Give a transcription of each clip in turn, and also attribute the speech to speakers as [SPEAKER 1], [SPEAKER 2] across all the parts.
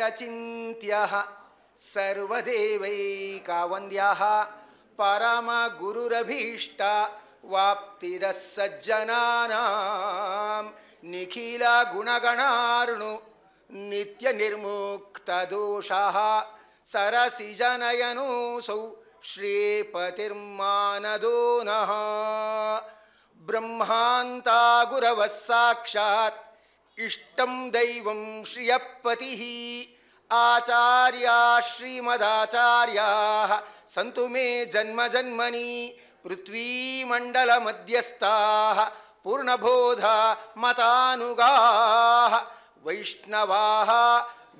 [SPEAKER 1] रचिन्त्यः सर्वदेवैकावन्द्यः परमगुरुरभीष्टावाप्तिरः सज्जनानां निखिलगुणगणार्णु नित्यनिर्मुक्तदोषः सरसिजनयनोऽसौ श्रीपतिर्मानदो नः ब्रह्मान्ता गुरवः साक्षात् इष्टं दैवं श्रियपतिः आचार्या श्रीमदाचार्याः सन्तु मे जन्मजन्मनि पृथ्वीमण्डलमध्यस्थाः पूर्णबोधा मतानुगाः वैष्णवाः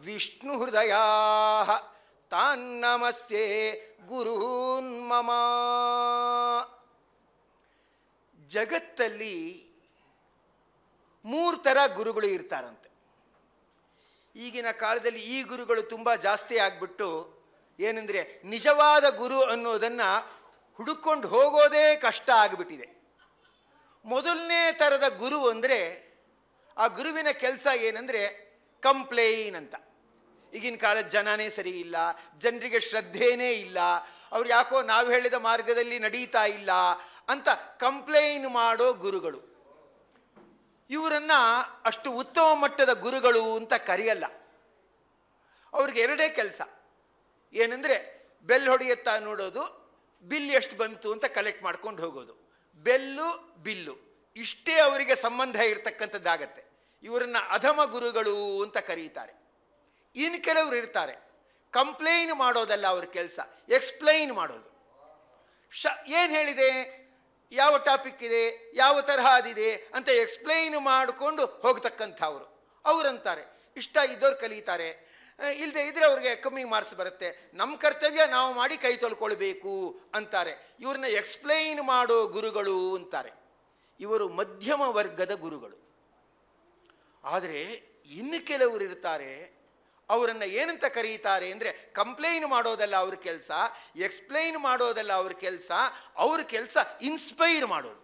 [SPEAKER 1] विष्णुहृदयाः तान्नमस्ये गुरून् मम जगत्तल्ली ಮೂರು ಥರ ಗುರುಗಳು ಇರ್ತಾರಂತೆ ಈಗಿನ ಕಾಲದಲ್ಲಿ ಈ ಗುರುಗಳು ತುಂಬ ಜಾಸ್ತಿ ಆಗಿಬಿಟ್ಟು ಏನಂದರೆ ನಿಜವಾದ ಗುರು ಅನ್ನೋದನ್ನು ಹುಡುಕೊಂಡು ಹೋಗೋದೇ ಕಷ್ಟ ಆಗಿಬಿಟ್ಟಿದೆ ಮೊದಲನೇ ಥರದ ಗುರು ಅಂದರೆ ಆ ಗುರುವಿನ ಕೆಲಸ ಏನಂದರೆ ಕಂಪ್ಲೇನ್ ಅಂತ ಈಗಿನ ಕಾಲದ ಜನನೇ ಸರಿ ಇಲ್ಲ ಜನರಿಗೆ ಶ್ರದ್ಧೇನೇ ಇಲ್ಲ ಅವ್ರು ಯಾಕೋ ನಾವು ಹೇಳಿದ ಮಾರ್ಗದಲ್ಲಿ ನಡೀತಾ ಇಲ್ಲ ಅಂತ ಕಂಪ್ಲೇನ್ ಮಾಡೋ ಗುರುಗಳು ಇವರನ್ನು ಅಷ್ಟು ಉತ್ತಮ ಮಟ್ಟದ ಗುರುಗಳು ಅಂತ ಕರೆಯಲ್ಲ ಅವ್ರಿಗೆ ಎರಡೇ ಕೆಲಸ ಏನಂದರೆ ಬೆಲ್ ಹೊಡೆಯುತ್ತಾ ನೋಡೋದು ಬಿಲ್ ಎಷ್ಟು ಬಂತು ಅಂತ ಕಲೆಕ್ಟ್ ಮಾಡ್ಕೊಂಡು ಹೋಗೋದು ಬೆಲ್ಲು ಬಿಲ್ಲು ಇಷ್ಟೇ ಅವರಿಗೆ ಸಂಬಂಧ ಇರತಕ್ಕಂಥದ್ದಾಗತ್ತೆ ಇವರನ್ನು ಅಧಮ ಗುರುಗಳು ಅಂತ ಕರೀತಾರೆ ಇನ್ನು ಕೆಲವರು ಇರ್ತಾರೆ ಕಂಪ್ಲೇನ್ ಮಾಡೋದಲ್ಲ ಅವ್ರ ಕೆಲಸ ಎಕ್ಸ್ಪ್ಲೈನ್ ಮಾಡೋದು ಶ ಏನು ಹೇಳಿದೆ ಯಾವ ಟಾಪಿಕ್ ಇದೆ ಯಾವ ತರಹ ಅದಿದೆ ಅಂತ ಎಕ್ಸ್ಪ್ಲೈನ್ ಮಾಡಿಕೊಂಡು ಹೋಗ್ತಕ್ಕಂಥವ್ರು ಅವರಂತಾರೆ ಇಷ್ಟ ಇದ್ದವ್ರು ಕಲಿತಾರೆ ಇಲ್ಲದೆ ಇದ್ದರೆ ಅವ್ರಿಗೆ ಕಮ್ಮಿ ಮಾರ್ಕ್ಸ್ ಬರುತ್ತೆ ನಮ್ಮ ಕರ್ತವ್ಯ ನಾವು ಮಾಡಿ ಕೈ ತೊಳ್ಕೊಳ್ಬೇಕು ಅಂತಾರೆ ಇವ್ರನ್ನ ಎಕ್ಸ್ಪ್ಲೈನ್ ಮಾಡೋ ಗುರುಗಳು ಅಂತಾರೆ ಇವರು ಮಧ್ಯಮ ವರ್ಗದ ಗುರುಗಳು ಆದರೆ ಇನ್ನು ಕೆಲವರು ಇರ್ತಾರೆ ಅವರನ್ನು ಏನಂತ ಕರೀತಾರೆ ಅಂದರೆ ಕಂಪ್ಲೇನ್ ಮಾಡೋದಲ್ಲ ಅವ್ರ ಕೆಲಸ ಎಕ್ಸ್ಪ್ಲೈನ್ ಮಾಡೋದಲ್ಲ ಅವ್ರ ಕೆಲಸ ಅವ್ರ ಕೆಲಸ ಇನ್ಸ್ಪೈರ್ ಮಾಡೋದು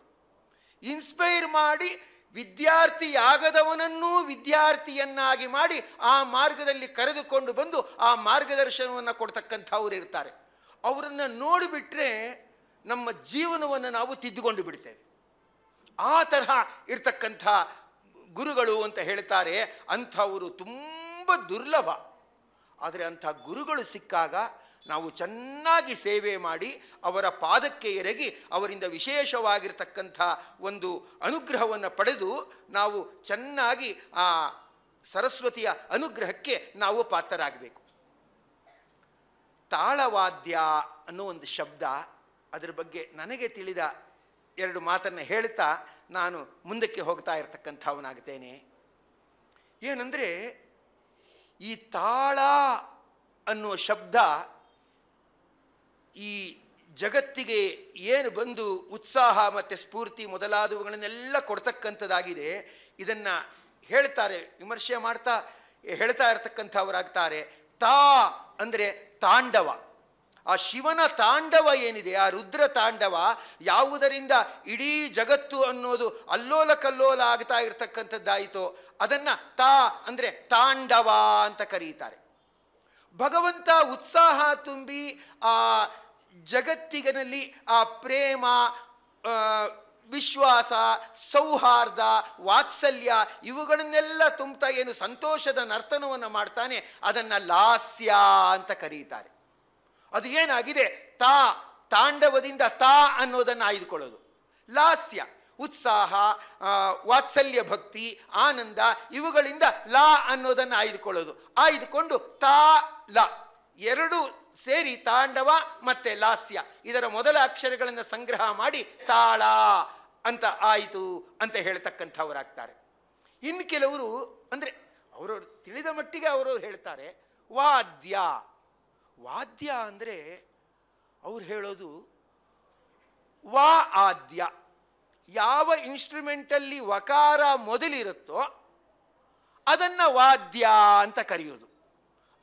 [SPEAKER 1] ಇನ್ಸ್ಪೈರ್ ಮಾಡಿ ವಿದ್ಯಾರ್ಥಿಯಾಗದವನನ್ನೂ ವಿದ್ಯಾರ್ಥಿಯನ್ನಾಗಿ ಮಾಡಿ ಆ ಮಾರ್ಗದಲ್ಲಿ ಕರೆದುಕೊಂಡು ಬಂದು ಆ ಮಾರ್ಗದರ್ಶನವನ್ನು ಕೊಡ್ತಕ್ಕಂಥವ್ರು ಇರ್ತಾರೆ ಅವರನ್ನು ನೋಡಿಬಿಟ್ರೆ ನಮ್ಮ ಜೀವನವನ್ನು ನಾವು ತಿದ್ದುಕೊಂಡು ಬಿಡ್ತೇವೆ ಆ ತರಹ ಇರ್ತಕ್ಕಂಥ ಗುರುಗಳು ಅಂತ ಹೇಳ್ತಾರೆ ಅಂಥವರು ತುಂಬ ತುಂಬ ದುರ್ಲಭ ಆದರೆ ಅಂಥ ಗುರುಗಳು ಸಿಕ್ಕಾಗ ನಾವು ಚೆನ್ನಾಗಿ ಸೇವೆ ಮಾಡಿ ಅವರ ಪಾದಕ್ಕೆ ಎರಗಿ ಅವರಿಂದ ವಿಶೇಷವಾಗಿರತಕ್ಕಂಥ ಒಂದು ಅನುಗ್ರಹವನ್ನು ಪಡೆದು ನಾವು ಚೆನ್ನಾಗಿ ಆ ಸರಸ್ವತಿಯ ಅನುಗ್ರಹಕ್ಕೆ ನಾವು ಪಾತ್ರರಾಗಬೇಕು ತಾಳವಾದ್ಯ ಅನ್ನೋ ಒಂದು ಶಬ್ದ ಅದರ ಬಗ್ಗೆ ನನಗೆ ತಿಳಿದ ಎರಡು ಮಾತನ್ನು ಹೇಳ್ತಾ ನಾನು ಮುಂದಕ್ಕೆ ಹೋಗ್ತಾ ಇರತಕ್ಕಂಥವನಾಗ್ತೇನೆ ಏನಂದರೆ ಈ ತಾಳ ಅನ್ನುವ ಶಬ್ದ ಈ ಜಗತ್ತಿಗೆ ಏನು ಬಂದು ಉತ್ಸಾಹ ಮತ್ತು ಸ್ಫೂರ್ತಿ ಮೊದಲಾದವುಗಳನ್ನೆಲ್ಲ ಕೊಡ್ತಕ್ಕಂಥದ್ದಾಗಿದೆ ಇದನ್ನು ಹೇಳ್ತಾರೆ ವಿಮರ್ಶೆ ಮಾಡ್ತಾ ಹೇಳ್ತಾ ಇರ್ತಕ್ಕಂಥವರಾಗ್ತಾರೆ ತಾ ಅಂದರೆ ತಾಂಡವ ಆ ಶಿವನ ತಾಂಡವ ಏನಿದೆ ಆ ರುದ್ರ ತಾಂಡವ ಯಾವುದರಿಂದ ಇಡೀ ಜಗತ್ತು ಅನ್ನೋದು ಅಲ್ಲೋಲ ಕಲ್ಲೋಲ ಆಗ್ತಾ ಇರತಕ್ಕಂಥದ್ದಾಯಿತು ಅದನ್ನು ತಾ ಅಂದರೆ ತಾಂಡವ ಅಂತ ಕರೀತಾರೆ ಭಗವಂತ ಉತ್ಸಾಹ ತುಂಬಿ ಆ ಜಗತ್ತಿಗನಲ್ಲಿ ಆ ಪ್ರೇಮ ವಿಶ್ವಾಸ ಸೌಹಾರ್ದ ವಾತ್ಸಲ್ಯ ಇವುಗಳನ್ನೆಲ್ಲ ತುಂಬ್ತಾ ಏನು ಸಂತೋಷದ ನರ್ತನವನ್ನು ಮಾಡ್ತಾನೆ ಅದನ್ನು ಲಾಸ್ಯ ಅಂತ ಕರೀತಾರೆ ಅದು ಏನಾಗಿದೆ ತಾ ತಾಂಡವದಿಂದ ತಾ ಅನ್ನೋದನ್ನು ಆಯ್ದುಕೊಳ್ಳೋದು ಲಾಸ್ಯ ಉತ್ಸಾಹ ವಾತ್ಸಲ್ಯ ಭಕ್ತಿ ಆನಂದ ಇವುಗಳಿಂದ ಲಾ ಅನ್ನೋದನ್ನು ಆಯ್ದುಕೊಳ್ಳೋದು ಆಯ್ದುಕೊಂಡು ತಾ ಲ ಎರಡು ಸೇರಿ ತಾಂಡವ ಮತ್ತು ಲಾಸ್ಯ ಇದರ ಮೊದಲ ಅಕ್ಷರಗಳನ್ನು ಸಂಗ್ರಹ ಮಾಡಿ ತಾಳ ಅಂತ ಆಯಿತು ಅಂತ ಹೇಳ್ತಕ್ಕಂಥವರಾಗ್ತಾರೆ ಇನ್ನು ಕೆಲವರು ಅಂದರೆ ಅವರವ್ರು ತಿಳಿದ ಮಟ್ಟಿಗೆ ಅವರು ಹೇಳ್ತಾರೆ ವಾದ್ಯ ವಾದ್ಯ ಅಂದರೆ ಅವ್ರು ಹೇಳೋದು ವಾ ಆದ್ಯ ಯಾವ ಇನ್ಸ್ಟ್ರೂಮೆಂಟಲ್ಲಿ ವಕಾರ ಮೊದಲಿರುತ್ತೋ ಅದನ್ನು ವಾದ್ಯ ಅಂತ ಕರೆಯೋದು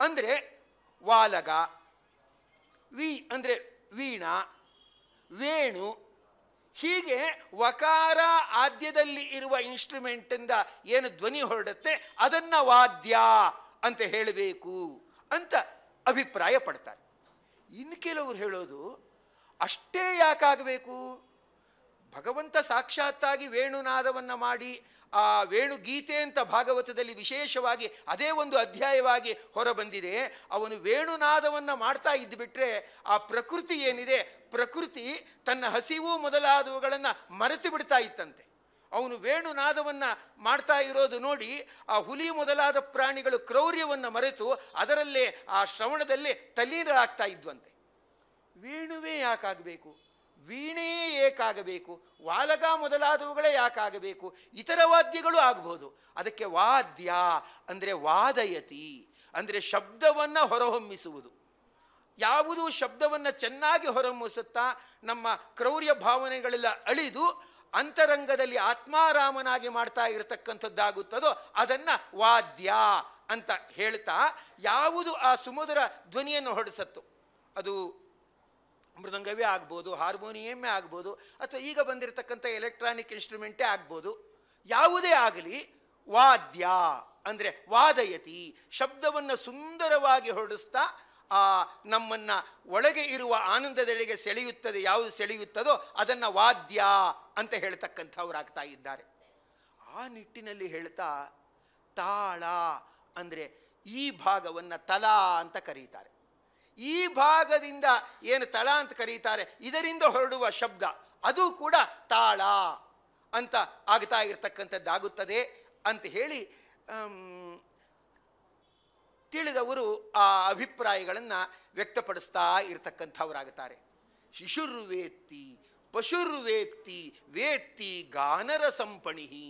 [SPEAKER 1] ಅಂದರೆ ವಾಲಗ ವಿ ಅಂದರೆ ವೀಣಾ ವೇಣು ಹೀಗೆ ವಕಾರ ಆದ್ಯದಲ್ಲಿ ಇರುವ ಇನ್ಸ್ಟ್ರೂಮೆಂಟಿಂದ ಏನು ಧ್ವನಿ ಹೊರಡುತ್ತೆ ಅದನ್ನು ವಾದ್ಯ ಅಂತ ಹೇಳಬೇಕು ಅಂತ ಅಭಿಪ್ರಾಯ ಪಡ್ತಾರೆ ಇನ್ನು ಕೆಲವರು ಹೇಳೋದು ಅಷ್ಟೇ ಯಾಕಾಗಬೇಕು ಭಗವಂತ ಸಾಕ್ಷಾತ್ತಾಗಿ ವೇಣುನಾದವನ್ನು ಮಾಡಿ ಆ ವೇಣು ಗೀತೆ ಅಂತ ಭಾಗವತದಲ್ಲಿ ವಿಶೇಷವಾಗಿ ಅದೇ ಒಂದು ಅಧ್ಯಾಯವಾಗಿ ಹೊರಬಂದಿದೆ ಅವನು ವೇಣುನಾದವನ್ನು ಮಾಡ್ತಾ ಇದ್ದುಬಿಟ್ರೆ ಆ ಪ್ರಕೃತಿ ಏನಿದೆ ಪ್ರಕೃತಿ ತನ್ನ ಹಸಿವು ಮೊದಲಾದವುಗಳನ್ನು ಮರೆತು ಬಿಡ್ತಾ ಇತ್ತಂತೆ ಅವನು ವೇಣುನಾದವನ್ನು ಮಾಡ್ತಾ ಇರೋದು ನೋಡಿ ಆ ಹುಲಿ ಮೊದಲಾದ ಪ್ರಾಣಿಗಳು ಕ್ರೌರ್ಯವನ್ನು ಮರೆತು ಅದರಲ್ಲೇ ಆ ಶ್ರವಣದಲ್ಲೇ ತಲ್ಲೀನರಾಗ್ತಾ ಇದ್ವಂತೆ ವೇಣುವೇ ಯಾಕಾಗಬೇಕು ವೀಣೆಯೇ ಏಕಾಗಬೇಕು ವಾಲಗ ಮೊದಲಾದವುಗಳೇ ಯಾಕಾಗಬೇಕು ಇತರ ವಾದ್ಯಗಳು ಆಗಬಹುದು ಅದಕ್ಕೆ ವಾದ್ಯ ಅಂದರೆ ವಾದಯತಿ ಅಂದರೆ ಶಬ್ದವನ್ನು ಹೊರಹೊಮ್ಮಿಸುವುದು ಯಾವುದು ಶಬ್ದವನ್ನು ಚೆನ್ನಾಗಿ ಹೊರಹೊಮ್ಮಿಸುತ್ತಾ ನಮ್ಮ ಕ್ರೌರ್ಯ ಭಾವನೆಗಳೆಲ್ಲ ಅಳಿದು ಅಂತರಂಗದಲ್ಲಿ ಆತ್ಮಾರಾಮನಾಗಿ ಮಾಡ್ತಾ ಇರತಕ್ಕಂಥದ್ದಾಗುತ್ತದೋ ಅದನ್ನು ವಾದ್ಯ ಅಂತ ಹೇಳ್ತಾ ಯಾವುದು ಆ ಸುಮಧುರ ಧ್ವನಿಯನ್ನು ಹೊಡೆಸತ್ತು ಅದು ಮೃದಂಗವೇ ಆಗ್ಬೋದು ಹಾರ್ಮೋನಿಯಮ್ಮೇ ಆಗ್ಬೋದು ಅಥವಾ ಈಗ ಬಂದಿರತಕ್ಕಂಥ ಎಲೆಕ್ಟ್ರಾನಿಕ್ ಇನ್ಸ್ಟ್ರೂಮೆಂಟೇ ಆಗ್ಬೋದು ಯಾವುದೇ ಆಗಲಿ ವಾದ್ಯ ಅಂದರೆ ವಾದಯತಿ ಶಬ್ದವನ್ನು ಸುಂದರವಾಗಿ ಹೊರಡಿಸ್ತಾ ಆ ನಮ್ಮನ್ನು ಒಳಗೆ ಇರುವ ಆನಂದದೆಡೆಗೆ ಸೆಳೆಯುತ್ತದೆ ಯಾವುದು ಸೆಳೆಯುತ್ತದೋ ಅದನ್ನು ವಾದ್ಯ ಅಂತ ಆಗ್ತಾ ಇದ್ದಾರೆ ಆ ನಿಟ್ಟಿನಲ್ಲಿ ಹೇಳ್ತಾ ತಾಳ ಅಂದರೆ ಈ ಭಾಗವನ್ನು ತಲಾ ಅಂತ ಕರೀತಾರೆ ಈ ಭಾಗದಿಂದ ಏನು ತಳ ಅಂತ ಕರೀತಾರೆ ಇದರಿಂದ ಹೊರಡುವ ಶಬ್ದ ಅದು ಕೂಡ ತಾಳ ಅಂತ ಆಗ್ತಾ ಇರತಕ್ಕಂಥದ್ದಾಗುತ್ತದೆ ಅಂತ ಹೇಳಿ ತಿಳಿದವರು ಆ ಅಭಿಪ್ರಾಯಗಳನ್ನು ವ್ಯಕ್ತಪಡಿಸ್ತಾ ಇರತಕ್ಕಂಥವರಾಗುತ್ತಾರೆ ಶಿಶುರ್ವೇತ್ತಿ ಪಶುರ್ವೇತ್ತಿ ವೇತ್ತಿ ಗಾನರ ಸಂಪಣಿಹಿ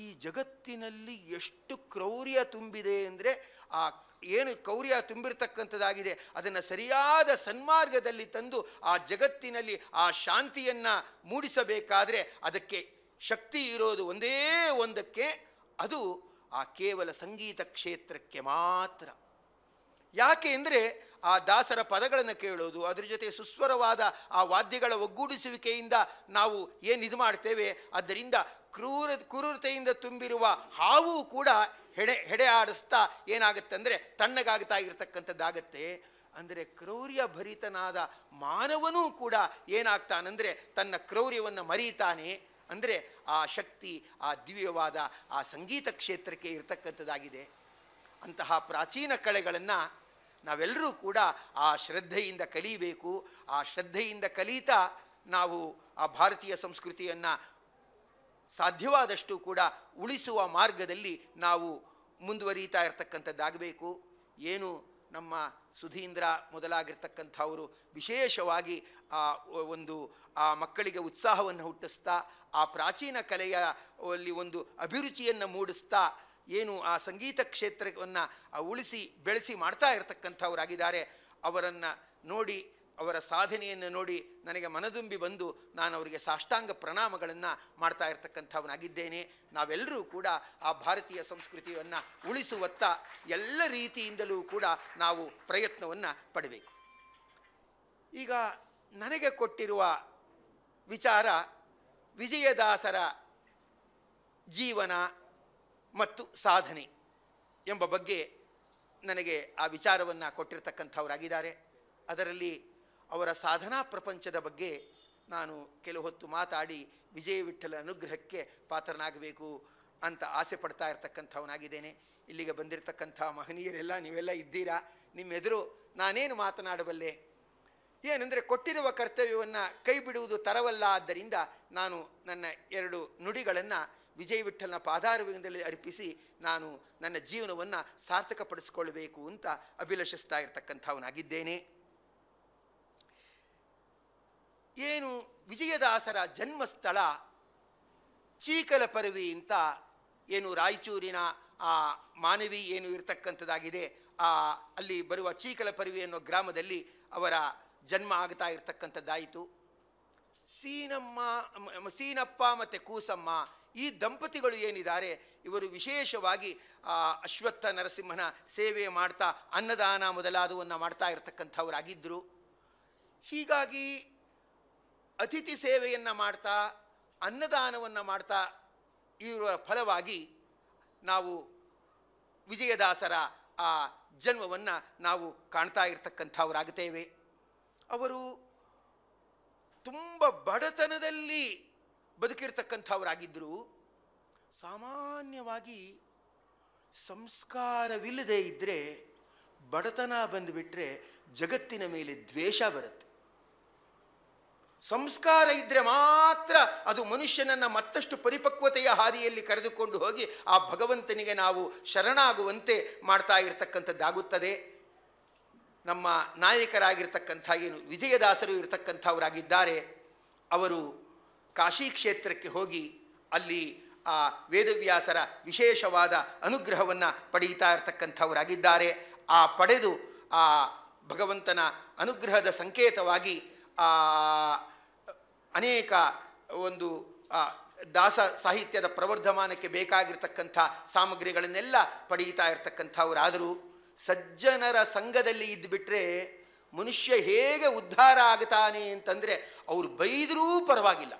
[SPEAKER 1] ಈ ಜಗತ್ತಿನಲ್ಲಿ ಎಷ್ಟು ಕ್ರೌರ್ಯ ತುಂಬಿದೆ ಅಂದರೆ ಆ ಏನು ಕೌರ್ಯ ತುಂಬಿರ್ತಕ್ಕಂಥದ್ದಾಗಿದೆ ಅದನ್ನು ಸರಿಯಾದ ಸನ್ಮಾರ್ಗದಲ್ಲಿ ತಂದು ಆ ಜಗತ್ತಿನಲ್ಲಿ ಆ ಶಾಂತಿಯನ್ನು ಮೂಡಿಸಬೇಕಾದರೆ ಅದಕ್ಕೆ ಶಕ್ತಿ ಇರೋದು ಒಂದೇ ಒಂದಕ್ಕೆ ಅದು ಆ ಕೇವಲ ಸಂಗೀತ ಕ್ಷೇತ್ರಕ್ಕೆ ಮಾತ್ರ ಯಾಕೆ ಅಂದರೆ ಆ ದಾಸರ ಪದಗಳನ್ನು ಕೇಳೋದು ಅದರ ಜೊತೆ ಸುಸ್ವರವಾದ ಆ ವಾದ್ಯಗಳ ಒಗ್ಗೂಡಿಸುವಿಕೆಯಿಂದ ನಾವು ಏನು ಇದು ಮಾಡ್ತೇವೆ ಅದರಿಂದ ಕ್ರೂರ ಕ್ರೂರತೆಯಿಂದ ತುಂಬಿರುವ ಹಾವು ಕೂಡ ಹೆಡೆ ಹೆಡೆ ಆಡಿಸ್ತಾ ಏನಾಗುತ್ತೆ ಅಂದರೆ ತಣ್ಣಗಾಗ್ತಾ ಇರತಕ್ಕಂಥದ್ದಾಗತ್ತೆ ಅಂದರೆ ಕ್ರೌರ್ಯ ಭರಿತನಾದ ಮಾನವನೂ ಕೂಡ ಏನಾಗ್ತಾನಂದರೆ ತನ್ನ ಕ್ರೌರ್ಯವನ್ನು ಮರೀತಾನೆ ಅಂದರೆ ಆ ಶಕ್ತಿ ಆ ದಿವ್ಯವಾದ ಆ ಸಂಗೀತ ಕ್ಷೇತ್ರಕ್ಕೆ ಇರತಕ್ಕಂಥದ್ದಾಗಿದೆ ಅಂತಹ ಪ್ರಾಚೀನ ಕಲೆಗಳನ್ನು ನಾವೆಲ್ಲರೂ ಕೂಡ ಆ ಶ್ರದ್ಧೆಯಿಂದ ಕಲಿಬೇಕು ಆ ಶ್ರದ್ಧೆಯಿಂದ ಕಲಿತಾ ನಾವು ಆ ಭಾರತೀಯ ಸಂಸ್ಕೃತಿಯನ್ನು ಸಾಧ್ಯವಾದಷ್ಟು ಕೂಡ ಉಳಿಸುವ ಮಾರ್ಗದಲ್ಲಿ ನಾವು ಮುಂದುವರಿತಾ ಇರತಕ್ಕಂಥದ್ದಾಗಬೇಕು ಏನು ನಮ್ಮ ಸುಧೀಂದ್ರ ಮೊದಲಾಗಿರ್ತಕ್ಕಂಥವರು ವಿಶೇಷವಾಗಿ ಆ ಒಂದು ಆ ಮಕ್ಕಳಿಗೆ ಉತ್ಸಾಹವನ್ನು ಹುಟ್ಟಿಸ್ತಾ ಆ ಪ್ರಾಚೀನ ಕಲೆಯ ಅಲ್ಲಿ ಒಂದು ಅಭಿರುಚಿಯನ್ನು ಮೂಡಿಸ್ತಾ ಏನು ಆ ಸಂಗೀತ ಕ್ಷೇತ್ರವನ್ನು ಉಳಿಸಿ ಬೆಳೆಸಿ ಮಾಡ್ತಾ ಇರತಕ್ಕಂಥವರಾಗಿದ್ದಾರೆ ಅವರನ್ನು ನೋಡಿ ಅವರ ಸಾಧನೆಯನ್ನು ನೋಡಿ ನನಗೆ ಮನದುಂಬಿ ಬಂದು ನಾನು ಅವರಿಗೆ ಸಾಷ್ಟಾಂಗ ಪ್ರಣಾಮಗಳನ್ನು ಮಾಡ್ತಾ ಇರತಕ್ಕಂಥವನಾಗಿದ್ದೇನೆ ನಾವೆಲ್ಲರೂ ಕೂಡ ಆ ಭಾರತೀಯ ಸಂಸ್ಕೃತಿಯನ್ನು ಉಳಿಸುವತ್ತ ಎಲ್ಲ ರೀತಿಯಿಂದಲೂ ಕೂಡ ನಾವು ಪ್ರಯತ್ನವನ್ನು ಪಡಬೇಕು ಈಗ ನನಗೆ ಕೊಟ್ಟಿರುವ ವಿಚಾರ ವಿಜಯದಾಸರ ಜೀವನ ಮತ್ತು ಸಾಧನೆ ಎಂಬ ಬಗ್ಗೆ ನನಗೆ ಆ ವಿಚಾರವನ್ನು ಕೊಟ್ಟಿರ್ತಕ್ಕಂಥವರಾಗಿದ್ದಾರೆ ಅದರಲ್ಲಿ ಅವರ ಸಾಧನಾ ಪ್ರಪಂಚದ ಬಗ್ಗೆ ನಾನು ಕೆಲವು ಹೊತ್ತು ಮಾತಾಡಿ ವಿಜಯ ವಿಠ್ಠಲ ಅನುಗ್ರಹಕ್ಕೆ ಪಾತ್ರನಾಗಬೇಕು ಅಂತ ಆಸೆ ಪಡ್ತಾ ಇರತಕ್ಕಂಥವನಾಗಿದ್ದೇನೆ ಇಲ್ಲಿಗೆ ಬಂದಿರತಕ್ಕಂಥ ಮಹನೀಯರೆಲ್ಲ ನೀವೆಲ್ಲ ಇದ್ದೀರಾ ನಿಮ್ಮೆದುರು ನಾನೇನು ಮಾತನಾಡಬಲ್ಲೆ ಏನೆಂದರೆ ಕೊಟ್ಟಿರುವ ಕರ್ತವ್ಯವನ್ನು ಕೈ ಬಿಡುವುದು ತರವಲ್ಲ ಆದ್ದರಿಂದ ನಾನು ನನ್ನ ಎರಡು ನುಡಿಗಳನ್ನು ವಿಜಯ ವಿಠಲನ ಅರ್ಪಿಸಿ ನಾನು ನನ್ನ ಜೀವನವನ್ನು ಸಾರ್ಥಕಪಡಿಸಿಕೊಳ್ಳಬೇಕು ಅಂತ ಅಭಿಲಷಿಸ್ತಾ ಇರತಕ್ಕಂಥವನಾಗಿದ್ದೇನೆ ಏನು ವಿಜಯದಾಸರ ಜನ್ಮಸ್ಥಳ ಪರವಿ ಅಂತ ಏನು ರಾಯಚೂರಿನ ಆ ಮಾನವಿ ಏನು ಇರತಕ್ಕಂಥದ್ದಾಗಿದೆ ಆ ಅಲ್ಲಿ ಬರುವ ಚೀಕಲ ಪರವಿ ಅನ್ನೋ ಗ್ರಾಮದಲ್ಲಿ ಅವರ ಜನ್ಮ ಆಗ್ತಾ ಇರತಕ್ಕಂಥದ್ದಾಯಿತು ಸೀನಮ್ಮ ಸೀನಪ್ಪ ಮತ್ತು ಕೂಸಮ್ಮ ಈ ದಂಪತಿಗಳು ಏನಿದ್ದಾರೆ ಇವರು ವಿಶೇಷವಾಗಿ ಅಶ್ವತ್ಥ ನರಸಿಂಹನ ಸೇವೆ ಮಾಡ್ತಾ ಅನ್ನದಾನ ಮೊದಲಾದವನ್ನು ಮಾಡ್ತಾ ಇರತಕ್ಕಂಥವರಾಗಿದ್ದರು ಹೀಗಾಗಿ ಅತಿಥಿ ಸೇವೆಯನ್ನು ಮಾಡ್ತಾ ಅನ್ನದಾನವನ್ನು ಮಾಡ್ತಾ ಇರುವ ಫಲವಾಗಿ ನಾವು ವಿಜಯದಾಸರ ಆ ಜನ್ಮವನ್ನು ನಾವು ಕಾಣ್ತಾ ಇರ್ತಕ್ಕಂಥವರಾಗುತ್ತೇವೆ ಅವರು ತುಂಬ ಬಡತನದಲ್ಲಿ ಬದುಕಿರ್ತಕ್ಕಂಥವರಾಗಿದ್ದರು ಸಾಮಾನ್ಯವಾಗಿ ಸಂಸ್ಕಾರವಿಲ್ಲದೆ ಇದ್ದರೆ ಬಡತನ ಬಂದುಬಿಟ್ರೆ ಜಗತ್ತಿನ ಮೇಲೆ ದ್ವೇಷ ಬರುತ್ತೆ ಸಂಸ್ಕಾರ ಇದ್ದರೆ ಮಾತ್ರ ಅದು ಮನುಷ್ಯನನ್ನು ಮತ್ತಷ್ಟು ಪರಿಪಕ್ವತೆಯ ಹಾದಿಯಲ್ಲಿ ಕರೆದುಕೊಂಡು ಹೋಗಿ ಆ ಭಗವಂತನಿಗೆ ನಾವು ಶರಣಾಗುವಂತೆ ಮಾಡ್ತಾ ಇರತಕ್ಕಂಥದ್ದಾಗುತ್ತದೆ ನಮ್ಮ ನಾಯಕರಾಗಿರ್ತಕ್ಕಂಥ ಏನು ವಿಜಯದಾಸರು ಇರತಕ್ಕಂಥವರಾಗಿದ್ದಾರೆ ಅವರು ಕಾಶಿ ಕ್ಷೇತ್ರಕ್ಕೆ ಹೋಗಿ ಅಲ್ಲಿ ಆ ವೇದವ್ಯಾಸರ ವಿಶೇಷವಾದ ಅನುಗ್ರಹವನ್ನು ಪಡೆಯುತ್ತಾ ಇರತಕ್ಕಂಥವರಾಗಿದ್ದಾರೆ ಆ ಪಡೆದು ಆ ಭಗವಂತನ ಅನುಗ್ರಹದ ಸಂಕೇತವಾಗಿ ಆ ಅನೇಕ ಒಂದು ದಾಸ ಸಾಹಿತ್ಯದ ಪ್ರವರ್ಧಮಾನಕ್ಕೆ ಬೇಕಾಗಿರ್ತಕ್ಕಂಥ ಸಾಮಗ್ರಿಗಳನ್ನೆಲ್ಲ ಪಡೀತಾ ಇರತಕ್ಕಂಥವರಾದರೂ ಸಜ್ಜನರ ಸಂಘದಲ್ಲಿ ಇದ್ದುಬಿಟ್ರೆ ಮನುಷ್ಯ ಹೇಗೆ ಉದ್ಧಾರ ಆಗ್ತಾನೆ ಅಂತಂದರೆ ಅವರು ಬೈದರೂ ಪರವಾಗಿಲ್ಲ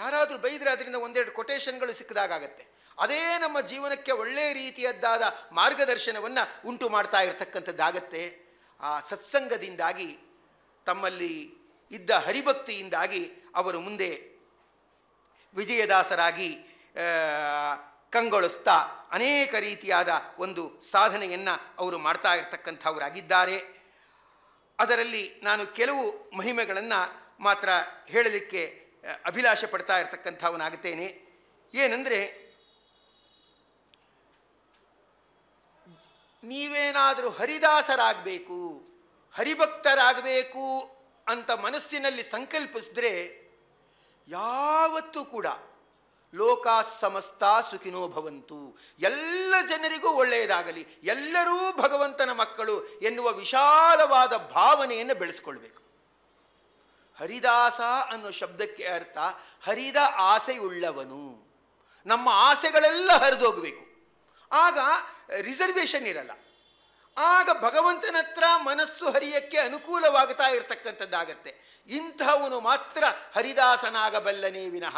[SPEAKER 1] ಯಾರಾದರೂ ಬೈದರೆ ಅದರಿಂದ ಒಂದೆರಡು ಕೊಟೇಶನ್ಗಳು ಸಿಕ್ಕದಾಗತ್ತೆ ಅದೇ ನಮ್ಮ ಜೀವನಕ್ಕೆ ಒಳ್ಳೆಯ ರೀತಿಯದ್ದಾದ ಮಾರ್ಗದರ್ಶನವನ್ನು ಉಂಟು ಮಾಡ್ತಾ ಇರತಕ್ಕಂಥದ್ದಾಗತ್ತೆ ಆ ಸತ್ಸಂಗದಿಂದಾಗಿ ತಮ್ಮಲ್ಲಿ ಇದ್ದ ಹರಿಭಕ್ತಿಯಿಂದಾಗಿ ಅವರು ಮುಂದೆ ವಿಜಯದಾಸರಾಗಿ ಕಂಗೊಳಿಸ್ತಾ ಅನೇಕ ರೀತಿಯಾದ ಒಂದು ಸಾಧನೆಯನ್ನು ಅವರು ಮಾಡ್ತಾ ಇರತಕ್ಕಂಥವರಾಗಿದ್ದಾರೆ ಅದರಲ್ಲಿ ನಾನು ಕೆಲವು ಮಹಿಮೆಗಳನ್ನು ಮಾತ್ರ ಹೇಳಲಿಕ್ಕೆ ಅಭಿಲಾಷೆ ಪಡ್ತಾ ಇರತಕ್ಕಂಥವನಾಗುತ್ತೇನೆ ಏನಂದರೆ ನೀವೇನಾದರೂ ಹರಿದಾಸರಾಗಬೇಕು ಹರಿಭಕ್ತರಾಗಬೇಕು ಅಂತ ಮನಸ್ಸಿನಲ್ಲಿ ಸಂಕಲ್ಪಿಸಿದ್ರೆ ಯಾವತ್ತೂ ಕೂಡ ಲೋಕ ಸಮಸ್ತ ಭವಂತು ಎಲ್ಲ ಜನರಿಗೂ ಒಳ್ಳೆಯದಾಗಲಿ ಎಲ್ಲರೂ ಭಗವಂತನ ಮಕ್ಕಳು ಎನ್ನುವ ವಿಶಾಲವಾದ ಭಾವನೆಯನ್ನು ಬೆಳೆಸ್ಕೊಳ್ಬೇಕು ಹರಿದಾಸ ಅನ್ನೋ ಶಬ್ದಕ್ಕೆ ಅರ್ಥ ಹರಿದ ಆಸೆಯುಳ್ಳವನು ನಮ್ಮ ಆಸೆಗಳೆಲ್ಲ ಹರಿದೋಗಬೇಕು ಆಗ ರಿಸರ್ವೇಷನ್ ಇರಲ್ಲ ಆಗ ಭಗವಂತನ ಹತ್ರ ಮನಸ್ಸು ಹರಿಯಕ್ಕೆ ಅನುಕೂಲವಾಗುತ್ತಾ ಇರತಕ್ಕಂಥದ್ದಾಗತ್ತೆ ಇಂಥವನು ಮಾತ್ರ ಹರಿದಾಸನಾಗಬಲ್ಲನೇ ವಿನಃ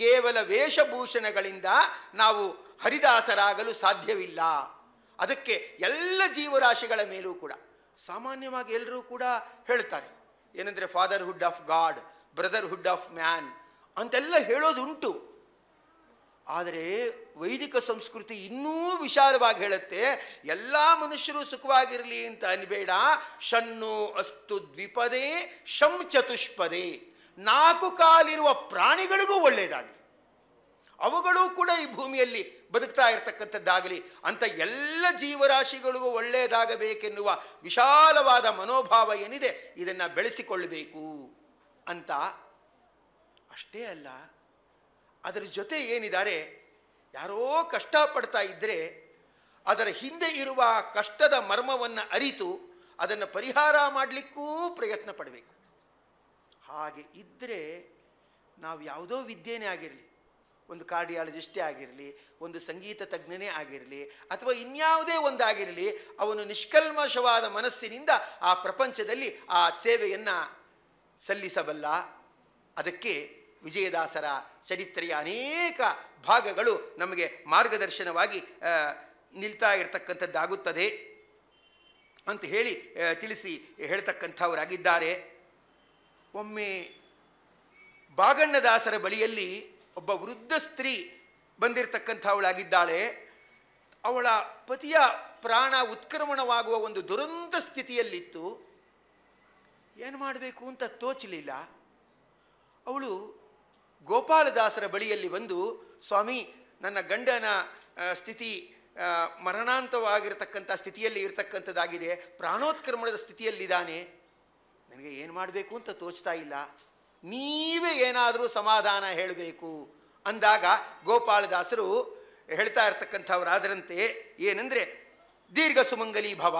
[SPEAKER 1] ಕೇವಲ ವೇಷಭೂಷಣಗಳಿಂದ ನಾವು ಹರಿದಾಸರಾಗಲು ಸಾಧ್ಯವಿಲ್ಲ ಅದಕ್ಕೆ ಎಲ್ಲ ಜೀವರಾಶಿಗಳ ಮೇಲೂ ಕೂಡ ಸಾಮಾನ್ಯವಾಗಿ ಎಲ್ಲರೂ ಕೂಡ ಹೇಳ್ತಾರೆ ಏನಂದರೆ fatherhood of God brotherhood of man ಅಂತೆಲ್ಲ ಹೇಳೋದುಂಟು ಆದರೆ ವೈದಿಕ ಸಂಸ್ಕೃತಿ ಇನ್ನೂ ವಿಶಾಲವಾಗಿ ಹೇಳುತ್ತೆ ಎಲ್ಲ ಮನುಷ್ಯರು ಸುಖವಾಗಿರಲಿ ಅಂತ ಅನ್ಬೇಡ ಶಣ್ಣು ಅಸ್ತು ದ್ವಿಪದೇ ಶಂ ಚತುಷ್ಪದೇ ನಾಲ್ಕು ಕಾಲಿರುವ ಪ್ರಾಣಿಗಳಿಗೂ ಒಳ್ಳೆಯದಾಗಲಿ ಅವುಗಳೂ ಕೂಡ ಈ ಭೂಮಿಯಲ್ಲಿ ಬದುಕ್ತಾ ಇರತಕ್ಕಂಥದ್ದಾಗಲಿ ಅಂತ ಎಲ್ಲ ಜೀವರಾಶಿಗಳಿಗೂ ಒಳ್ಳೆಯದಾಗಬೇಕೆನ್ನುವ ವಿಶಾಲವಾದ ಮನೋಭಾವ ಏನಿದೆ ಇದನ್ನು ಬೆಳೆಸಿಕೊಳ್ಳಬೇಕು ಅಂತ ಅಷ್ಟೇ ಅಲ್ಲ ಅದರ ಜೊತೆ ಏನಿದ್ದಾರೆ ಯಾರೋ ಕಷ್ಟಪಡ್ತಾ ಇದ್ದರೆ ಅದರ ಹಿಂದೆ ಇರುವ ಕಷ್ಟದ ಮರ್ಮವನ್ನು ಅರಿತು ಅದನ್ನು ಪರಿಹಾರ ಮಾಡಲಿಕ್ಕೂ ಪ್ರಯತ್ನ ಪಡಬೇಕು ಹಾಗೆ ಇದ್ದರೆ ನಾವು ಯಾವುದೋ ವಿದ್ಯೆನೇ ಆಗಿರಲಿ ಒಂದು ಕಾರ್ಡಿಯಾಲಜಿಸ್ಟೇ ಆಗಿರಲಿ ಒಂದು ಸಂಗೀತ ತಜ್ಞನೇ ಆಗಿರಲಿ ಅಥವಾ ಇನ್ಯಾವುದೇ ಒಂದಾಗಿರಲಿ ಅವನು ನಿಷ್ಕಲ್ಮಶವಾದ ಮನಸ್ಸಿನಿಂದ ಆ ಪ್ರಪಂಚದಲ್ಲಿ ಆ ಸೇವೆಯನ್ನು ಸಲ್ಲಿಸಬಲ್ಲ ಅದಕ್ಕೆ ವಿಜಯದಾಸರ ಚರಿತ್ರೆಯ ಅನೇಕ ಭಾಗಗಳು ನಮಗೆ ಮಾರ್ಗದರ್ಶನವಾಗಿ ನಿಲ್ತಾ ಇರತಕ್ಕಂಥದ್ದಾಗುತ್ತದೆ ಅಂತ ಹೇಳಿ ತಿಳಿಸಿ ಹೇಳ್ತಕ್ಕಂಥವರಾಗಿದ್ದಾರೆ ಒಮ್ಮೆ ಬಾಗಣ್ಣದಾಸರ ಬಳಿಯಲ್ಲಿ ಒಬ್ಬ ವೃದ್ಧ ಸ್ತ್ರೀ ಬಂದಿರತಕ್ಕಂಥವಳಾಗಿದ್ದಾಳೆ ಅವಳ ಪತಿಯ ಪ್ರಾಣ ಉತ್ಕ್ರಮಣವಾಗುವ ಒಂದು ದುರಂತ ಸ್ಥಿತಿಯಲ್ಲಿತ್ತು ಏನು ಮಾಡಬೇಕು ಅಂತ ತೋಚಲಿಲ್ಲ ಅವಳು ಗೋಪಾಲದಾಸರ ಬಳಿಯಲ್ಲಿ ಬಂದು ಸ್ವಾಮಿ ನನ್ನ ಗಂಡನ ಸ್ಥಿತಿ ಮರಣಾಂತವಾಗಿರತಕ್ಕಂಥ ಸ್ಥಿತಿಯಲ್ಲಿ ಇರತಕ್ಕಂಥದ್ದಾಗಿದೆ ಪ್ರಾಣೋತ್ಕ್ರಮಣದ ಸ್ಥಿತಿಯಲ್ಲಿದ್ದಾನೆ ನನಗೆ ಏನು ಮಾಡಬೇಕು ಅಂತ ತೋಚ್ತಾ ಇಲ್ಲ ನೀವೇ ಏನಾದರೂ ಸಮಾಧಾನ ಹೇಳಬೇಕು ಅಂದಾಗ ಗೋಪಾಲದಾಸರು ಹೇಳ್ತಾ ಇರ್ತಕ್ಕಂಥವರಾದರಂತೆ ಏನಂದರೆ ದೀರ್ಘ ಸುಮಂಗಲಿ ಭವ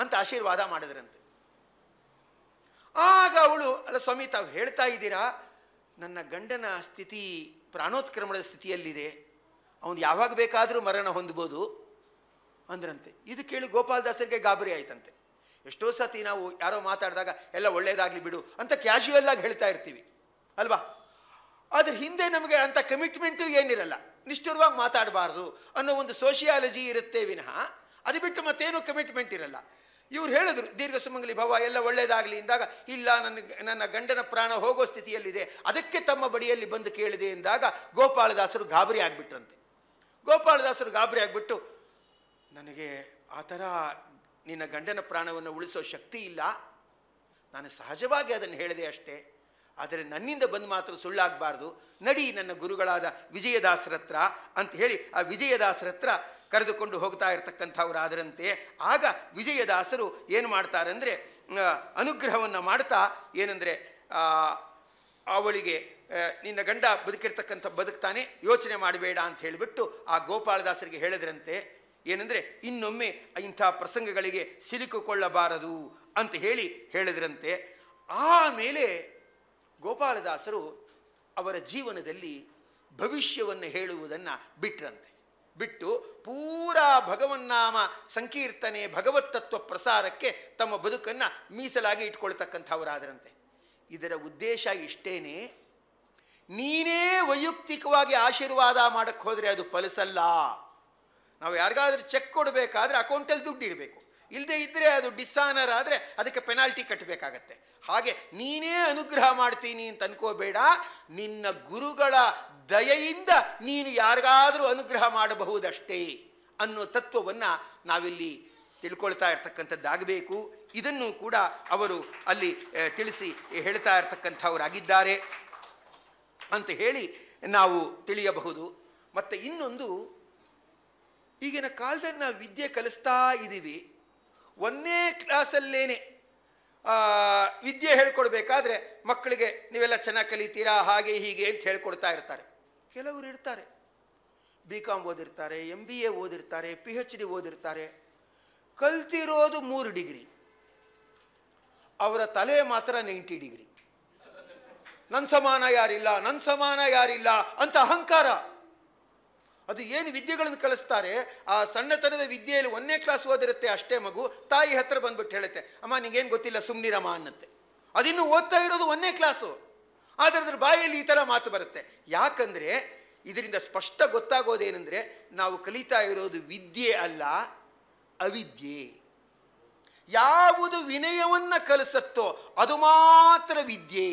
[SPEAKER 1] ಅಂತ ಆಶೀರ್ವಾದ ಮಾಡಿದ್ರಂತೆ ಆಗ ಅವಳು ಅಲ್ಲ ಸ್ವಾಮಿ ತಾವು ಹೇಳ್ತಾ ಇದ್ದೀರಾ ನನ್ನ ಗಂಡನ ಸ್ಥಿತಿ ಪ್ರಾಣೋತ್ಕ್ರಮಣದ ಸ್ಥಿತಿಯಲ್ಲಿದೆ ಅವನು ಯಾವಾಗ ಬೇಕಾದರೂ ಮರಣ ಹೊಂದ್ಬೋದು ಅಂದ್ರಂತೆ ಇದು ಕೇಳಿ ಗೋಪಾಲದಾಸರಿಗೆ ಗಾಬರಿ ಆಯ್ತಂತೆ ಎಷ್ಟೋ ಸತಿ ನಾವು ಯಾರೋ ಮಾತಾಡಿದಾಗ ಎಲ್ಲ ಒಳ್ಳೆಯದಾಗಲಿ ಬಿಡು ಅಂತ ಕ್ಯಾಶುವಲ್ ಆಗಿ ಹೇಳ್ತಾ ಇರ್ತೀವಿ ಅಲ್ವಾ ಅದ್ರ ಹಿಂದೆ ನಮಗೆ ಅಂಥ ಕಮಿಟ್ಮೆಂಟು ಏನಿರಲ್ಲ ನಿಷ್ಠುರವಾಗಿ ಮಾತಾಡಬಾರ್ದು ಅನ್ನೋ ಒಂದು ಸೋಷಿಯಾಲಜಿ ಇರುತ್ತೆ ವಿನಃ ಅದು ಬಿಟ್ಟು ಮತ್ತೇನು ಕಮಿಟ್ಮೆಂಟ್ ಇರಲ್ಲ ಇವ್ರು ಹೇಳಿದ್ರು ದೀರ್ಘ ಸುಮಂಗಲಿ ಭವ ಎಲ್ಲ ಒಳ್ಳೆಯದಾಗಲಿ ಎಂದಾಗ ಇಲ್ಲ ನನ್ನ ನನ್ನ ಗಂಡನ ಪ್ರಾಣ ಹೋಗೋ ಸ್ಥಿತಿಯಲ್ಲಿದೆ ಅದಕ್ಕೆ ತಮ್ಮ ಬಡಿಯಲ್ಲಿ ಬಂದು ಕೇಳಿದೆ ಎಂದಾಗ ಗೋಪಾಳದಾಸರು ಗಾಬರಿ ಆಗಿಬಿಟ್ರಂತೆ ಗೋಪಾಲದಾಸರು ಗಾಬರಿ ಆಗಿಬಿಟ್ಟು ನನಗೆ ಆ ಥರ ನಿನ್ನ ಗಂಡನ ಪ್ರಾಣವನ್ನು ಉಳಿಸೋ ಶಕ್ತಿ ಇಲ್ಲ ನಾನು ಸಹಜವಾಗಿ ಅದನ್ನು ಹೇಳಿದೆ ಅಷ್ಟೇ ಆದರೆ ನನ್ನಿಂದ ಬಂದು ಮಾತ್ರ ಸುಳ್ಳಾಗಬಾರ್ದು ನಡಿ ನನ್ನ ಗುರುಗಳಾದ ವಿಜಯದಾಸರ ಹತ್ರ ಅಂತ ಹೇಳಿ ಆ ವಿಜಯದಾಸರ ಹತ್ರ ಕರೆದುಕೊಂಡು ಹೋಗ್ತಾ ಇರತಕ್ಕಂಥವರಾದರಂತೆ ಆಗ ವಿಜಯದಾಸರು ಏನು ಮಾಡ್ತಾರಂದರೆ ಅನುಗ್ರಹವನ್ನು ಮಾಡ್ತಾ ಏನಂದರೆ ಅವಳಿಗೆ ನಿನ್ನ ಗಂಡ ಬದುಕಿರ್ತಕ್ಕಂಥ ಬದುಕ್ತಾನೆ ಯೋಚನೆ ಮಾಡಬೇಡ ಅಂತ ಹೇಳಿಬಿಟ್ಟು ಆ ಗೋಪಾಲದಾಸರಿಗೆ ಹೇಳಿದ್ರಂತೆ ಏನಂದರೆ ಇನ್ನೊಮ್ಮೆ ಇಂಥ ಪ್ರಸಂಗಗಳಿಗೆ ಸಿಲುಕಿಕೊಳ್ಳಬಾರದು ಅಂತ ಹೇಳಿ ಹೇಳಿದ್ರಂತೆ ಆಮೇಲೆ ಗೋಪಾಲದಾಸರು ಅವರ ಜೀವನದಲ್ಲಿ ಭವಿಷ್ಯವನ್ನು ಹೇಳುವುದನ್ನು ಬಿಟ್ರಂತೆ ಬಿಟ್ಟು ಪೂರಾ ಭಗವನ್ನಾಮ ಸಂಕೀರ್ತನೆ ಭಗವತ್ತತ್ವ ಪ್ರಸಾರಕ್ಕೆ ತಮ್ಮ ಬದುಕನ್ನು ಮೀಸಲಾಗಿ ಇಟ್ಕೊಳ್ತಕ್ಕಂಥವರಾದರಂತೆ ಇದರ ಉದ್ದೇಶ ಇಷ್ಟೇನೆ ನೀನೇ ವೈಯಕ್ತಿಕವಾಗಿ ಆಶೀರ್ವಾದ ಮಾಡಕ್ಕೆ ಹೋದರೆ ಅದು ಫಲಿಸಲ್ಲ ನಾವು ಯಾರಿಗಾದರೂ ಚೆಕ್ ಕೊಡಬೇಕಾದ್ರೆ ಅಕೌಂಟಲ್ಲಿ ದುಡ್ಡಿರಬೇಕು ಇಲ್ಲದೆ ಇದ್ದರೆ ಅದು ಡಿಸಾನರ್ ಆದರೆ ಅದಕ್ಕೆ ಪೆನಾಲ್ಟಿ ಕಟ್ಟಬೇಕಾಗತ್ತೆ ಹಾಗೆ ನೀನೇ ಅನುಗ್ರಹ ಮಾಡ್ತೀನಿ ಅಂತ ಅನ್ಕೋಬೇಡ ನಿನ್ನ ಗುರುಗಳ ದಯೆಯಿಂದ ನೀನು ಯಾರಿಗಾದರೂ ಅನುಗ್ರಹ ಮಾಡಬಹುದಷ್ಟೇ ಅನ್ನೋ ತತ್ವವನ್ನು ನಾವಿಲ್ಲಿ ತಿಳ್ಕೊಳ್ತಾ ಇರ್ತಕ್ಕಂಥದ್ದಾಗಬೇಕು ಇದನ್ನು ಕೂಡ ಅವರು ಅಲ್ಲಿ ತಿಳಿಸಿ ಹೇಳ್ತಾ ಇರ್ತಕ್ಕಂಥವರಾಗಿದ್ದಾರೆ ಅಂತ ಹೇಳಿ ನಾವು ತಿಳಿಯಬಹುದು ಮತ್ತು ಇನ್ನೊಂದು ಈಗಿನ ಕಾಲದಲ್ಲಿ ನಾವು ವಿದ್ಯೆ ಕಲಿಸ್ತಾ ಇದ್ದೀವಿ ಒಂದೇ ಕ್ಲಾಸಲ್ಲೇನೆ ವಿದ್ಯೆ ಹೇಳ್ಕೊಡ್ಬೇಕಾದ್ರೆ ಮಕ್ಕಳಿಗೆ ನೀವೆಲ್ಲ ಚೆನ್ನಾಗಿ ಕಲಿತೀರಾ ಹಾಗೆ ಹೀಗೆ ಅಂತ ಹೇಳ್ಕೊಡ್ತಾ ಇರ್ತಾರೆ ಕೆಲವರು ಇರ್ತಾರೆ ಬಿ ಕಾಮ್ ಓದಿರ್ತಾರೆ ಎಮ್ ಬಿ ಎ ಓದಿರ್ತಾರೆ ಪಿ ಹೆಚ್ ಡಿ ಓದಿರ್ತಾರೆ ಕಲ್ತಿರೋದು ಮೂರು ಡಿಗ್ರಿ ಅವರ ತಲೆ ಮಾತ್ರ ನೈಂಟಿ ಡಿಗ್ರಿ ನನ್ನ ಸಮಾನ ಯಾರಿಲ್ಲ ನನ್ನ ಸಮಾನ ಯಾರಿಲ್ಲ ಅಂತ ಅಹಂಕಾರ ಅದು ಏನು ವಿದ್ಯೆಗಳನ್ನು ಕಲಿಸ್ತಾರೆ ಆ ಸಣ್ಣತನದ ವಿದ್ಯೆಯಲ್ಲಿ ಒಂದನೇ ಕ್ಲಾಸ್ ಓದಿರುತ್ತೆ ಅಷ್ಟೇ ಮಗು ತಾಯಿ ಹತ್ರ ಬಂದ್ಬಿಟ್ಟು ಹೇಳುತ್ತೆ ಅಮ್ಮ ನಿಗೇನು ಗೊತ್ತಿಲ್ಲ ಸುಮ್ಮನಿರಮ್ಮ ಅನ್ನತ್ತೆ ಅದಿನ್ನು ಓದ್ತಾ ಇರೋದು ಒಂದನೇ ಕ್ಲಾಸು ಆದರೆ ಅದ್ರ ಬಾಯಲ್ಲಿ ಈ ಥರ ಮಾತು ಬರುತ್ತೆ ಯಾಕಂದರೆ ಇದರಿಂದ ಸ್ಪಷ್ಟ ಗೊತ್ತಾಗೋದೇನೆಂದರೆ ನಾವು ಕಲಿತಾ ಇರೋದು ವಿದ್ಯೆ ಅಲ್ಲ ಅವಿದ್ಯೆ ಯಾವುದು ವಿನಯವನ್ನು ಕಲಿಸುತ್ತೋ ಅದು ಮಾತ್ರ ವಿದ್ಯೆ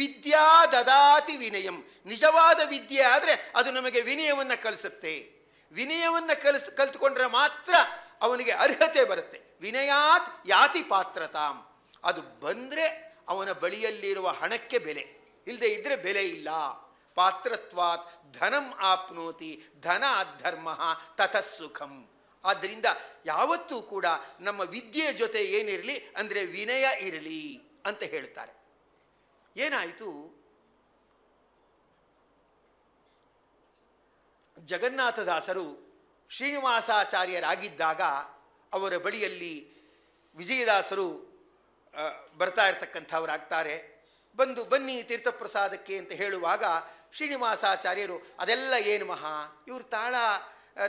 [SPEAKER 1] ವಿದ್ಯಾ ದದಾತಿ ವಿನಯಂ ನಿಜವಾದ ವಿದ್ಯೆ ಆದರೆ ಅದು ನಮಗೆ ವಿನಯವನ್ನು ಕಲಿಸುತ್ತೆ ವಿನಯವನ್ನು ಕಲಿಸ್ ಕಲಿತುಕೊಂಡ್ರೆ ಮಾತ್ರ ಅವನಿಗೆ ಅರ್ಹತೆ ಬರುತ್ತೆ ವಿನಯಾತ್ ಯಾತಿ ಪಾತ್ರತಾಂ ಅದು ಬಂದರೆ ಅವನ ಬಳಿಯಲ್ಲಿರುವ ಹಣಕ್ಕೆ ಬೆಲೆ ಇಲ್ಲದೆ ಇದ್ದರೆ ಬೆಲೆ ಇಲ್ಲ ಪಾತ್ರತ್ವಾತ್ ಧನಂ ಆಪ್ನೋತಿ ಧನ ಧರ್ಮ ತಥಃಸುಖಂ ಆದ್ದರಿಂದ ಯಾವತ್ತೂ ಕೂಡ ನಮ್ಮ ವಿದ್ಯೆಯ ಜೊತೆ ಏನಿರಲಿ ಅಂದರೆ ವಿನಯ ಇರಲಿ ಅಂತ ಹೇಳ್ತಾರೆ ಏನಾಯಿತು ಜಗನ್ನಾಥದಾಸರು ಶ್ರೀನಿವಾಸಾಚಾರ್ಯರಾಗಿದ್ದಾಗ ಅವರ ಬಳಿಯಲ್ಲಿ ವಿಜಯದಾಸರು ಬರ್ತಾ ಇರ್ತಕ್ಕಂಥವರಾಗ್ತಾರೆ ಬಂದು ಬನ್ನಿ ತೀರ್ಥಪ್ರಸಾದಕ್ಕೆ ಅಂತ ಹೇಳುವಾಗ ಶ್ರೀನಿವಾಸಾಚಾರ್ಯರು ಅದೆಲ್ಲ ಏನು ಮಹಾ ಇವರು ತಾಳ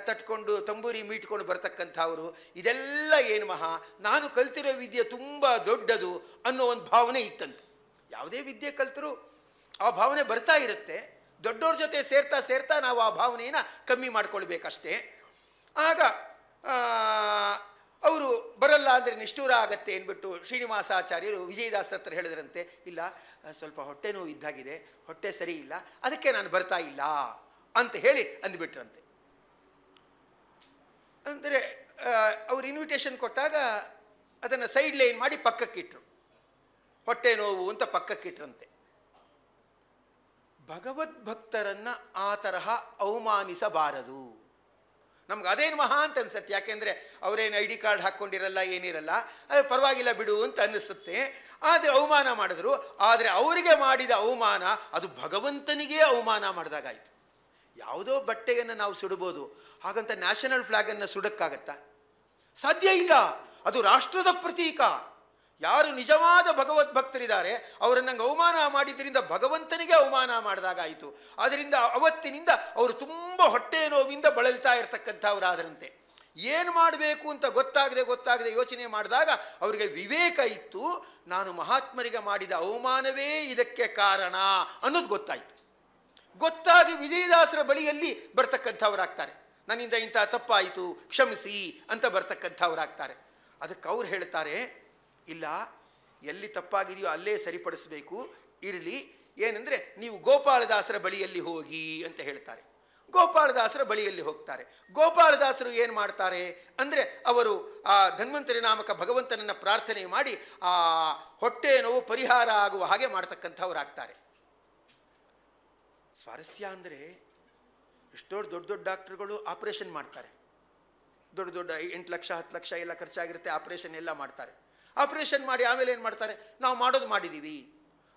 [SPEAKER 1] ತಟ್ಕೊಂಡು ತಂಬೂರಿ ಮೀಟ್ಕೊಂಡು ಬರ್ತಕ್ಕಂಥವರು ಇದೆಲ್ಲ ಏನು ಮಹಾ ನಾನು ಕಲ್ತಿರೋ ವಿದ್ಯೆ ತುಂಬ ದೊಡ್ಡದು ಅನ್ನೋ ಒಂದು ಭಾವನೆ ಇತ್ತಂತೆ ಯಾವುದೇ ವಿದ್ಯೆ ಕಲಿತರೂ ಆ ಭಾವನೆ ಬರ್ತಾ ಇರುತ್ತೆ ದೊಡ್ಡವ್ರ ಜೊತೆ ಸೇರ್ತಾ ಸೇರ್ತಾ ನಾವು ಆ ಭಾವನೆಯನ್ನು ಕಮ್ಮಿ ಮಾಡ್ಕೊಳ್ಬೇಕಷ್ಟೇ ಆಗ ಅವರು ಬರಲ್ಲ ಅಂದರೆ ನಿಷ್ಠೂರ ಆಗತ್ತೆ ಅಂದ್ಬಿಟ್ಟು ಶ್ರೀನಿವಾಸಾಚಾರ್ಯರು ವಿಜಯದಾಸ್ ಹತ್ರ ಹೇಳಿದ್ರಂತೆ ಇಲ್ಲ ಸ್ವಲ್ಪ ಹೊಟ್ಟೆ ನೋವು ಇದ್ದಾಗಿದೆ ಹೊಟ್ಟೆ ಸರಿ ಇಲ್ಲ ಅದಕ್ಕೆ ನಾನು ಬರ್ತಾ ಇಲ್ಲ ಅಂತ ಹೇಳಿ ಅಂದ್ಬಿಟ್ರಂತೆ ಅಂದರೆ ಅವ್ರು ಇನ್ವಿಟೇಷನ್ ಕೊಟ್ಟಾಗ ಅದನ್ನು ಸೈಡ್ ಲೈನ್ ಮಾಡಿ ಪಕ್ಕಕ್ಕಿಟ್ರು ಹೊಟ್ಟೆ ನೋವು ಅಂತ ಪಕ್ಕಕ್ಕಿಟ್ರಂತೆ ಭಗವದ್ಭಕ್ತರನ್ನು ಆ ತರಹ ಅವಮಾನಿಸಬಾರದು ನಮ್ಗೆ ಅದೇನು ಮಹಾ ಅಂತ ಅನ್ಸುತ್ತೆ ಯಾಕೆಂದರೆ ಅವರೇನು ಐ ಡಿ ಕಾರ್ಡ್ ಹಾಕ್ಕೊಂಡಿರಲ್ಲ ಏನಿರಲ್ಲ ಅದು ಪರವಾಗಿಲ್ಲ ಬಿಡು ಅಂತ ಅನ್ನಿಸುತ್ತೆ ಆದರೆ ಅವಮಾನ ಮಾಡಿದ್ರು ಆದರೆ ಅವರಿಗೆ ಮಾಡಿದ ಅವಮಾನ ಅದು ಭಗವಂತನಿಗೆ ಅವಮಾನ ಮಾಡಿದಾಗಾಯಿತು ಯಾವುದೋ ಬಟ್ಟೆಯನ್ನು ನಾವು ಸುಡಬೋದು ಹಾಗಂತ ನ್ಯಾಷನಲ್ ಫ್ಲ್ಯಾಗನ್ನು ಸುಡೋಕ್ಕಾಗತ್ತಾ ಸಾಧ್ಯ ಇಲ್ಲ ಅದು ರಾಷ್ಟ್ರದ ಪ್ರತೀಕ ಯಾರು ನಿಜವಾದ ಭಗವದ್ಭಕ್ತರಿದ್ದಾರೆ ಅವರನ್ನು ಅವಮಾನ ಮಾಡಿದ್ದರಿಂದ ಭಗವಂತನಿಗೆ ಅವಮಾನ ಮಾಡಿದಾಗಾಯಿತು ಆದ್ದರಿಂದ ಅವತ್ತಿನಿಂದ ಅವರು ತುಂಬ ಹೊಟ್ಟೆ ನೋವಿಂದ ಬಳಲ್ತಾ ಇರತಕ್ಕಂಥವರಾದರಂತೆ ಏನು ಮಾಡಬೇಕು ಅಂತ ಗೊತ್ತಾಗದೆ ಗೊತ್ತಾಗದೆ ಯೋಚನೆ ಮಾಡಿದಾಗ ಅವರಿಗೆ ವಿವೇಕ ಇತ್ತು ನಾನು ಮಹಾತ್ಮರಿಗೆ ಮಾಡಿದ ಅವಮಾನವೇ ಇದಕ್ಕೆ ಕಾರಣ ಅನ್ನೋದು ಗೊತ್ತಾಯಿತು ಗೊತ್ತಾಗಿ ವಿಜಯದಾಸರ ಬಳಿಯಲ್ಲಿ ಬರ್ತಕ್ಕಂಥವರಾಗ್ತಾರೆ ನನ್ನಿಂದ ಇಂಥ ತಪ್ಪಾಯಿತು ಕ್ಷಮಿಸಿ ಅಂತ ಬರ್ತಕ್ಕಂಥವರಾಗ್ತಾರೆ ಅದಕ್ಕೆ ಅವ್ರು ಹೇಳ್ತಾರೆ ಇಲ್ಲ ಎಲ್ಲಿ ತಪ್ಪಾಗಿದೆಯೋ ಅಲ್ಲೇ ಸರಿಪಡಿಸಬೇಕು ಇರಲಿ ಏನಂದರೆ ನೀವು ಗೋಪಾಲದಾಸರ ಬಳಿಯಲ್ಲಿ ಹೋಗಿ ಅಂತ ಹೇಳ್ತಾರೆ ಗೋಪಾಲದಾಸರ ಬಳಿಯಲ್ಲಿ ಹೋಗ್ತಾರೆ ಗೋಪಾಲದಾಸರು ಏನು ಮಾಡ್ತಾರೆ ಅಂದರೆ ಅವರು ಆ ಧನ್ವಂತರಿ ನಾಮಕ ಭಗವಂತನನ್ನು ಪ್ರಾರ್ಥನೆ ಮಾಡಿ ಆ ಹೊಟ್ಟೆ ನೋವು ಪರಿಹಾರ ಆಗುವ ಹಾಗೆ ಆಗ್ತಾರೆ ಸ್ವಾರಸ್ಯ ಅಂದರೆ ಎಷ್ಟೋ ದೊಡ್ಡ ದೊಡ್ಡ ಡಾಕ್ಟರ್ಗಳು ಆಪ್ರೇಷನ್ ಮಾಡ್ತಾರೆ ದೊಡ್ಡ ದೊಡ್ಡ ಎಂಟು ಲಕ್ಷ ಹತ್ತು ಲಕ್ಷ ಎಲ್ಲ ಖರ್ಚಾಗಿರುತ್ತೆ ಆಪರೇಷನ್ ಎಲ್ಲ ಮಾಡ್ತಾರೆ ಆಪ್ರೇಷನ್ ಮಾಡಿ ಆಮೇಲೆ ಏನು ಮಾಡ್ತಾರೆ ನಾವು ಮಾಡೋದು ಮಾಡಿದ್ದೀವಿ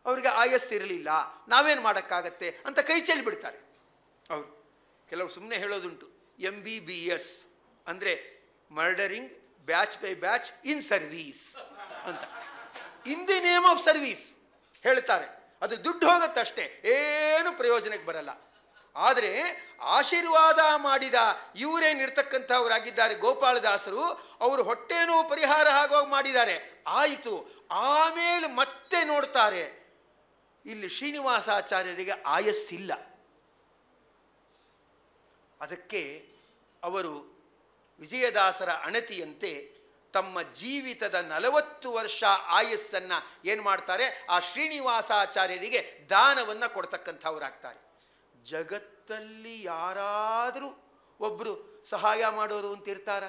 [SPEAKER 1] ಅವರಿಗೆ ಇರಲಿಲ್ಲ ನಾವೇನು ಮಾಡೋಕ್ಕಾಗತ್ತೆ ಅಂತ ಕೈ ಬಿಡ್ತಾರೆ ಅವರು ಕೆಲವು ಸುಮ್ಮನೆ ಹೇಳೋದುಂಟು ಎಮ್ ಬಿ ಬಿ ಎಸ್ ಅಂದರೆ murdering batch by batch in service ಅಂತ in the name of service ಹೇಳ್ತಾರೆ ಅದು ದುಡ್ಡು ಹೋಗುತ್ತಷ್ಟೇ ಏನು ಪ್ರಯೋಜನಕ್ಕೆ ಬರಲ್ಲ ಆದರೆ ಆಶೀರ್ವಾದ ಮಾಡಿದ ಇವರೇನಿರ್ತಕ್ಕಂಥವರಾಗಿದ್ದಾರೆ ಗೋಪಾಲದಾಸರು ಅವರು ಹೊಟ್ಟೆನೋ ಪರಿಹಾರ ಆಗೋಗಿ ಮಾಡಿದ್ದಾರೆ ಆಯಿತು ಆಮೇಲೆ ಮತ್ತೆ ನೋಡ್ತಾರೆ ಇಲ್ಲಿ ಶ್ರೀನಿವಾಸಾಚಾರ್ಯರಿಗೆ ಆಯಸ್ಸಿಲ್ಲ ಅದಕ್ಕೆ ಅವರು ವಿಜಯದಾಸರ ಅಣತಿಯಂತೆ ತಮ್ಮ ಜೀವಿತದ ನಲವತ್ತು ವರ್ಷ ಆಯಸ್ಸನ್ನು ಏನು ಮಾಡ್ತಾರೆ ಆ ಶ್ರೀನಿವಾಸಾಚಾರ್ಯರಿಗೆ ದಾನವನ್ನು ಕೊಡ್ತಕ್ಕಂಥವ್ರಾಗ್ತಾರೆ ಜಗತ್ತಲ್ಲಿ ಯಾರಾದರೂ ಒಬ್ಬರು ಸಹಾಯ ಮಾಡೋರು ಅಂತ ಇರ್ತಾರ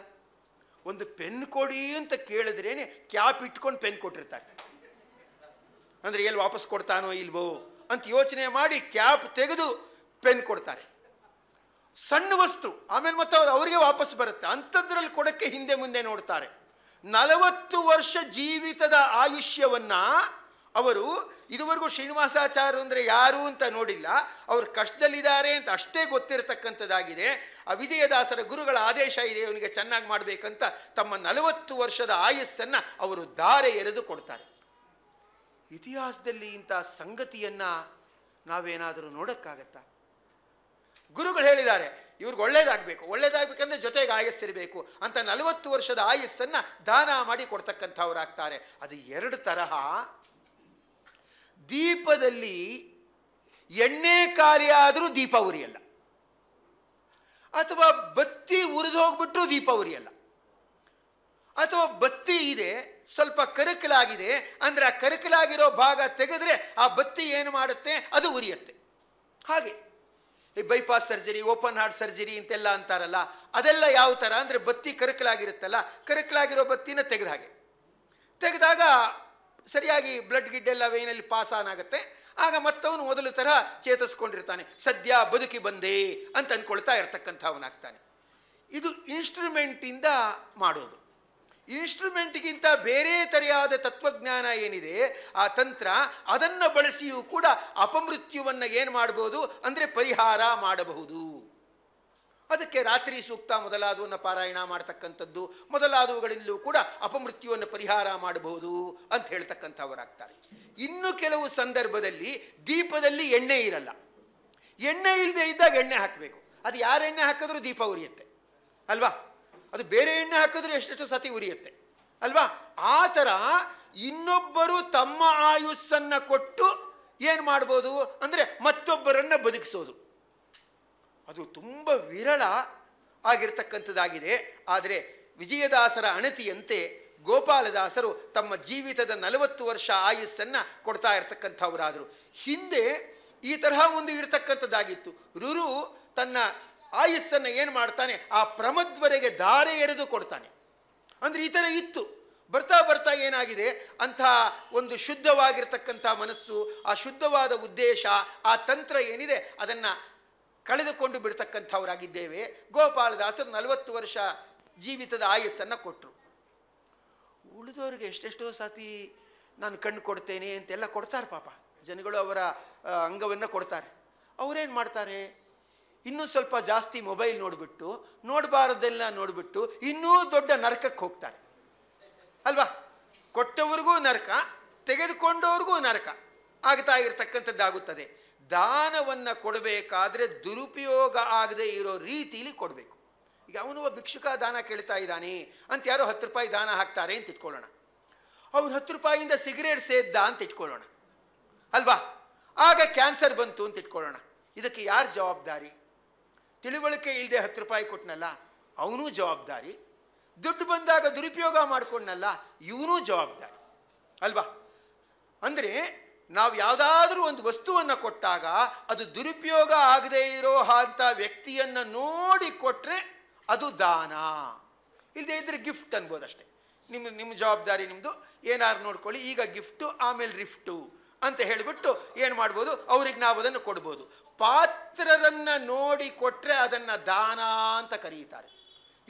[SPEAKER 1] ಒಂದು ಪೆನ್ ಕೊಡಿ ಅಂತ ಕೇಳಿದ್ರೇನೆ ಕ್ಯಾಪ್ ಇಟ್ಕೊಂಡು ಪೆನ್ ಕೊಟ್ಟಿರ್ತಾರೆ ಅಂದರೆ ಎಲ್ಲಿ ವಾಪಸ್ ಕೊಡ್ತಾನೋ ಇಲ್ವೋ ಅಂತ ಯೋಚನೆ ಮಾಡಿ ಕ್ಯಾಪ್ ತೆಗೆದು ಪೆನ್ ಕೊಡ್ತಾರೆ ಸಣ್ಣ ವಸ್ತು ಆಮೇಲೆ ಮತ್ತೆ ಅವ್ರು ಅವರಿಗೆ ವಾಪಸ್ ಬರುತ್ತೆ ಅಂಥದ್ರಲ್ಲಿ ಕೊಡೋಕ್ಕೆ ಹಿಂದೆ ಮುಂದೆ ನೋಡ್ತಾರೆ ನಲವತ್ತು ವರ್ಷ ಜೀವಿತದ ಆಯುಷ್ಯವನ್ನು ಅವರು ಇದುವರೆಗೂ ಶ್ರೀನಿವಾಸಾಚಾರ್ಯರು ಅಂದರೆ ಯಾರು ಅಂತ ನೋಡಿಲ್ಲ ಅವರು ಕಷ್ಟದಲ್ಲಿದ್ದಾರೆ ಅಂತ ಅಷ್ಟೇ ಗೊತ್ತಿರತಕ್ಕಂಥದ್ದಾಗಿದೆ ಆ ವಿಜಯದಾಸರ ಗುರುಗಳ ಆದೇಶ ಇದೆ ಅವನಿಗೆ ಚೆನ್ನಾಗಿ ಮಾಡಬೇಕಂತ ತಮ್ಮ ನಲವತ್ತು ವರ್ಷದ ಆಯಸ್ಸನ್ನು ಅವರು ದಾರೆ ಎರೆದು ಕೊಡ್ತಾರೆ ಇತಿಹಾಸದಲ್ಲಿ ಇಂಥ ಸಂಗತಿಯನ್ನು ನಾವೇನಾದರೂ ನೋಡೋಕ್ಕಾಗತ್ತಾ ಗುರುಗಳು ಹೇಳಿದ್ದಾರೆ ಇವ್ರಿಗೆ ಒಳ್ಳೇದಾಗಬೇಕು ಒಳ್ಳೇದಾಗಬೇಕಂದ್ರೆ ಜೊತೆಗೆ ಆಯಸ್ಸಿರಬೇಕು ಅಂತ ನಲವತ್ತು ವರ್ಷದ ಆಯಸ್ಸನ್ನು ದಾನ ಮಾಡಿ ಆಗ್ತಾರೆ ಅದು ಎರಡು ತರಹ ದೀಪದಲ್ಲಿ ಎಣ್ಣೆ ಖಾಲಿಯಾದರೂ ದೀಪ ಉರಿಯಲ್ಲ ಅಥವಾ ಬತ್ತಿ ಉರಿದು ಹೋಗ್ಬಿಟ್ರೂ ದೀಪ ಉರಿಯಲ್ಲ ಅಥವಾ ಬತ್ತಿ ಇದೆ ಸ್ವಲ್ಪ ಕರಕಲಾಗಿದೆ ಅಂದರೆ ಆ ಕರಕಲಾಗಿರೋ ಭಾಗ ತೆಗೆದ್ರೆ ಆ ಬತ್ತಿ ಏನು ಮಾಡುತ್ತೆ ಅದು ಉರಿಯುತ್ತೆ ಹಾಗೆ ಈ bypass surgery open heart surgery ಅಂತೆಲ್ಲ ಅಂತಾರಲ್ಲ ಅದೆಲ್ಲ ಯಾವ ಥರ ಅಂದರೆ ಬತ್ತಿ ಕರಕಲಾಗಿರುತ್ತಲ್ಲ ಕರಕಲಾಗಿರೋ ಬತ್ತಿನ ತೆಗೆದ ಹಾಗೆ ತೆಗೆದಾಗ ಸರಿಯಾಗಿ ಬ್ಲಡ್ ಗಿಡ್ ಎಲ್ಲ ವೇನಲ್ಲಿ ಪಾಸ್ ಆನ್ ಆಗುತ್ತೆ ಆಗ ಮತ್ತವನು ಮೊದಲು ತರಹ ಚೇತರಿಸ್ಕೊಂಡಿರ್ತಾನೆ ಸದ್ಯ ಬದುಕಿ ಬಂದೆ ಅಂತ ಅಂದ್ಕೊಳ್ತಾ ಇರ್ತಕ್ಕಂಥವನಾಗ್ತಾನೆ ಇದು ಇನ್ಸ್ಟ್ರೂಮೆಂಟಿಂದ ಮಾಡೋದು ಇನ್ಸ್ಟ್ರೂಮೆಂಟ್ಗಿಂತ ಬೇರೆ ತರೆಯಾದ ತತ್ವಜ್ಞಾನ ಏನಿದೆ ಆ ತಂತ್ರ ಅದನ್ನು ಬಳಸಿಯೂ ಕೂಡ ಅಪಮೃತ್ಯುವನ್ನು ಏನು ಮಾಡ್ಬೋದು ಅಂದರೆ ಪರಿಹಾರ ಮಾಡಬಹುದು ಅದಕ್ಕೆ ರಾತ್ರಿ ಸೂಕ್ತ ಮೊದಲಾದವನ್ನು ಪಾರಾಯಣ ಮಾಡ್ತಕ್ಕಂಥದ್ದು ಮೊದಲಾದವುಗಳಲ್ಲೂ ಕೂಡ ಅಪಮೃತ್ಯುವನ್ನು ಪರಿಹಾರ ಮಾಡಬಹುದು ಅಂತ ಹೇಳ್ತಕ್ಕಂಥವರಾಗ್ತಾರೆ ಇನ್ನು ಕೆಲವು ಸಂದರ್ಭದಲ್ಲಿ ದೀಪದಲ್ಲಿ ಎಣ್ಣೆ ಇರಲ್ಲ ಎಣ್ಣೆ ಇಲ್ಲದೆ ಇದ್ದಾಗ ಎಣ್ಣೆ ಹಾಕಬೇಕು ಅದು ಯಾರು ಎಣ್ಣೆ ಹಾಕಿದ್ರೂ ದೀಪ ಉರಿಯುತ್ತೆ ಅಲ್ವಾ ಅದು ಬೇರೆ ಎಣ್ಣೆ ಹಾಕಿದ್ರೂ ಎಷ್ಟೆಷ್ಟು ಸತಿ ಉರಿಯುತ್ತೆ ಅಲ್ವಾ ಆ ಥರ ಇನ್ನೊಬ್ಬರು ತಮ್ಮ ಆಯುಸ್ಸನ್ನು ಕೊಟ್ಟು ಏನು ಮಾಡ್ಬೋದು ಅಂದರೆ ಮತ್ತೊಬ್ಬರನ್ನು ಬದುಕಿಸೋದು ಅದು ತುಂಬ ವಿರಳ ಆಗಿರತಕ್ಕಂಥದ್ದಾಗಿದೆ ಆದರೆ ವಿಜಯದಾಸರ ಅಣತಿಯಂತೆ ಗೋಪಾಲದಾಸರು ತಮ್ಮ ಜೀವಿತದ ನಲವತ್ತು ವರ್ಷ ಆಯುಸ್ಸನ್ನು ಕೊಡ್ತಾ ಇರತಕ್ಕಂಥವರಾದರು ಹಿಂದೆ ಈ ತರಹ ಒಂದು ಇರತಕ್ಕಂಥದ್ದಾಗಿತ್ತು ರುರು ತನ್ನ ಆಯುಸ್ಸನ್ನು ಏನು ಮಾಡ್ತಾನೆ ಆ ಪ್ರಮದ್ವರೆಗೆ ದಾರೆ ಎರೆದು ಕೊಡ್ತಾನೆ ಅಂದರೆ ಈ ಥರ ಇತ್ತು ಬರ್ತಾ ಬರ್ತಾ ಏನಾಗಿದೆ ಅಂತಹ ಒಂದು ಶುದ್ಧವಾಗಿರ್ತಕ್ಕಂಥ ಮನಸ್ಸು ಆ ಶುದ್ಧವಾದ ಉದ್ದೇಶ ಆ ತಂತ್ರ ಏನಿದೆ ಅದನ್ನು ಕಳೆದುಕೊಂಡು ಬಿಡ್ತಕ್ಕಂಥವರಾಗಿದ್ದೇವೆ ಗೋಪಾಲದಾಸರು ನಲವತ್ತು ವರ್ಷ ಜೀವಿತದ ಆಯಸ್ಸನ್ನು ಕೊಟ್ಟರು ಉಳಿದವ್ರಿಗೆ ಎಷ್ಟೆಷ್ಟೋ ಸಾತಿ ನಾನು ಕಣ್ಣು ಕೊಡ್ತೇನೆ ಅಂತೆಲ್ಲ ಕೊಡ್ತಾರೆ ಪಾಪ ಜನಗಳು ಅವರ ಅಂಗವನ್ನು ಕೊಡ್ತಾರೆ ಅವರೇನು ಮಾಡ್ತಾರೆ ಇನ್ನೂ ಸ್ವಲ್ಪ ಜಾಸ್ತಿ ಮೊಬೈಲ್ ನೋಡಿಬಿಟ್ಟು ನೋಡಬಾರ್ದೆಲ್ಲ ನೋಡಿಬಿಟ್ಟು ಇನ್ನೂ ದೊಡ್ಡ ನರಕಕ್ಕೆ ಹೋಗ್ತಾರೆ ಅಲ್ವಾ ಕೊಟ್ಟವ್ರಿಗೂ ನರಕ ತೆಗೆದುಕೊಂಡವ್ರಿಗೂ ನರಕ ಆಗ್ತಾ ಇರತಕ್ಕಂಥದ್ದಾಗುತ್ತದೆ ದಾನವನ್ನು ಕೊಡಬೇಕಾದ್ರೆ ದುರುಪಯೋಗ ಆಗದೆ ಇರೋ ರೀತಿಲಿ ಕೊಡಬೇಕು ಈಗ ಅವನು ಒಬ್ಬ ಭಿಕ್ಷುಕ ದಾನ ಕೇಳ್ತಾ ಇದ್ದಾನೆ ಅಂತ ಯಾರೋ ಹತ್ತು ರೂಪಾಯಿ ದಾನ ಹಾಕ್ತಾರೆ ಅಂತ ಇಟ್ಕೊಳ್ಳೋಣ ಅವನು ಹತ್ತು ರೂಪಾಯಿಯಿಂದ ಸಿಗರೇಟ್ ಸೇದ್ದ ಅಂತ ಇಟ್ಕೊಳ್ಳೋಣ ಅಲ್ವಾ ಆಗ ಕ್ಯಾನ್ಸರ್ ಬಂತು ಅಂತ ಇಟ್ಕೊಳ್ಳೋಣ ಇದಕ್ಕೆ ಯಾರು ಜವಾಬ್ದಾರಿ ತಿಳುವಳಿಕೆ ಇಲ್ಲದೆ ಹತ್ತು ರೂಪಾಯಿ ಕೊಟ್ಟನಲ್ಲ ಅವನೂ ಜವಾಬ್ದಾರಿ ದುಡ್ಡು ಬಂದಾಗ ದುರುಪಯೋಗ ಮಾಡಿಕೊಂಡನಲ್ಲ ಇವನೂ ಜವಾಬ್ದಾರಿ ಅಲ್ವಾ ಅಂದರೆ ನಾವು ಯಾವುದಾದ್ರೂ ಒಂದು ವಸ್ತುವನ್ನು ಕೊಟ್ಟಾಗ ಅದು ದುರುಪಯೋಗ ಆಗದೇ ಇರೋ ಅಂಥ ವ್ಯಕ್ತಿಯನ್ನು ನೋಡಿ ಕೊಟ್ಟರೆ ಅದು ದಾನ ಇಲ್ಲದೆ ಇದ್ರೆ ಗಿಫ್ಟ್ ಅನ್ಬೋದಷ್ಟೇ ನಿಮ್ಮ ನಿಮ್ಮ ಜವಾಬ್ದಾರಿ ನಿಮ್ಮದು ಏನಾದ್ರು ನೋಡ್ಕೊಳ್ಳಿ ಈಗ ಗಿಫ್ಟು ಆಮೇಲೆ ರಿಫ್ಟು ಅಂತ ಹೇಳಿಬಿಟ್ಟು ಏನು ಮಾಡ್ಬೋದು ಅವ್ರಿಗೆ ನಾವು ಅದನ್ನು ಕೊಡ್ಬೋದು ಪಾತ್ರರನ್ನು ನೋಡಿ ಕೊಟ್ಟರೆ ಅದನ್ನು ದಾನ ಅಂತ ಕರೀತಾರೆ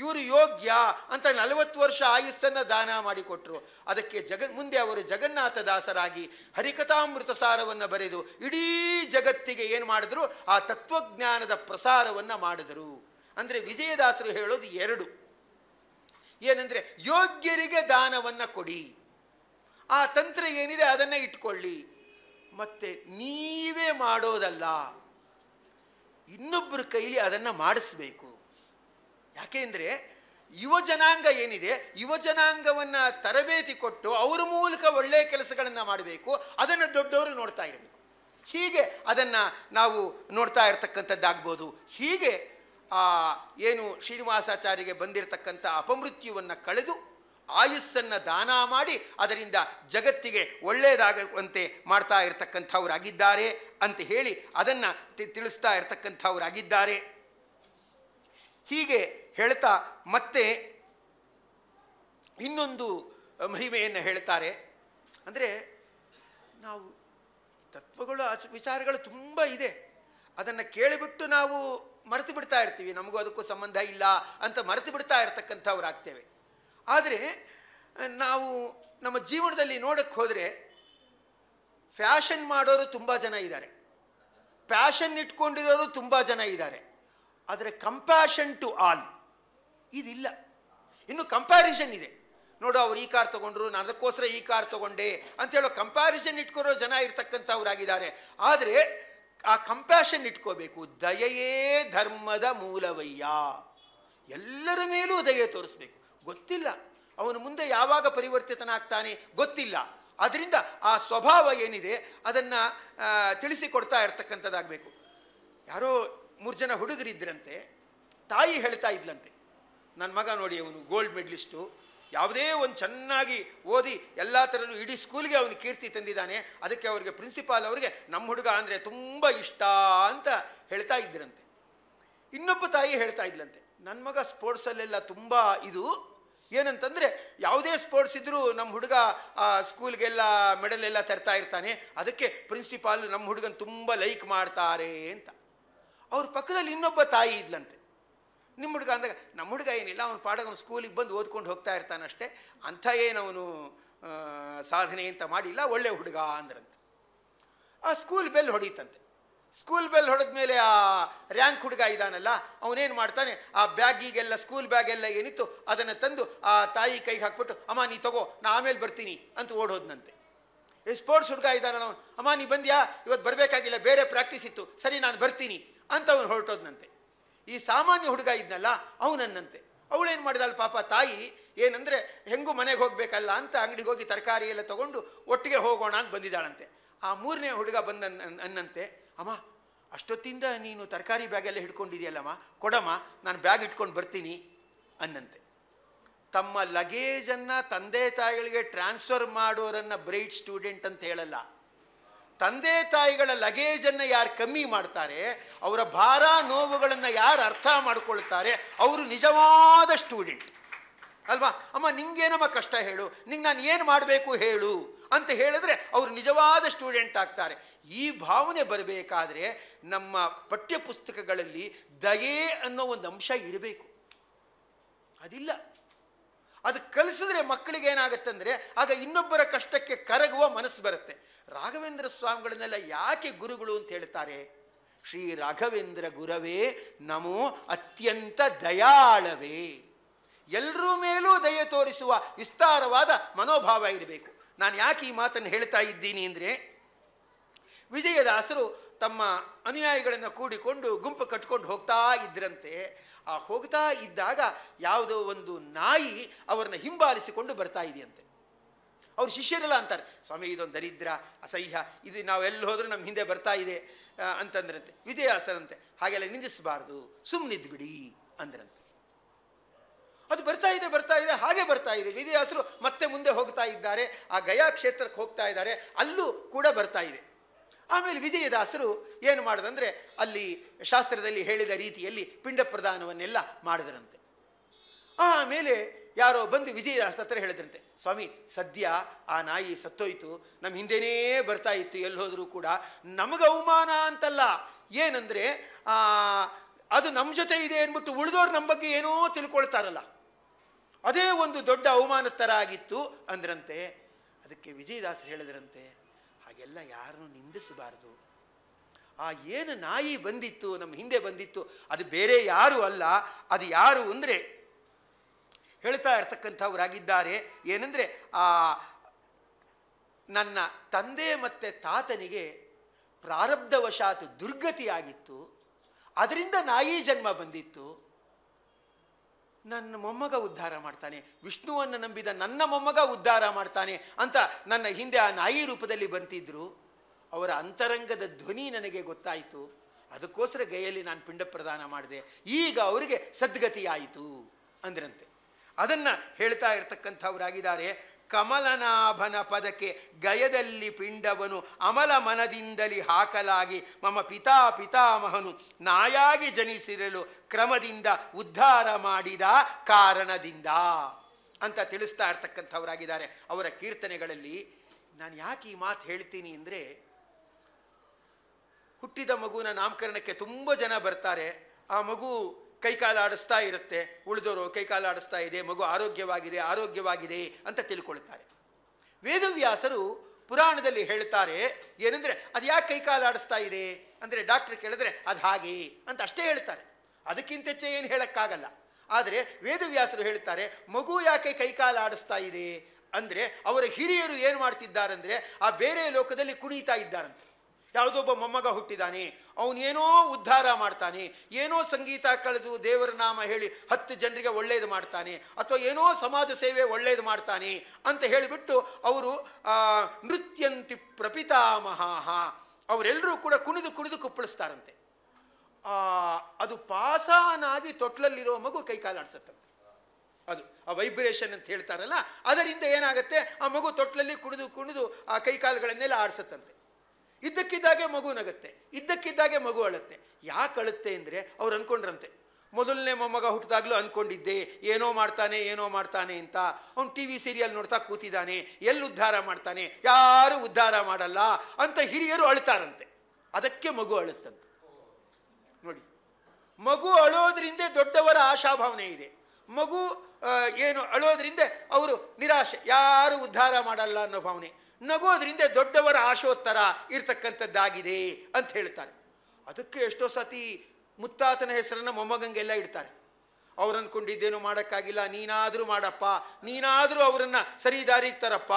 [SPEAKER 1] ಇವರು ಯೋಗ್ಯ ಅಂತ ನಲವತ್ತು ವರ್ಷ ಆಯುಸ್ಸನ್ನು ದಾನ ಮಾಡಿಕೊಟ್ರು ಅದಕ್ಕೆ ಜಗನ್ ಮುಂದೆ ಅವರು ಜಗನ್ನಾಥದಾಸರಾಗಿ ಹರಿಕಥಾಮೃತ ಸಾರವನ್ನು ಬರೆದು ಇಡೀ ಜಗತ್ತಿಗೆ ಏನು ಮಾಡಿದ್ರು ಆ ತತ್ವಜ್ಞಾನದ ಪ್ರಸಾರವನ್ನು ಮಾಡಿದರು ಅಂದರೆ ವಿಜಯದಾಸರು ಹೇಳೋದು ಎರಡು ಏನಂದರೆ ಯೋಗ್ಯರಿಗೆ ದಾನವನ್ನು ಕೊಡಿ ಆ ತಂತ್ರ ಏನಿದೆ ಅದನ್ನು ಇಟ್ಕೊಳ್ಳಿ ಮತ್ತು ನೀವೇ ಮಾಡೋದಲ್ಲ ಇನ್ನೊಬ್ಬರ ಕೈಲಿ ಅದನ್ನು ಮಾಡಿಸ್ಬೇಕು ಯಾಕೆಂದರೆ ಯುವ ಜನಾಂಗ ಏನಿದೆ ಯುವ ಜನಾಂಗವನ್ನು ತರಬೇತಿ ಕೊಟ್ಟು ಅವರ ಮೂಲಕ ಒಳ್ಳೆಯ ಕೆಲಸಗಳನ್ನು ಮಾಡಬೇಕು ಅದನ್ನು ದೊಡ್ಡವರು ನೋಡ್ತಾ ಇರಬೇಕು ಹೀಗೆ ಅದನ್ನು ನಾವು ನೋಡ್ತಾ ಇರತಕ್ಕಂಥದ್ದಾಗ್ಬೋದು ಹೀಗೆ ಆ ಏನು ಶ್ರೀನಿವಾಸಾಚಾರ್ಯಗೆ ಬಂದಿರತಕ್ಕಂಥ ಅಪಮೃತ್ಯುವನ್ನು ಕಳೆದು ಆಯುಸ್ಸನ್ನು ದಾನ ಮಾಡಿ ಅದರಿಂದ ಜಗತ್ತಿಗೆ ಒಳ್ಳೆಯದಾಗುವಂತೆ ಮಾಡ್ತಾ ಇರತಕ್ಕಂಥವರಾಗಿದ್ದಾರೆ ಅಂತ ಹೇಳಿ ಅದನ್ನು ತಿಳಿಸ್ತಾ ಇರತಕ್ಕಂಥವರಾಗಿದ್ದಾರೆ ಹೀಗೆ ಹೇಳ್ತಾ ಮತ್ತೆ ಇನ್ನೊಂದು ಮಹಿಮೆಯನ್ನು ಹೇಳ್ತಾರೆ ಅಂದರೆ ನಾವು ತತ್ವಗಳು ವಿಚಾರಗಳು ತುಂಬ ಇದೆ ಅದನ್ನು ಕೇಳಿಬಿಟ್ಟು ನಾವು ಮರೆತು ಬಿಡ್ತಾ ಇರ್ತೀವಿ ನಮಗೂ ಅದಕ್ಕೂ ಸಂಬಂಧ ಇಲ್ಲ ಅಂತ ಮರೆತು ಬಿಡ್ತಾ ಆಗ್ತೇವೆ ಆದರೆ ನಾವು ನಮ್ಮ ಜೀವನದಲ್ಲಿ ನೋಡಕ್ಕೆ ಹೋದರೆ ಫ್ಯಾಷನ್ ಮಾಡೋರು ತುಂಬ ಜನ ಇದ್ದಾರೆ ಪ್ಯಾಷನ್ ಇಟ್ಕೊಂಡಿರೋರು ತುಂಬ ಜನ ಇದ್ದಾರೆ ಆದರೆ ಕಂಪ್ಯಾಷನ್ ಟು ಆಲ್ ಇದಿಲ್ಲ ಇನ್ನು ಕಂಪ್ಯಾರಿಸನ್ ಇದೆ ನೋಡು ಅವ್ರು ಈ ಕಾರ್ ತಗೊಂಡ್ರು ನಾನು ಅದಕ್ಕೋಸ್ಕರ ಈ ಕಾರ್ ಅಂತ ಹೇಳೋ ಕಂಪ್ಯಾರಿಸನ್ ಇಟ್ಕೊರೋ ಜನ ಇರ್ತಕ್ಕಂಥವ್ರಾಗಿದ್ದಾರೆ ಆದರೆ ಆ ಕಂಪ್ಯಾಷನ್ ಇಟ್ಕೋಬೇಕು ದಯೆಯೇ ಧರ್ಮದ ಮೂಲವಯ್ಯ ಎಲ್ಲರ ಮೇಲೂ ದಯೆ ತೋರಿಸ್ಬೇಕು ಗೊತ್ತಿಲ್ಲ ಅವನು ಮುಂದೆ ಯಾವಾಗ ಪರಿವರ್ತಿತನಾಗ್ತಾನೆ ಗೊತ್ತಿಲ್ಲ ಅದರಿಂದ ಆ ಸ್ವಭಾವ ಏನಿದೆ ಅದನ್ನು ತಿಳಿಸಿಕೊಡ್ತಾ ಇರ್ತಕ್ಕಂಥದ್ದಾಗಬೇಕು ಯಾರೋ ಮೂರು ಜನ ಹುಡುಗರಿದ್ದರಂತೆ ತಾಯಿ ಹೇಳ್ತಾ ಇದ್ಲಂತೆ ನನ್ನ ಮಗ ನೋಡಿ ಅವನು ಗೋಲ್ಡ್ ಮೆಡ್ಲಿಸ್ಟು ಯಾವುದೇ ಒಂದು ಚೆನ್ನಾಗಿ ಓದಿ ಎಲ್ಲ ಥರನೂ ಇಡೀ ಸ್ಕೂಲ್ಗೆ ಅವನು ಕೀರ್ತಿ ತಂದಿದ್ದಾನೆ ಅದಕ್ಕೆ ಅವರಿಗೆ ಪ್ರಿನ್ಸಿಪಾಲ್ ಅವರಿಗೆ ನಮ್ಮ ಹುಡುಗ ಅಂದರೆ ತುಂಬ ಇಷ್ಟ ಅಂತ ಹೇಳ್ತಾ ಇದ್ರಂತೆ ಇನ್ನೊಬ್ಬ ತಾಯಿ ಹೇಳ್ತಾ ಇದ್ಲಂತೆ ನನ್ನ ಮಗ ಸ್ಪೋರ್ಟ್ಸಲ್ಲೆಲ್ಲ ತುಂಬ ಇದು ಏನಂತಂದರೆ ಯಾವುದೇ ಸ್ಪೋರ್ಟ್ಸ್ ಇದ್ದರೂ ನಮ್ಮ ಹುಡುಗ ಸ್ಕೂಲ್ಗೆಲ್ಲ ಮೆಡಲ್ ಎಲ್ಲ ತರ್ತಾ ಇರ್ತಾನೆ ಅದಕ್ಕೆ ಪ್ರಿನ್ಸಿಪಾಲ್ ನಮ್ಮ ಹುಡುಗನ ತುಂಬ ಲೈಕ್ ಮಾಡ್ತಾರೆ ಅಂತ ಅವ್ರ ಪಕ್ಕದಲ್ಲಿ ಇನ್ನೊಬ್ಬ ತಾಯಿ ಇದ್ಲಂತೆ ನಿಮ್ಮ ಹುಡುಗ ಅಂದಾಗ ನಮ್ಮ ಹುಡುಗ ಏನಿಲ್ಲ ಅವನು ಪಾಡಗವನು ಸ್ಕೂಲಿಗೆ ಬಂದು ಓದ್ಕೊಂಡು ಹೋಗ್ತಾ ಇರ್ತಾನಷ್ಟೇ ಅಂಥ ಏನವನು ಸಾಧನೆ ಅಂತ ಮಾಡಿಲ್ಲ ಒಳ್ಳೆ ಹುಡುಗ ಅಂದ್ರಂತೆ ಆ ಸ್ಕೂಲ್ ಬೆಲ್ ಹೊಡೀತಂತೆ ಸ್ಕೂಲ್ ಬೆಲ್ ಹೊಡೆದ ಮೇಲೆ ಆ ರ್ಯಾಂಕ್ ಹುಡುಗ ಇದ್ದಾನಲ್ಲ ಅವನೇನು ಮಾಡ್ತಾನೆ ಆ ಬ್ಯಾಗಿಗೆಲ್ಲ ಸ್ಕೂಲ್ ಬ್ಯಾಗೆಲ್ಲ ಏನಿತ್ತು ಅದನ್ನು ತಂದು ಆ ತಾಯಿ ಕೈಗೆ ಹಾಕ್ಬಿಟ್ಟು ಅಮ್ಮ ನೀ ತಗೋ ನಾ ಆಮೇಲೆ ಬರ್ತೀನಿ ಅಂತ ಓಡೋದ್ನಂತೆ ಈ ಸ್ಪೋರ್ಟ್ಸ್ ಹುಡುಗ ಇದ್ದಾನಲ್ಲ ಅವನು ಅಮ್ಮ ನೀ ಬಂದ್ಯಾ ಇವತ್ತು ಬರಬೇಕಾಗಿಲ್ಲ ಬೇರೆ ಪ್ರಾಕ್ಟೀಸ್ ಇತ್ತು ಸರಿ ನಾನು ಬರ್ತೀನಿ ಅಂತ ಅವನು ಹೊರಟೋದ್ನಂತೆ ಈ ಸಾಮಾನ್ಯ ಹುಡುಗ ಇದ್ನಲ್ಲ ಅವನನ್ನಂತೆ ಅವಳೇನು ಮಾಡಿದಾಳೆ ಪಾಪ ತಾಯಿ ಏನಂದರೆ ಹೆಂಗು ಮನೆಗೆ ಹೋಗಬೇಕಲ್ಲ ಅಂತ ಅಂಗಡಿಗೆ ಹೋಗಿ ತರಕಾರಿ ಎಲ್ಲ ತೊಗೊಂಡು ಒಟ್ಟಿಗೆ ಹೋಗೋಣ ಅಂತ ಬಂದಿದ್ದಾಳಂತೆ ಆ ಮೂರನೇ ಹುಡುಗ ಬಂದ ಅನ್ನಂತೆ ಅಮ್ಮ ಅಷ್ಟೊತ್ತಿಂದ ನೀನು ತರಕಾರಿ ಬ್ಯಾಗೆಲ್ಲ ಹಿಡ್ಕೊಂಡಿದೆಯಲ್ಲಮ್ಮ ಕೊಡಮ್ಮ ನಾನು ಬ್ಯಾಗ್ ಇಟ್ಕೊಂಡು ಬರ್ತೀನಿ ಅನ್ನಂತೆ ತಮ್ಮ ಲಗೇಜನ್ನು ತಂದೆ ತಾಯಿಗಳಿಗೆ ಟ್ರಾನ್ಸ್ಫರ್ ಮಾಡೋರನ್ನು ಬ್ರೈಟ್ ಸ್ಟೂಡೆಂಟ್ ಅಂತ ಹೇಳಲ್ಲ ತಂದೆ ತಾಯಿಗಳ ಲಗೇಜನ್ನು ಯಾರು ಕಮ್ಮಿ ಮಾಡ್ತಾರೆ ಅವರ ಭಾರ ನೋವುಗಳನ್ನು ಯಾರು ಅರ್ಥ ಮಾಡಿಕೊಳ್ತಾರೆ ಅವರು ನಿಜವಾದ ಸ್ಟೂಡೆಂಟ್ ಅಲ್ವಾ ಅಮ್ಮ ನಿಂಗೇನಮ್ಮ ಕಷ್ಟ ಹೇಳು ನಿಂಗೆ ನಾನು ಏನು ಮಾಡಬೇಕು ಹೇಳು ಅಂತ ಹೇಳಿದ್ರೆ ಅವರು ನಿಜವಾದ ಸ್ಟೂಡೆಂಟ್ ಆಗ್ತಾರೆ ಈ ಭಾವನೆ ಬರಬೇಕಾದ್ರೆ ನಮ್ಮ ಪಠ್ಯಪುಸ್ತಕಗಳಲ್ಲಿ ದಯೆ ಅನ್ನೋ ಒಂದು ಅಂಶ ಇರಬೇಕು ಅದಿಲ್ಲ ಅದು ಕಲಿಸಿದ್ರೆ ಮಕ್ಕಳಿಗೆ ಏನಾಗುತ್ತೆ ಅಂದರೆ ಆಗ ಇನ್ನೊಬ್ಬರ ಕಷ್ಟಕ್ಕೆ ಕರಗುವ ಮನಸ್ಸು ಬರುತ್ತೆ ರಾಘವೇಂದ್ರ ಸ್ವಾಮಿಗಳನ್ನೆಲ್ಲ ಯಾಕೆ ಗುರುಗಳು ಅಂತ ಹೇಳ್ತಾರೆ ಶ್ರೀ ರಾಘವೇಂದ್ರ ಗುರವೇ ನಮೋ ಅತ್ಯಂತ ದಯಾಳವೇ ಎಲ್ಲರೂ ಮೇಲೂ ದಯೆ ತೋರಿಸುವ ವಿಸ್ತಾರವಾದ ಮನೋಭಾವ ಇರಬೇಕು ನಾನು ಯಾಕೆ ಈ ಮಾತನ್ನು ಹೇಳ್ತಾ ಇದ್ದೀನಿ ಅಂದರೆ ವಿಜಯದಾಸರು ತಮ್ಮ ಅನುಯಾಯಿಗಳನ್ನು ಕೂಡಿಕೊಂಡು ಗುಂಪು ಕಟ್ಕೊಂಡು ಹೋಗ್ತಾ ಇದ್ರಂತೆ ಆ ಹೋಗ್ತಾ ಇದ್ದಾಗ ಯಾವುದೋ ಒಂದು ನಾಯಿ ಅವರನ್ನ ಹಿಂಬಾಲಿಸಿಕೊಂಡು ಬರ್ತಾ ಇದೆಯಂತೆ ಅವ್ರ ಶಿಷ್ಯರೆಲ್ಲ ಅಂತಾರೆ ಸ್ವಾಮಿ ಇದೊಂದು ದರಿದ್ರ ಅಸಹ್ಯ ಇದು ನಾವು ಎಲ್ಲಿ ಹೋದರೂ ನಮ್ಮ ಹಿಂದೆ ಬರ್ತಾ ಇದೆ ಅಂತಂದ್ರಂತೆ ವಿಜಯಾಸರಂತೆ ಹಾಗೆಲ್ಲ ನಿಂದಿಸಬಾರ್ದು ಬಿಡಿ ಅಂದ್ರಂತೆ ಅದು ಬರ್ತಾ ಇದೆ ಬರ್ತಾ ಇದೆ ಹಾಗೆ ಬರ್ತಾ ಇದೆ ವಿಜಯಾಸರು ಮತ್ತೆ ಮುಂದೆ ಹೋಗ್ತಾ ಇದ್ದಾರೆ ಆ ಗಯಾ ಕ್ಷೇತ್ರಕ್ಕೆ ಹೋಗ್ತಾ ಇದ್ದಾರೆ ಅಲ್ಲೂ ಕೂಡ ಬರ್ತಾ ಇದೆ ಆಮೇಲೆ ವಿಜಯದಾಸರು ಏನು ಮಾಡಿದಂದರೆ ಅಲ್ಲಿ ಶಾಸ್ತ್ರದಲ್ಲಿ ಹೇಳಿದ ರೀತಿಯಲ್ಲಿ ಪಿಂಡ ಪ್ರದಾನವನ್ನೆಲ್ಲ ಮಾಡಿದರಂತೆ ಆಮೇಲೆ ಯಾರೋ ಬಂದು ವಿಜಯದಾಸ ಹತ್ರ ಹೇಳಿದ್ರಂತೆ ಸ್ವಾಮಿ ಸದ್ಯ ಆ ನಾಯಿ ಸತ್ತೋಯ್ತು ನಮ್ಮ ಹಿಂದೆನೇ ಬರ್ತಾ ಇತ್ತು ಎಲ್ಲಿ ಹೋದರೂ ಕೂಡ ನಮಗೆ ಅವಮಾನ ಅಂತಲ್ಲ ಏನಂದರೆ ಅದು ನಮ್ಮ ಜೊತೆ ಇದೆ ಅಂದ್ಬಿಟ್ಟು ಉಳಿದೋರು ನಮ್ಮ ಬಗ್ಗೆ ಏನೋ ತಿಳ್ಕೊಳ್ತಾರಲ್ಲ ಅದೇ ಒಂದು ದೊಡ್ಡ ಅವಮಾನ ಥರ ಆಗಿತ್ತು ಅಂದ್ರಂತೆ ಅದಕ್ಕೆ ವಿಜಯದಾಸರು ಹೇಳಿದ್ರಂತೆ ಹಾಗೆಲ್ಲ ಯಾರನ್ನು ನಿಂದಿಸಬಾರ್ದು ಆ ಏನು ನಾಯಿ ಬಂದಿತ್ತು ನಮ್ಮ ಹಿಂದೆ ಬಂದಿತ್ತು ಅದು ಬೇರೆ ಯಾರು ಅಲ್ಲ ಅದು ಯಾರು ಅಂದರೆ ಹೇಳ್ತಾ ಇರ್ತಕ್ಕಂಥವರಾಗಿದ್ದಾರೆ ಏನಂದರೆ ಆ ನನ್ನ ತಂದೆ ಮತ್ತು ತಾತನಿಗೆ ಪ್ರಾರಬ್ಧವಶಾತ್ ದುರ್ಗತಿಯಾಗಿತ್ತು ಅದರಿಂದ ನಾಯಿ ಜನ್ಮ ಬಂದಿತ್ತು ನನ್ನ ಮೊಮ್ಮಗ ಉದ್ಧಾರ ಮಾಡ್ತಾನೆ ವಿಷ್ಣುವನ್ನು ನಂಬಿದ ನನ್ನ ಮೊಮ್ಮಗ ಉದ್ಧಾರ ಮಾಡ್ತಾನೆ ಅಂತ ನನ್ನ ಹಿಂದೆ ಆ ನಾಯಿ ರೂಪದಲ್ಲಿ ಬಂತಿದ್ದರು ಅವರ ಅಂತರಂಗದ ಧ್ವನಿ ನನಗೆ ಗೊತ್ತಾಯಿತು ಅದಕ್ಕೋಸ್ಕರ ಗೈಯಲ್ಲಿ ನಾನು ಪಿಂಡ ಪ್ರದಾನ ಮಾಡಿದೆ ಈಗ ಅವರಿಗೆ ಸದ್ಗತಿಯಾಯಿತು ಅಂದ್ರಂತೆ ಅದನ್ನು ಹೇಳ್ತಾ ಇರತಕ್ಕಂಥವರಾಗಿದ್ದಾರೆ ಕಮಲನಾಭನ ಪದಕ್ಕೆ ಗಯದಲ್ಲಿ ಪಿಂಡವನು ಅಮಲ ಮನದಿಂದಲಿ ಹಾಕಲಾಗಿ ಮಮ ಪಿತಾ ಪಿತಾಮಹನು ನಾಯಾಗಿ ಜನಿಸಿರಲು ಕ್ರಮದಿಂದ ಉದ್ಧಾರ ಮಾಡಿದ ಕಾರಣದಿಂದ ಅಂತ ತಿಳಿಸ್ತಾ ಇರ್ತಕ್ಕಂಥವರಾಗಿದ್ದಾರೆ ಅವರ ಕೀರ್ತನೆಗಳಲ್ಲಿ ನಾನು ಯಾಕೆ ಈ ಮಾತು ಹೇಳ್ತೀನಿ ಅಂದರೆ ಹುಟ್ಟಿದ ಮಗುವಿನ ನಾಮಕರಣಕ್ಕೆ ತುಂಬ ಜನ ಬರ್ತಾರೆ ಆ ಮಗು ಕೈಕಾಲು ಆಡಿಸ್ತಾ ಇರುತ್ತೆ ಉಳಿದವರು ಕೈಕಾಲಾಡಿಸ್ತಾ ಆಡಿಸ್ತಾ ಇದೆ ಮಗು ಆರೋಗ್ಯವಾಗಿದೆ ಆರೋಗ್ಯವಾಗಿದೆ ಅಂತ ತಿಳ್ಕೊಳ್ತಾರೆ ವೇದವ್ಯಾಸರು ಪುರಾಣದಲ್ಲಿ ಹೇಳ್ತಾರೆ ಏನಂದರೆ ಅದು ಯಾಕೆ ಕೈಕಾಲು ಆಡಿಸ್ತಾ ಇದೆ ಅಂದರೆ ಡಾಕ್ಟ್ರ್ ಕೇಳಿದ್ರೆ ಅದು ಹಾಗೆ ಅಂತ ಅಷ್ಟೇ ಹೇಳ್ತಾರೆ ಅದಕ್ಕಿಂತ ಹೆಚ್ಚೆ ಏನು ಹೇಳೋಕ್ಕಾಗಲ್ಲ ಆದರೆ ವೇದವ್ಯಾಸರು ಹೇಳ್ತಾರೆ ಮಗು ಯಾಕೆ ಕೈಕಾಲಾಡಿಸ್ತಾ ಆಡಿಸ್ತಾ ಇದೆ ಅಂದರೆ ಅವರ ಹಿರಿಯರು ಏನು ಮಾಡ್ತಿದ್ದಾರೆ ಅಂದರೆ ಆ ಬೇರೆ ಲೋಕದಲ್ಲಿ ಕುಣಿತಾ ಇದ್ದಾರಂತೆ ಯಾವುದೊಬ್ಬ ಮೊಮ್ಮಗ ಹುಟ್ಟಿದಾನೆ ಅವನೇನೋ ಉದ್ಧಾರ ಮಾಡ್ತಾನೆ ಏನೋ ಸಂಗೀತ ಕಳೆದು ದೇವರ ನಾಮ ಹೇಳಿ ಹತ್ತು ಜನರಿಗೆ ಒಳ್ಳೇದು ಮಾಡ್ತಾನೆ ಅಥವಾ ಏನೋ ಸಮಾಜ ಸೇವೆ ಒಳ್ಳೇದು ಮಾಡ್ತಾನೆ ಅಂತ ಹೇಳಿಬಿಟ್ಟು ಅವರು ನೃತ್ಯಂತಿ ಪ್ರಪಿತಾಮಹ ಅವರೆಲ್ಲರೂ ಕೂಡ ಕುಣಿದು ಕುಣಿದು ಕುಪ್ಪಳಿಸ್ತಾರಂತೆ ಅದು ಪಾಸಾನಾಗಿ ತೊಟ್ಲಲ್ಲಿರೋ ಮಗು ಕೈಕಾಲಾಡ್ಸತ್ತಂತೆ ಅದು ಆ ವೈಬ್ರೇಷನ್ ಅಂತ ಹೇಳ್ತಾರಲ್ಲ ಅದರಿಂದ ಏನಾಗುತ್ತೆ ಆ ಮಗು ತೊಟ್ಲಲ್ಲಿ ಕುಣಿದು ಕುಣಿದು ಆ ಕೈಕಾಲುಗಳನ್ನೆಲ್ಲ ಆಡಿಸತ್ತಂತೆ ಇದ್ದಕ್ಕಿದ್ದಾಗೆ ಮಗು ನಗುತ್ತೆ ಇದ್ದಕ್ಕಿದ್ದಾಗೆ ಮಗು ಅಳುತ್ತೆ ಯಾಕೆ ಅಳುತ್ತೆ ಅಂದರೆ ಅವ್ರು ಅಂದ್ಕೊಂಡ್ರಂತೆ ಮೊದಲನೇ ಮೊಮ್ಮಗ ಹುಟ್ಟಿದಾಗಲೂ ಅಂದ್ಕೊಂಡಿದ್ದೆ ಏನೋ ಮಾಡ್ತಾನೆ ಏನೋ ಮಾಡ್ತಾನೆ ಅಂತ ಅವ್ನು ಟಿ ವಿ ಸೀರಿಯಲ್ ನೋಡ್ತಾ ಕೂತಿದ್ದಾನೆ ಎಲ್ಲಿ ಉದ್ಧಾರ ಮಾಡ್ತಾನೆ ಯಾರು ಉದ್ಧಾರ ಮಾಡಲ್ಲ ಅಂತ ಹಿರಿಯರು ಅಳ್ತಾರಂತೆ ಅದಕ್ಕೆ ಮಗು ಅಳುತ್ತಂತೆ ನೋಡಿ ಮಗು ಅಳೋದ್ರಿಂದ ದೊಡ್ಡವರ ಆಶಾಭಾವನೆ ಇದೆ ಮಗು ಏನು ಅಳೋದ್ರಿಂದ ಅವರು ನಿರಾಶೆ ಯಾರೂ ಉದ್ಧಾರ ಮಾಡಲ್ಲ ಅನ್ನೋ ಭಾವನೆ ನಗೋದ್ರಿಂದ ದೊಡ್ಡವರ ಆಶೋತ್ತರ ಇರ್ತಕ್ಕಂಥದ್ದಾಗಿದೆ ಅಂತ ಹೇಳ್ತಾರೆ ಅದಕ್ಕೆ ಎಷ್ಟೋ ಸತಿ ಮುತ್ತಾತನ ಹೆಸರನ್ನು ಮೊಮ್ಮಗಂಗೆಲ್ಲ ಇಡ್ತಾರೆ ಅವ್ರು ಅಂದ್ಕೊಂಡಿದ್ದೇನು ಮಾಡೋಕ್ಕಾಗಿಲ್ಲ ನೀನಾದರೂ ಮಾಡಪ್ಪ ನೀನಾದರೂ ಅವರನ್ನು ಸರಿ ದಾರಿಗೆ ತರಪ್ಪ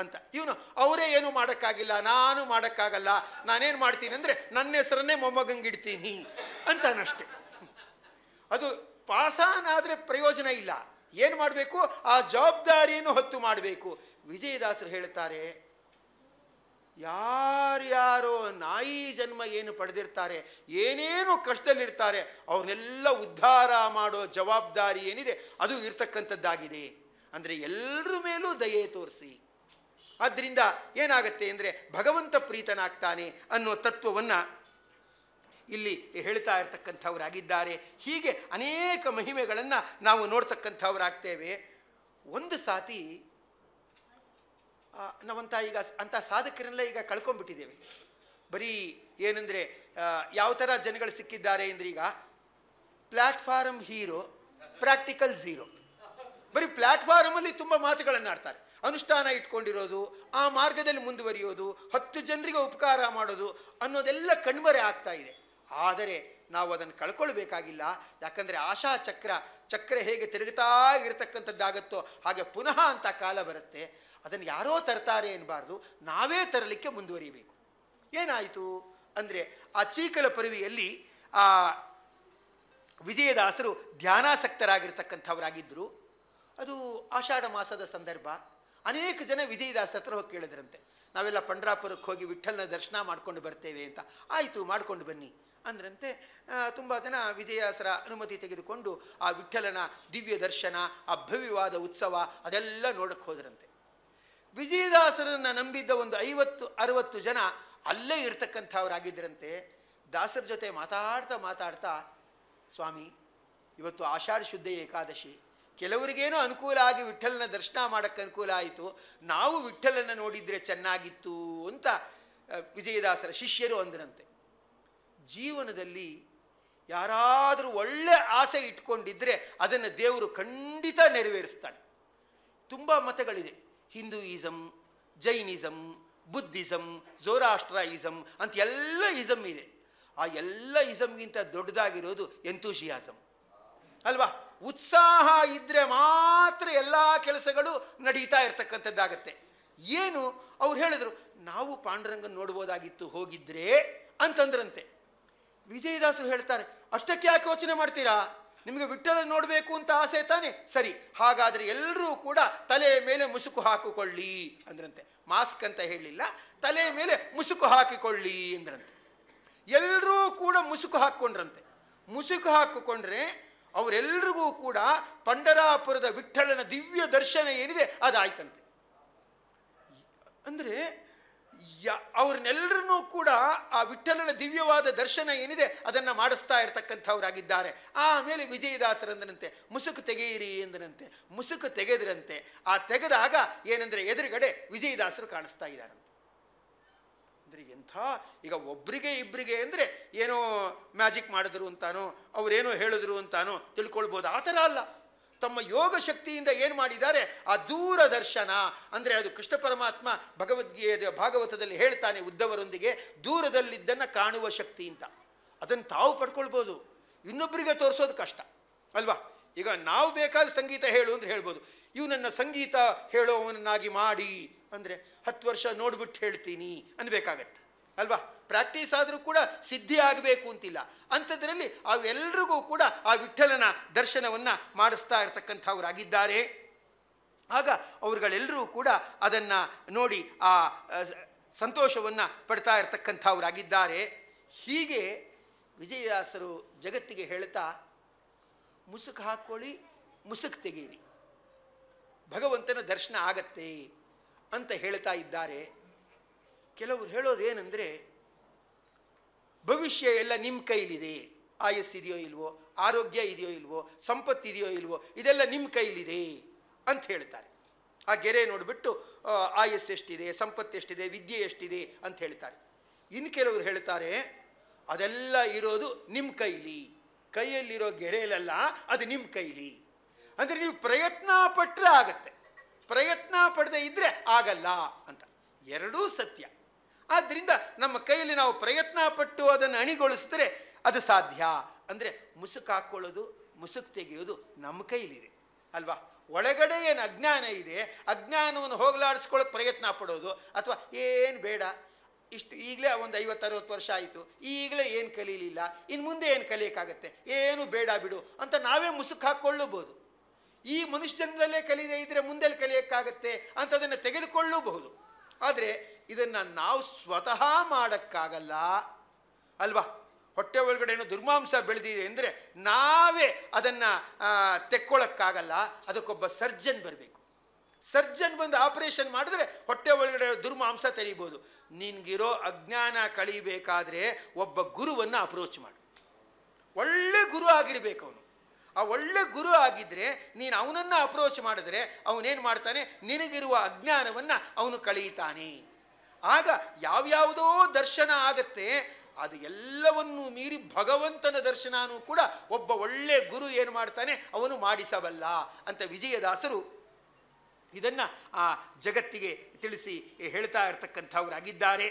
[SPEAKER 1] ಅಂತ ಇವನು ಅವರೇ ಏನು ಮಾಡೋಕ್ಕಾಗಿಲ್ಲ ನಾನು ಮಾಡೋಕ್ಕಾಗಲ್ಲ ನಾನೇನು ಮಾಡ್ತೀನಿ ಅಂದರೆ ನನ್ನ ಹೆಸರನ್ನೇ ಮೊಮ್ಮಗಂಗಿಡ್ತೀನಿ ಅಂತಾನಷ್ಟೆ ಅದು ಪಾಸಾನಾದರೆ ಪ್ರಯೋಜನ ಇಲ್ಲ ಏನು ಮಾಡಬೇಕು ಆ ಜವಾಬ್ದಾರಿಯನ್ನು ಹೊತ್ತು ಮಾಡಬೇಕು ವಿಜಯದಾಸರು ಹೇಳ್ತಾರೆ ಯಾರ್ಯಾರೋ ನಾಯಿ ಜನ್ಮ ಏನು ಪಡೆದಿರ್ತಾರೆ ಏನೇನು ಕಷ್ಟದಲ್ಲಿರ್ತಾರೆ ಅವ್ರನ್ನೆಲ್ಲ ಉದ್ಧಾರ ಮಾಡೋ ಜವಾಬ್ದಾರಿ ಏನಿದೆ ಅದು ಇರ್ತಕ್ಕಂಥದ್ದಾಗಿದೆ ಅಂದರೆ ಎಲ್ಲರ ಮೇಲೂ ದಯೆ ತೋರಿಸಿ ಆದ್ದರಿಂದ ಏನಾಗುತ್ತೆ ಅಂದರೆ ಭಗವಂತ ಪ್ರೀತನಾಗ್ತಾನೆ ಅನ್ನೋ ತತ್ವವನ್ನು ಇಲ್ಲಿ ಹೇಳ್ತಾ ಇರ್ತಕ್ಕಂಥವರಾಗಿದ್ದಾರೆ ಹೀಗೆ ಅನೇಕ ಮಹಿಮೆಗಳನ್ನು ನಾವು ನೋಡ್ತಕ್ಕಂಥವರಾಗ್ತೇವೆ ಒಂದು ಸಾತಿ ನಾವಂಥ ಈಗ ಅಂಥ ಸಾಧಕರೆಲ್ಲ ಈಗ ಕಳ್ಕೊಂಡ್ಬಿಟ್ಟಿದ್ದೇವೆ ಬರೀ ಏನಂದರೆ ಯಾವ ಥರ ಜನಗಳು ಸಿಕ್ಕಿದ್ದಾರೆ ಅಂದ್ರೆ ಈಗ ಪ್ಲ್ಯಾಟ್ಫಾರಮ್ ಹೀರೋ ಪ್ರಾಕ್ಟಿಕಲ್ ಝೀರೋ ಬರೀ ಪ್ಲ್ಯಾಟ್ಫಾರಮಲ್ಲಿ ತುಂಬ ಮಾತುಗಳನ್ನು ಆಡ್ತಾರೆ ಅನುಷ್ಠಾನ ಇಟ್ಕೊಂಡಿರೋದು ಆ ಮಾರ್ಗದಲ್ಲಿ ಮುಂದುವರಿಯೋದು ಹತ್ತು ಜನರಿಗೆ ಉಪಕಾರ ಮಾಡೋದು ಅನ್ನೋದೆಲ್ಲ ಕಣ್ಮರೆ ಆಗ್ತಾ ಇದೆ ಆದರೆ ನಾವು ಅದನ್ನು ಕಳ್ಕೊಳ್ಬೇಕಾಗಿಲ್ಲ ಯಾಕಂದರೆ ಆಶಾ ಚಕ್ರ ಚಕ್ರ ಹೇಗೆ ತಿರುಗುತ್ತಾ ಇರತಕ್ಕಂಥದ್ದಾಗತ್ತೋ ಹಾಗೆ ಪುನಃ ಅಂತ ಕಾಲ ಬರುತ್ತೆ ಅದನ್ನು ಯಾರೋ ತರ್ತಾರೆ ಎನ್ನಬಾರ್ದು ನಾವೇ ತರಲಿಕ್ಕೆ ಮುಂದುವರಿಬೇಕು ಏನಾಯಿತು ಅಂದರೆ ಆ ಚೀಕಲ ಪರವಿಯಲ್ಲಿ ಆ ವಿಜಯದಾಸರು ಧ್ಯಾನಾಸಕ್ತರಾಗಿರ್ತಕ್ಕಂಥವರಾಗಿದ್ದರು ಅದು ಆಷಾಢ ಮಾಸದ ಸಂದರ್ಭ ಅನೇಕ ಜನ ವಿಜಯದಾಸ ಹತ್ರ ಹೋಗಿ ಕೇಳಿದ್ರಂತೆ ನಾವೆಲ್ಲ ಪಂಡ್ರಾಪುರಕ್ಕೆ ಹೋಗಿ ವಿಠಲನ ದರ್ಶನ ಮಾಡ್ಕೊಂಡು ಬರ್ತೇವೆ ಅಂತ ಆಯಿತು ಮಾಡ್ಕೊಂಡು ಬನ್ನಿ ಅಂದ್ರಂತೆ ತುಂಬ ಜನ ವಿಜಯಾಸರ ಅನುಮತಿ ತೆಗೆದುಕೊಂಡು ಆ ವಿಠಲನ ದಿವ್ಯ ದರ್ಶನ ಆ ಭವ್ಯವಾದ ಉತ್ಸವ ಅದೆಲ್ಲ ನೋಡಕ್ಕೆ ಹೋದ್ರಂತೆ ವಿಜಯದಾಸರನ್ನು ನಂಬಿದ್ದ ಒಂದು ಐವತ್ತು ಅರವತ್ತು ಜನ ಅಲ್ಲೇ ಇರ್ತಕ್ಕಂಥವರಾಗಿದ್ದರಂತೆ ದಾಸರ ಜೊತೆ ಮಾತಾಡ್ತಾ ಮಾತಾಡ್ತಾ ಸ್ವಾಮಿ ಇವತ್ತು ಆಷಾಢ ಶುದ್ಧ ಏಕಾದಶಿ ಕೆಲವರಿಗೇನೋ ಅನುಕೂಲ ಆಗಿ ವಿಠಲನ ದರ್ಶನ ಮಾಡೋಕ್ಕೆ ಅನುಕೂಲ ಆಯಿತು ನಾವು ವಿಠಲನ ನೋಡಿದರೆ ಚೆನ್ನಾಗಿತ್ತು ಅಂತ ವಿಜಯದಾಸರ ಶಿಷ್ಯರು ಅಂದರಂತೆ ಜೀವನದಲ್ಲಿ ಯಾರಾದರೂ ಒಳ್ಳೆ ಆಸೆ ಇಟ್ಕೊಂಡಿದ್ರೆ ಅದನ್ನು ದೇವರು ಖಂಡಿತ ನೆರವೇರಿಸ್ತಾನೆ ತುಂಬ ಮತಗಳಿದೆ ಹಿಂದೂಯಿಸಮ್ ಜೈನಿಸಮ್ ಬುದ್ಧಿಸಮ್ ಜೋರಾಷ್ಟ್ರಾಯಿಸಮ್ ಅಂತ ಎಲ್ಲ ಇಸಮ್ ಇದೆ ಆ ಎಲ್ಲ ಇಸಮ್ಗಿಂತ ದೊಡ್ಡದಾಗಿರೋದು ಎಂತೂಷಿಯಾಸಮ್ ಅಲ್ವಾ ಉತ್ಸಾಹ ಇದ್ದರೆ ಮಾತ್ರ ಎಲ್ಲ ಕೆಲಸಗಳು ನಡೀತಾ ಇರ್ತಕ್ಕಂಥದ್ದಾಗತ್ತೆ ಏನು ಅವ್ರು ಹೇಳಿದರು ನಾವು ಪಾಂಡುರಂಗ ನೋಡ್ಬೋದಾಗಿತ್ತು ಹೋಗಿದ್ರೆ ಅಂತಂದ್ರಂತೆ ವಿಜಯದಾಸರು ಹೇಳ್ತಾರೆ ಅಷ್ಟಕ್ಕೆ ಯಾಕೆ ಯೋಚನೆ ಮಾಡ್ತೀರಾ ನಿಮಗೆ ವಿಠಲ ನೋಡಬೇಕು ಅಂತ ಆಸೆ ತಾನೆ ಸರಿ ಹಾಗಾದರೆ ಎಲ್ಲರೂ ಕೂಡ ತಲೆಯ ಮೇಲೆ ಮುಸುಕು ಹಾಕಿಕೊಳ್ಳಿ ಅಂದ್ರಂತೆ ಮಾಸ್ಕ್ ಅಂತ ಹೇಳಿಲ್ಲ ತಲೆ ಮೇಲೆ ಮುಸುಕು ಹಾಕಿಕೊಳ್ಳಿ ಅಂದ್ರಂತೆ ಎಲ್ಲರೂ ಕೂಡ ಮುಸುಕು ಹಾಕ್ಕೊಂಡ್ರಂತೆ ಮುಸುಕು ಹಾಕಿಕೊಂಡ್ರೆ ಅವರೆಲ್ಲರಿಗೂ ಕೂಡ ಪಂಡರಾಪುರದ ವಿಠಲನ ದಿವ್ಯ ದರ್ಶನ ಏನಿದೆ ಅದಾಯ್ತಂತೆ ಅಂದರೆ ಯ ಅವ್ರನ್ನೆಲ್ಲರನ್ನೂ ಕೂಡ ಆ ವಿಠಲನ ದಿವ್ಯವಾದ ದರ್ಶನ ಏನಿದೆ ಅದನ್ನು ಮಾಡಿಸ್ತಾ ಇರತಕ್ಕಂಥವರಾಗಿದ್ದಾರೆ ಆಮೇಲೆ ವಿಜಯದಾಸರಂದನಂತೆ ಮುಸುಕು ತೆಗೆಯಿರಿ ಎಂದನಂತೆ ಮುಸುಕು ತೆಗೆದರಂತೆ ಆ ತೆಗೆದಾಗ ಏನಂದ್ರೆ ಎದುರುಗಡೆ ವಿಜಯದಾಸರು ಕಾಣಿಸ್ತಾ ಇದ್ದಾರಂತೆ ಅಂದರೆ ಎಂಥ ಈಗ ಒಬ್ರಿಗೆ ಇಬ್ಬರಿಗೆ ಅಂದರೆ ಏನೋ ಮ್ಯಾಜಿಕ್ ಮಾಡಿದ್ರು ಅಂತಾನೋ ಅವರೇನೋ ಹೇಳಿದ್ರು ಅಂತಾನೋ ತಿಳ್ಕೊಳ್ಬೋದು ಆ ಥರ ಅಲ್ಲ ತಮ್ಮ ಯೋಗ ಶಕ್ತಿಯಿಂದ ಏನು ಮಾಡಿದ್ದಾರೆ ಆ ದೂರದರ್ಶನ ಅಂದರೆ ಅದು ಕೃಷ್ಣ ಪರಮಾತ್ಮ ಭಗವದ್ಗೀತೆಯ ಭಾಗವತದಲ್ಲಿ ಹೇಳ್ತಾನೆ ಉದ್ದವರೊಂದಿಗೆ ದೂರದಲ್ಲಿದ್ದನ್ನು ಕಾಣುವ ಶಕ್ತಿ ಅಂತ ಅದನ್ನು ತಾವು ಪಡ್ಕೊಳ್ಬೋದು ಇನ್ನೊಬ್ಬರಿಗೆ ತೋರಿಸೋದು ಕಷ್ಟ ಅಲ್ವಾ ಈಗ ನಾವು ಬೇಕಾದ ಸಂಗೀತ ಹೇಳು ಅಂದರೆ ಹೇಳ್ಬೋದು ನನ್ನ ಸಂಗೀತ ಹೇಳೋವನ್ನಾಗಿ ಮಾಡಿ ಅಂದರೆ ಹತ್ತು ವರ್ಷ ನೋಡ್ಬಿಟ್ಟು ಹೇಳ್ತೀನಿ ಅನ್ಬೇಕಾಗತ್ತೆ ಅಲ್ವಾ ಪ್ರಾಕ್ಟೀಸ್ ಆದರೂ ಕೂಡ ಸಿದ್ಧಿ ಆಗಬೇಕು ಅಂತಿಲ್ಲ ಅಂಥದ್ರಲ್ಲಿ ಅವೆಲ್ಲರಿಗೂ ಕೂಡ ಆ ವಿಠಲನ ದರ್ಶನವನ್ನು ಮಾಡಿಸ್ತಾ ಇರತಕ್ಕಂಥವ್ರಾಗಿದ್ದಾರೆ ಆಗ ಅವರುಗಳೆಲ್ಲರೂ ಕೂಡ ಅದನ್ನು ನೋಡಿ ಆ ಸಂತೋಷವನ್ನು ಪಡ್ತಾ ಇರತಕ್ಕಂಥವ್ರಾಗಿದ್ದಾರೆ ಹೀಗೆ ವಿಜಯದಾಸರು ಜಗತ್ತಿಗೆ ಹೇಳ್ತಾ ಮುಸುಕು ಹಾಕ್ಕೊಳ್ಳಿ ಮುಸುಕು ತೆಗೀರಿ ಭಗವಂತನ ದರ್ಶನ ಆಗತ್ತೆ ಅಂತ ಹೇಳ್ತಾ ಇದ್ದಾರೆ ಕೆಲವರು ಹೇಳೋದೇನೆಂದರೆ ಭವಿಷ್ಯ ಎಲ್ಲ ನಿಮ್ಮ ಕೈಲಿದೆ ಆಯಸ್ಸಿದೆಯೋ ಇಲ್ವೋ ಆರೋಗ್ಯ ಇದೆಯೋ ಇಲ್ವೋ ಇದೆಯೋ ಇಲ್ವೋ ಇದೆಲ್ಲ ನಿಮ್ಮ ಕೈಲಿದೆ ಅಂತ ಹೇಳ್ತಾರೆ ಆ ಗೆರೆ ನೋಡಿಬಿಟ್ಟು ಆಯಸ್ಸು ಎಷ್ಟಿದೆ ಸಂಪತ್ತು ಎಷ್ಟಿದೆ ವಿದ್ಯೆ ಎಷ್ಟಿದೆ ಅಂತ ಹೇಳ್ತಾರೆ ಇನ್ನು ಕೆಲವರು ಹೇಳ್ತಾರೆ ಅದೆಲ್ಲ ಇರೋದು ನಿಮ್ಮ ಕೈಲಿ ಕೈಯಲ್ಲಿರೋ ಗೆರೆಯಲ್ಲ ಅದು ನಿಮ್ಮ ಕೈಲಿ ಅಂದರೆ ನೀವು ಪ್ರಯತ್ನ ಪಟ್ಟರೆ ಆಗತ್ತೆ ಪ್ರಯತ್ನ ಪಡದೆ ಇದ್ದರೆ ಆಗಲ್ಲ ಅಂತ ಎರಡೂ ಸತ್ಯ ಆದ್ದರಿಂದ ನಮ್ಮ ಕೈಯಲ್ಲಿ ನಾವು ಪ್ರಯತ್ನ ಪಟ್ಟು ಅದನ್ನು ಅಣಿಗೊಳಿಸಿದ್ರೆ ಅದು ಸಾಧ್ಯ ಅಂದರೆ ಮುಸುಕು ಹಾಕ್ಕೊಳ್ಳೋದು ಮುಸುಕು ತೆಗೆಯೋದು ನಮ್ಮ ಕೈಲಿದೆ ಅಲ್ವಾ ಒಳಗಡೆ ಏನು ಅಜ್ಞಾನ ಇದೆ ಅಜ್ಞಾನವನ್ನು ಹೋಗಲಾಡಿಸ್ಕೊಳ್ಳೋಕೆ ಪ್ರಯತ್ನ ಪಡೋದು ಅಥವಾ ಏನು ಬೇಡ ಇಷ್ಟು ಈಗಲೇ ಒಂದು ಐವತ್ತರವತ್ತು ವರ್ಷ ಆಯಿತು ಈಗಲೇ ಏನು ಕಲೀಲಿಲ್ಲ ಇನ್ನು ಮುಂದೆ ಏನು ಕಲಿಯೋಕ್ಕಾಗತ್ತೆ ಏನು ಬೇಡ ಬಿಡು ಅಂತ ನಾವೇ ಮುಸುಕು ಹಾಕ್ಕೊಳ್ಳಬಹುದು ಈ ಮನುಷ್ಯನಲ್ಲೇ ಕಲಿಯದೇ ಇದ್ದರೆ ಮುಂದೆಲ್ಲಿ ಕಲಿಯೋಕ್ಕಾಗತ್ತೆ ಅಂತದನ್ನು ತೆಗೆದುಕೊಳ್ಳಬಹುದು ಆದರೆ ಇದನ್ನು ನಾವು ಸ್ವತಃ ಮಾಡೋಕ್ಕಾಗಲ್ಲ ಅಲ್ವಾ ಹೊಟ್ಟೆ ಒಳಗಡೆ ಏನೋ ದುರ್ಮಾಂಸ ಬೆಳೆದಿದೆ ಅಂದರೆ ನಾವೇ ಅದನ್ನು ತೆಕ್ಕೊಳ್ಳೋಕ್ಕಾಗಲ್ಲ ಅದಕ್ಕೊಬ್ಬ ಸರ್ಜನ್ ಬರಬೇಕು ಸರ್ಜನ್ ಬಂದು ಆಪರೇಷನ್ ಮಾಡಿದ್ರೆ ಹೊಟ್ಟೆ ಒಳಗಡೆ ದುರ್ಮಾಂಸ ತೆರೀಬೋದು ನಿನಗಿರೋ ಅಜ್ಞಾನ ಕಳೀಬೇಕಾದ್ರೆ ಒಬ್ಬ ಗುರುವನ್ನು ಅಪ್ರೋಚ್ ಮಾಡು ಒಳ್ಳೆ ಗುರು ಆಗಿರಬೇಕು ಅವನು ಆ ಒಳ್ಳೆ ಗುರು ಆಗಿದ್ದರೆ ನೀನು ಅವನನ್ನು ಅಪ್ರೋಚ್ ಮಾಡಿದ್ರೆ ಅವನೇನು ಮಾಡ್ತಾನೆ ನಿನಗಿರುವ ಅಜ್ಞಾನವನ್ನು ಅವನು ಕಳೀತಾನೆ ಆಗ ಯಾವ್ಯಾವುದೋ ದರ್ಶನ ಆಗತ್ತೆ ಅದು ಎಲ್ಲವನ್ನೂ ಮೀರಿ ಭಗವಂತನ ದರ್ಶನನೂ ಕೂಡ ಒಬ್ಬ ಒಳ್ಳೆಯ ಗುರು ಏನು ಮಾಡ್ತಾನೆ ಅವನು ಮಾಡಿಸಬಲ್ಲ ಅಂತ ವಿಜಯದಾಸರು ಇದನ್ನು ಆ ಜಗತ್ತಿಗೆ ತಿಳಿಸಿ ಹೇಳ್ತಾ ಇರ್ತಕ್ಕಂಥವರಾಗಿದ್ದಾರೆ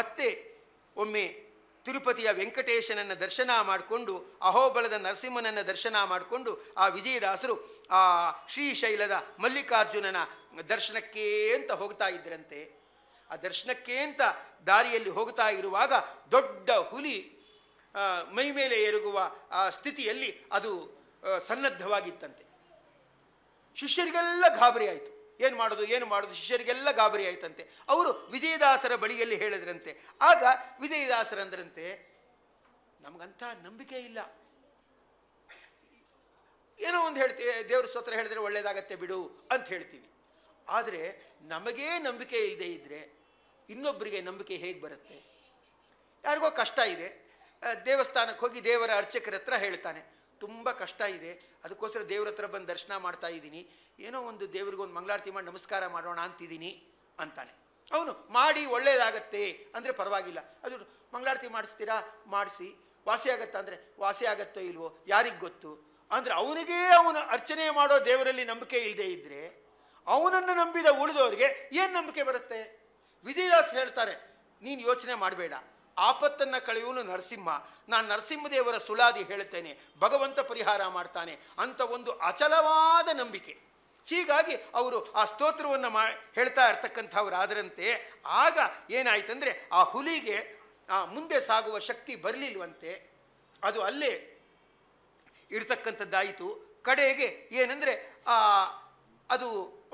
[SPEAKER 1] ಮತ್ತೆ ಒಮ್ಮೆ ತಿರುಪತಿಯ ವೆಂಕಟೇಶನನ್ನು ದರ್ಶನ ಮಾಡಿಕೊಂಡು ಅಹೋಬಲದ ನರಸಿಂಹನನ್ನು ದರ್ಶನ ಮಾಡಿಕೊಂಡು ಆ ವಿಜಯದಾಸರು ಆ ಶ್ರೀಶೈಲದ ಮಲ್ಲಿಕಾರ್ಜುನನ ದರ್ಶನಕ್ಕೇ ಅಂತ ಹೋಗ್ತಾ ಇದ್ರಂತೆ ಆ ದರ್ಶನಕ್ಕೆ ಅಂತ ದಾರಿಯಲ್ಲಿ ಹೋಗ್ತಾ ಇರುವಾಗ ದೊಡ್ಡ ಹುಲಿ ಮೈ ಮೇಲೆ ಎರಗುವ ಆ ಸ್ಥಿತಿಯಲ್ಲಿ ಅದು ಸನ್ನದ್ಧವಾಗಿತ್ತಂತೆ ಶಿಷ್ಯರಿಗೆಲ್ಲ ಗಾಬರಿ ಆಯಿತು ಏನು ಮಾಡೋದು ಏನು ಮಾಡೋದು ಶಿಷ್ಯರಿಗೆಲ್ಲ ಗಾಬರಿ ಆಯಿತಂತೆ ಅವರು ವಿಜಯದಾಸರ ಬಳಿಯಲ್ಲಿ ಹೇಳಿದ್ರಂತೆ ಆಗ ವಿಜಯದಾಸರಂದ್ರಂತೆ ನಮಗಂತಹ ನಂಬಿಕೆ ಇಲ್ಲ ಏನೋ ಒಂದು ಹೇಳ್ತೀವಿ ದೇವರ ಸ್ತೋತ್ರ ಹೇಳಿದ್ರೆ ಒಳ್ಳೇದಾಗತ್ತೆ ಬಿಡು ಅಂತ ಹೇಳ್ತೀವಿ ಆದರೆ ನಮಗೇ ನಂಬಿಕೆ ಇಲ್ಲದೆ ಇದ್ದರೆ ಇನ್ನೊಬ್ಬರಿಗೆ ನಂಬಿಕೆ ಹೇಗೆ ಬರುತ್ತೆ ಯಾರಿಗೋ ಕಷ್ಟ ಇದೆ ದೇವಸ್ಥಾನಕ್ಕೆ ಹೋಗಿ ದೇವರ ಅರ್ಚಕರ ಹತ್ರ ಹೇಳ್ತಾನೆ ತುಂಬ ಕಷ್ಟ ಇದೆ ಅದಕ್ಕೋಸ್ಕರ ದೇವ್ರ ಹತ್ರ ಬಂದು ದರ್ಶನ ಮಾಡ್ತಾ ಇದ್ದೀನಿ ಏನೋ ಒಂದು ಒಂದು ಮಂಗಳಾರತಿ ಮಾಡಿ ನಮಸ್ಕಾರ ಮಾಡೋಣ ಅಂತಿದ್ದೀನಿ ಅಂತಾನೆ ಅವನು ಮಾಡಿ ಒಳ್ಳೆಯದಾಗತ್ತೆ ಅಂದರೆ ಪರವಾಗಿಲ್ಲ ಅದು ಮಂಗಳಾರತಿ ಮಾಡಿಸ್ತೀರಾ ಮಾಡಿಸಿ ವಾಸಿ ಆಗತ್ತಾ ಅಂದರೆ ವಾಸಿ ಆಗತ್ತೋ ಇಲ್ವೋ ಯಾರಿಗೆ ಗೊತ್ತು ಅಂದರೆ ಅವನಿಗೇ ಅವನು ಅರ್ಚನೆ ಮಾಡೋ ದೇವರಲ್ಲಿ ನಂಬಿಕೆ ಇಲ್ಲದೇ ಇದ್ದರೆ ಅವನನ್ನು ನಂಬಿದ ಉಳಿದವ್ರಿಗೆ ಏನು ನಂಬಿಕೆ ಬರುತ್ತೆ ವಿಜಯದಾಸ್ ಹೇಳ್ತಾರೆ ನೀನು ಯೋಚನೆ ಮಾಡಬೇಡ ಆಪತ್ತನ್ನು ಕಳೆಯುವನು ನರಸಿಂಹ ನಾನು ನರಸಿಂಹದೇವರ ಸುಳಾದಿ ಹೇಳ್ತೇನೆ ಭಗವಂತ ಪರಿಹಾರ ಮಾಡ್ತಾನೆ ಅಂತ ಒಂದು ಅಚಲವಾದ ನಂಬಿಕೆ ಹೀಗಾಗಿ ಅವರು ಆ ಸ್ತೋತ್ರವನ್ನು ಮಾ ಹೇಳ್ತಾ ಆದರಂತೆ ಆಗ ಏನಾಯ್ತಂದರೆ ಆ ಹುಲಿಗೆ ಆ ಮುಂದೆ ಸಾಗುವ ಶಕ್ತಿ ಬರಲಿಲ್ವಂತೆ ಅದು ಅಲ್ಲೇ ಇರ್ತಕ್ಕಂಥದ್ದಾಯಿತು ಕಡೆಗೆ ಏನಂದರೆ ಅದು